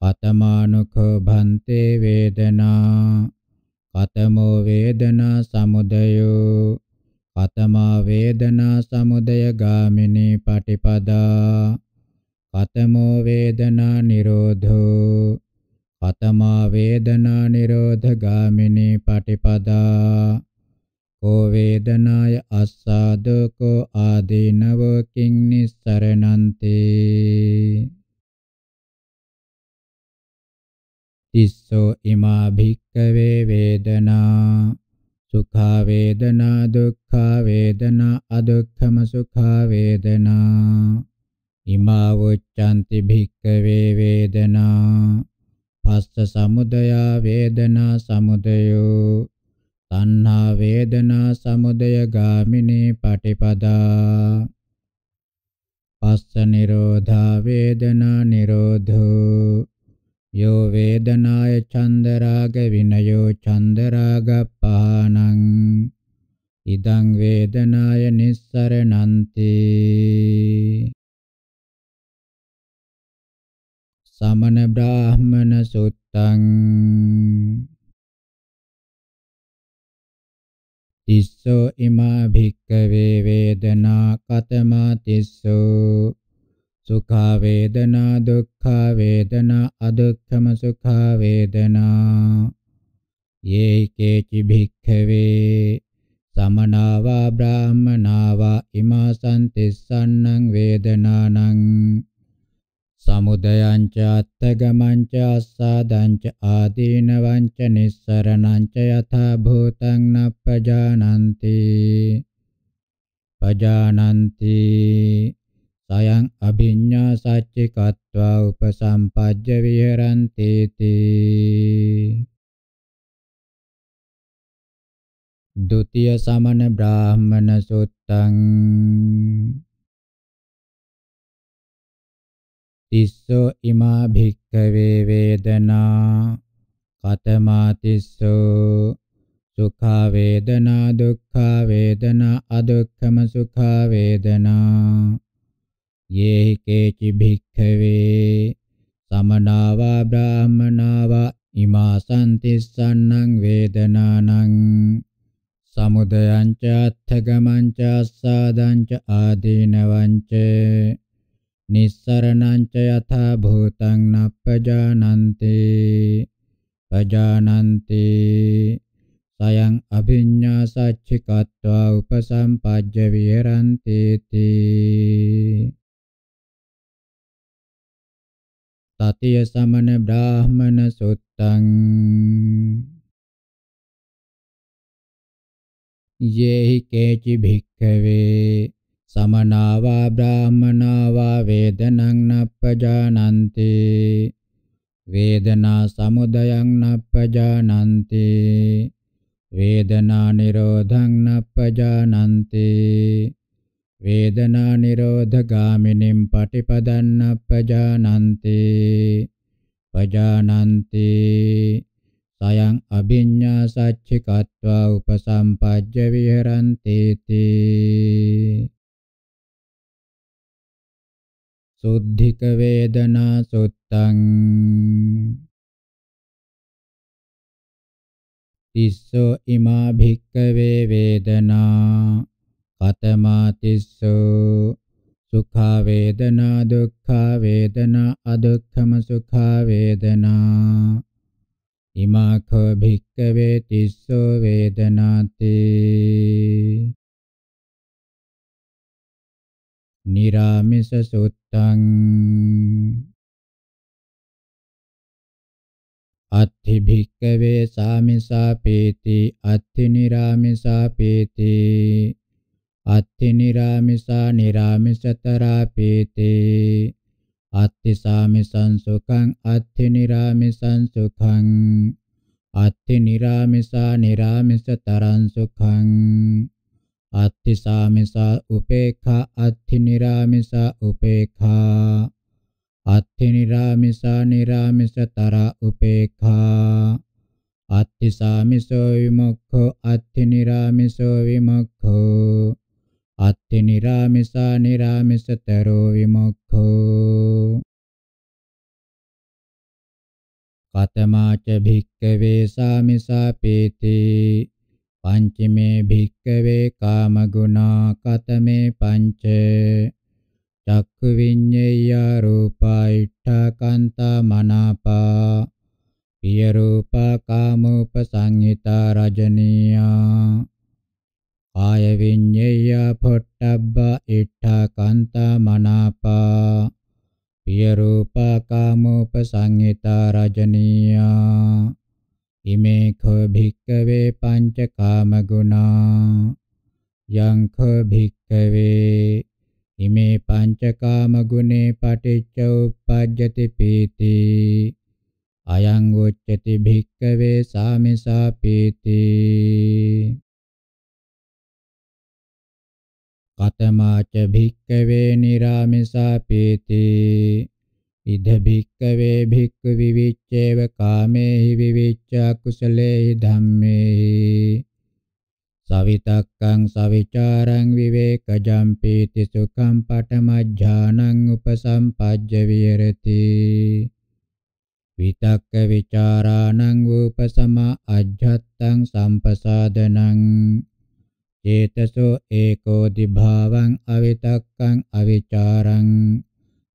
පතමානුඛෝ භන්තේ වේදනා කතමෝ වේදනා සමුදයෝ කතමා වේදනා සමුදය ගාමිනී පටිපදා කතමෝ වේදනා නිරෝධෝ කතමා වේදනා නිරෝධ ගාමිනී පටිපදා කෝ වේදනාය අස්සාදෝ කෝ ආදීනවෝ කිං නිස්සරණන්ති තිස්සෝ ඉමා භික්කවේ වේදනා සුඛා වේදනා දුක්ඛා වේදනා අදුක්ඛම සුඛා වේදනා ඉමා වොච්ඡanti භික්ඛවේ වේදනා පස්ස සමුදයා වේදනා සමුදයෝ තණ්හා වේදනා සමුදය ගාමිනී පටිපදා පස්ස නිරෝධා වේදනා නිරෝධෝ යෝ වේදනාය චන්දරාග විනයෝ චන්දරාග පානං ඉදං වේදනාය නිස්සරණන්ති සමන බ්‍රාහ්මන සුත්තං තිස්සෝ ඉමා භික්කවේ වේදනා කතමා තිස්සෝ සුඛා වේදනා දුක්ඛා වේදනා අදුක්ඛම සුඛා වේදනා යේ කේචි භික්ඛවේ සමනාවා බ්‍රාහමනාවා ඉමාසං තිස්සන්නං වේදනානං සමුදයං ච අත්තගමං ච අස්සාදං ච ආදීනවං ච නිස්සරණං ච යථා භූතං නප්පජානಂತಿ පජානಂತಿ සයං අභිඤ්ඤා සච්චිකत्वा උපසම්පජ්ජ විහෙරಂತಿ තී द्वितीय समन ब्राह्मण सूत्रं තිස්සෝ ඉමා භික්ඛවේ වේදනා කතමා තිස්සෝ සුඛා වේදනා දුක්ඛා වේදනා අදුක්ඛම සුඛා වේදනා යේහි කේචි භික්ඛවේ සමනාවා බ්‍රාහමනාවා ඉමා සම්තිස්සන්නං වේදනානං සමුදයං ච අත්ථගමං ච අස්සාදං ච ආදීනවං ච නිස්සරණං ච යථා භූතං නප්පජානන්ති පජානන්ති සයං අභිඤ්ඤා සච්චිකत्वा උපසම්පජ්ජ විහෙරන්ති තී තතිය සමන බ්‍රාහමන සුත්තං යේහි කේචි භික්ඛවේ සමනාවා බ්‍රාහමනාවා වේදනං නප්පජානන්ති වේදනා සමුදයං නප්පජානන්ති වේදනා නිරෝධං නප්පජානන්ති වේදනා නිරෝධගාමිනින් පටිපදන්නප්පජානන්ති පජානන්ති තයං අභිඤ්ඤා සච්චිකත්වා උපසම්පජ්ජ විහෙරන්ති තී සුද්ධික වේදනා සුත්තං තිස්සෝ ඉමා භික්කවේ වේදනා කතමා තිස්සෝ සුඛා වේදනා දුක්ඛා වේදනා අදුක්ඛම සුඛා වේදනා ඉමාඛ භික්කවේ තිස්සෝ වේදනාති නිරාමිස සුත්තං අත්ථි භික්කවේ සාමිසා පේති අත්ථි නිරාමිසා පේති අත්ථි නිරාමිසා නිරාමිසතරා පේති අත්ති සාමිසං සුඛං අත්ති නිරාමිසං සුඛං අත්ති නිරාමිසා නිරාමිස තරං සුඛං අත්ති සාමිසා උපේඛා අත්ති නිරාමිසා උපේඛා අත්ති නිරාමිසා නිරාමිස තර උපේඛා අත්ති සාමිසෝ විමුක්ඛෝ අත්ති නිරාමිසෝ විමුක්ඛෝ අත්ති නිරාමිසා නිරාමිසතරෝ විමුක්ඛෝ කතමාච භික්කවේ සාමිසා පේති පංචමේ භික්කවේ කාමගුණා කතමේ පංච චක්ඛු විඤ්ඤේය රූපයිඨා කන්තා මනාපා පිය රූපා කාමෝපසංහිතා රජනීයා කාය විඤ්ඤය පොට්ටබ්බ ඉට්ඨා කන්තා මනාපා පිය රූපා කාමෝපසංහිතා රජනීයා ඉමේ ඛ භික්කවේ පංච කාම ගුණා යං ඛ භික්කවේ ඉමේ පංච කාම ගුණේ පටිච්ච උප්පජ්ජති පීති අයං උච්චති භික්කවේ සාමිසා පීති කතමාච භික්කවේ නිරාමිසා පීති ඉද භික්කවේ භික්ඛු විවිච්ඡේව කාමේහි විවිච්ඡා කුසලේහි ධම්මේහි සවිතක්කං සවිචාරං විවේකජම් පීති සුඛං පඨමඥානං උපසම්පජ්ජ විහෙරති විතක්ක විචාරාණං උපසම අජ්ජත්තං සම්පසාදනං චේතසෝ ඒකෝ දිභාවං අවිතක්කං අවිචාරං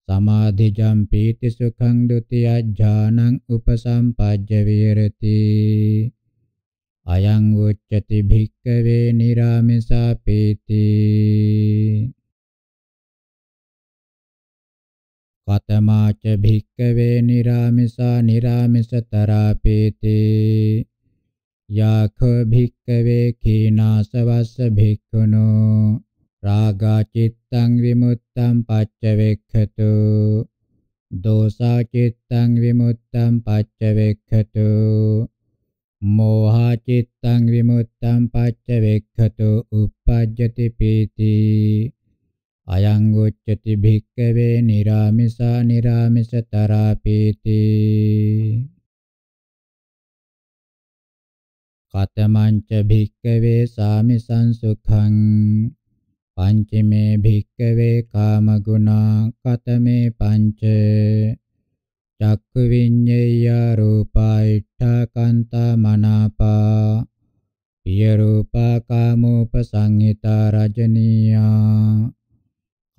සමාධිජම් පීති සුඛං ဒ ුතිය ඥානං උපසම්පජ්ජ විරති අයං උච්චති භික්කවේ නිරාමසා පීති කතමාච භික්කවේ නිරාමසා නිරාමසතරා පීති යඛ භික්කවේ කීනාසවස්ස භික්ඛුනෝ රාගා චිත්තං විමුත්තං පච්චවෙක්ඛතු දෝසා චිත්තං විමුත්තං පච්චවෙක්ඛතු මෝහා චිත්තං විමුත්තං පච්චවෙක්ඛතු uppajjati pīti අයං උච්චති භික්කවේ निराமிසා निराமிසතරා පීති පතමංච භික්කවේ සාමිසං සුඛං පංචමේ භික්කවේ කාමගුණා කතමේ පංච චක්කු විඤ්ඤය රූපයිඨා කන්තා මනාපා පිය රූපා කාමෝපසංහිතා රජනීයා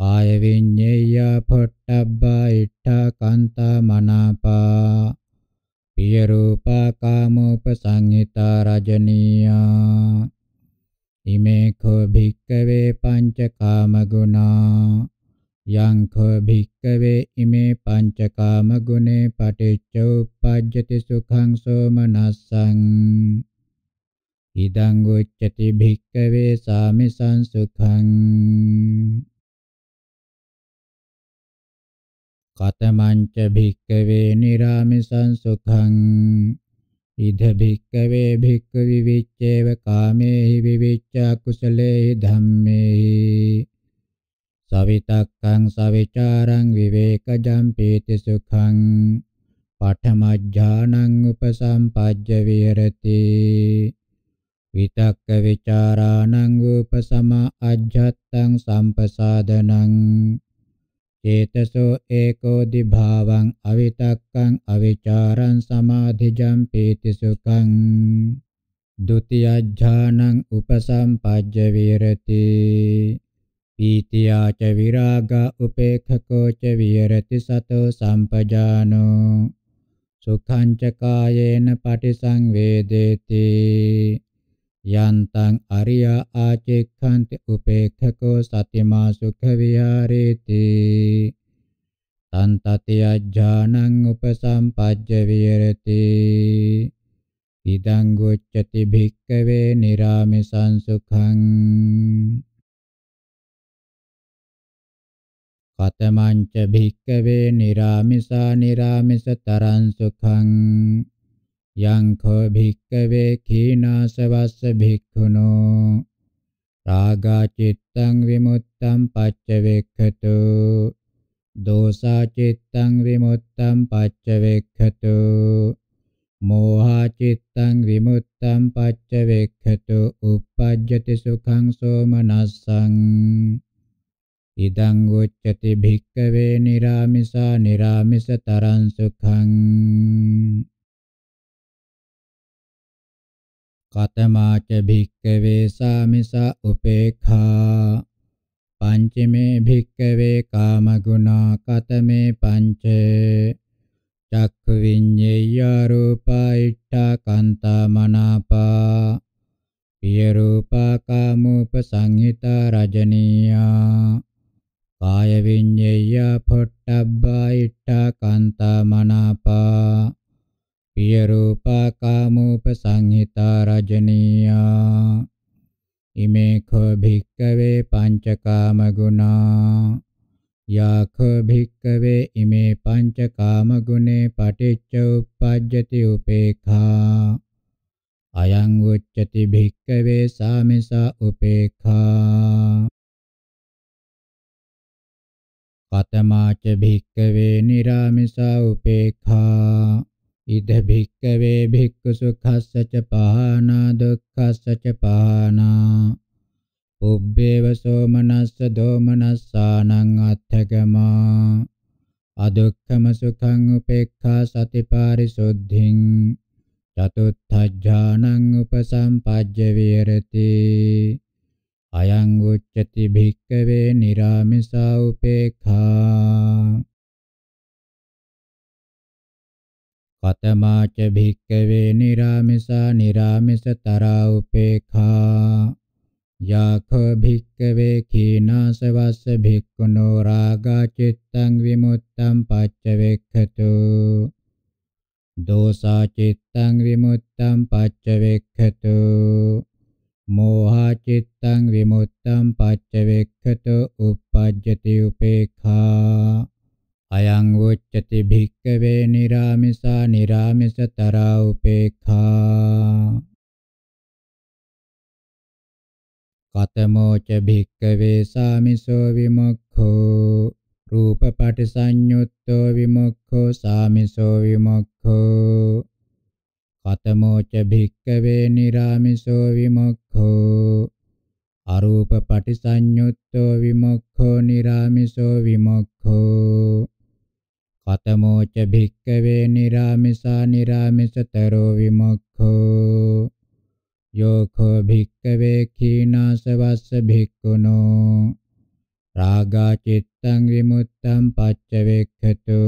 කාය විඤ්ඤය පොට්ටබ්බයිඨා කන්තා මනාපා පිය රූපකාමෝපසංහිතා රජනීයා ඉමේ කෝ භික්කවේ පංචකාම ගුණා යං කෝ භික්කවේ ඉමේ පංචකාම ගුණේ පටිච්ච උප්පජ්ජති සුඛං සෝමනස්සං ඉදං උච්චති භික්කවේ සාමිසං සුඛං කතමංච භික්කවේ නිරාමිසං සුඛං ඉද භික්කවේ භික්ක විවිච්ඡේව කාමේහි විවිච්ඡා කුසලේහි ධම්මේහි සවිතක්ඛං සවිචාරං විවේකජම් පීති සුඛං පඨමඥානං උපසම්පජ්ජ විහෙරති විතක්ක විචාරාණං උපසම අජ්ජත්තං සම්පසාදනං චේතසෝ ඒකෝ දිභාවං අවිතක්කං අවිචාරං සමාධිජං පීති සුඛං ဒ ුතියඥානං උපසම්පජ්ජ විරති පීතියාච විරාග උපේක්ඛකෝ ච විරති සතෝ සම්පජානෝ සුඛං ච කායේන පටිසංවේදේති යන්තං අරියා ආචෙක්ඛන්ති උපේක්ඛකෝ සතිමා සුඛ විහාරේති තන්තති අඥානං උපසම්පජ්ජ විහෙරති ඉදං ගොච්ඡති භික්ඛවේ නිරාමිසං සුඛං කතමංච භික්ඛවේ නිරාමිසා නිරාමිස තරං සුඛං යංඛෝ භික්කවේ කීනාසවස්ස භික්ඛුනෝ රාගා චිත්තං විමුත්තං පච්ච වේක්ඛතු දෝසා චිත්තං විමුත්තං පච්ච වේක්ඛතු මෝහා චිත්තං විමුත්තං පච්ච වේක්ඛතු uppajjati sukhang somanassang ඉදං උච්චති භික්කවේ निराமிසා निराமிස තරං සුඛං කතමාච භික්කවේ සාමිසා උපේක්ඛා පංචමේ භික්කවේ කාමගුණා කතමේ පංච චක්ඛු විඤ්ඤේය රූපයිට්ඨා කන්තා මනාපා පිය රූපා කාමූපසංහිතා රජනීයා කාය විඤ්ඤේය පොට්ටබ්බයිට්ඨා කන්තා මනාපා පිය රූපා කාමූපසංහිතා රජනීයා ඉමේ කෝ භික්කවේ පංචකාම ගුණා යාඛ භික්කවේ ඉමේ පංචකාම ගුණේ පටිච්ච උප්පජ්ජති උපේඛා අයං උච්චති භික්කවේ සාමිසා උපේඛා කතමාච භික්කවේ निराමිසා උපේඛා ඉද භික්කවේ භික්ඛු සුඛස්සච පහනා දුක්ඛස්සච පහනා පුබ්බේව සෝමනස්ස දෝමනස්සානං අත්ථගමා අදුක්ඛම සුඛං උපේක්ඛා සතිපාරිසුද්ධින් චතුත්ථඥානං උපසම්පජ්ජ විහෙරති අයං උච්චති භික්කවේ निराமிසා උපේක්ඛා කතමාච භික්කවේ නිරාමිසා නිරාමිසතරා උපේඛා යඛ භික්කවේ කීනාසවස්ස භික්ඛුනෝ රාගා චිත්තං විමුත්තං පච්ච වෙක්ඛතු දෝසා චිත්තං විමුත්තං පච්ච වෙක්ඛතු මෝහා චිත්තං විමුත්තං පච්ච වෙක්ඛතු uppajjati upekkha අයං උච්චති භික්කවේ निराமிසා निराமிසතරා උපේක්ඛා කතමෝ ච භික්කවේ සාමිසෝ විමුක්ඛෝ රූපපටි සංයුත්තෝ විමුක්ඛෝ සාමිසෝ විමුක්ඛෝ කතමෝ ච භික්කවේ निराමිසෝ විමුක්ඛෝ අරූපපටි සංයුත්තෝ විමුක්ඛෝ निराමිසෝ විමුක්ඛෝ කතමෝ ච භික්කවේ නිරාමිසා නිරාමිසතරෝ විමුක්ඛෝ යෝඛෝ භික්කවේ කීනාසවස්ස භික්ඛුනෝ රාගා චිත්තං විමුත්තං පච්ච වේක්ඛතු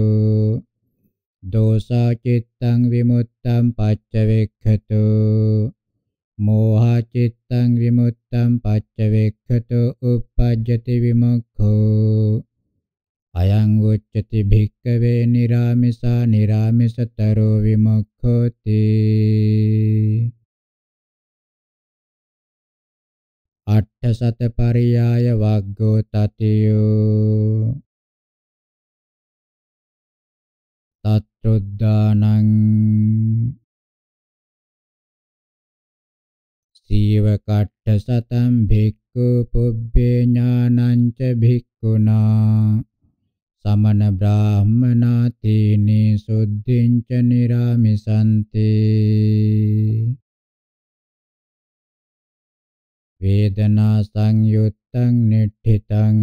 දෝසා චිත්තං විමුත්තං පච්ච වේක්ඛතු මෝහා චිත්තං විමුත්තං පච්ච වේක්ඛතු uppajjati විමුක්ඛෝ අයං උච්චති භික්කවේ නිරාමිසා නිරාමිසතරෝ විමුක්ඛෝති අට්ඨසත පරියාය වග්ගෝ තතියෝ තත්ත්‍ොද්දානං සීව කට්ඨ සතම් භික්ඛු පුබ්බේ ඥානං ච භික්ඛුනා සමන බ්‍රාහ්මනා තේනේ සුද්ධින් ච නිරාමිසන්තේ වේදනා සංයුත්තං නිට්ඨිතං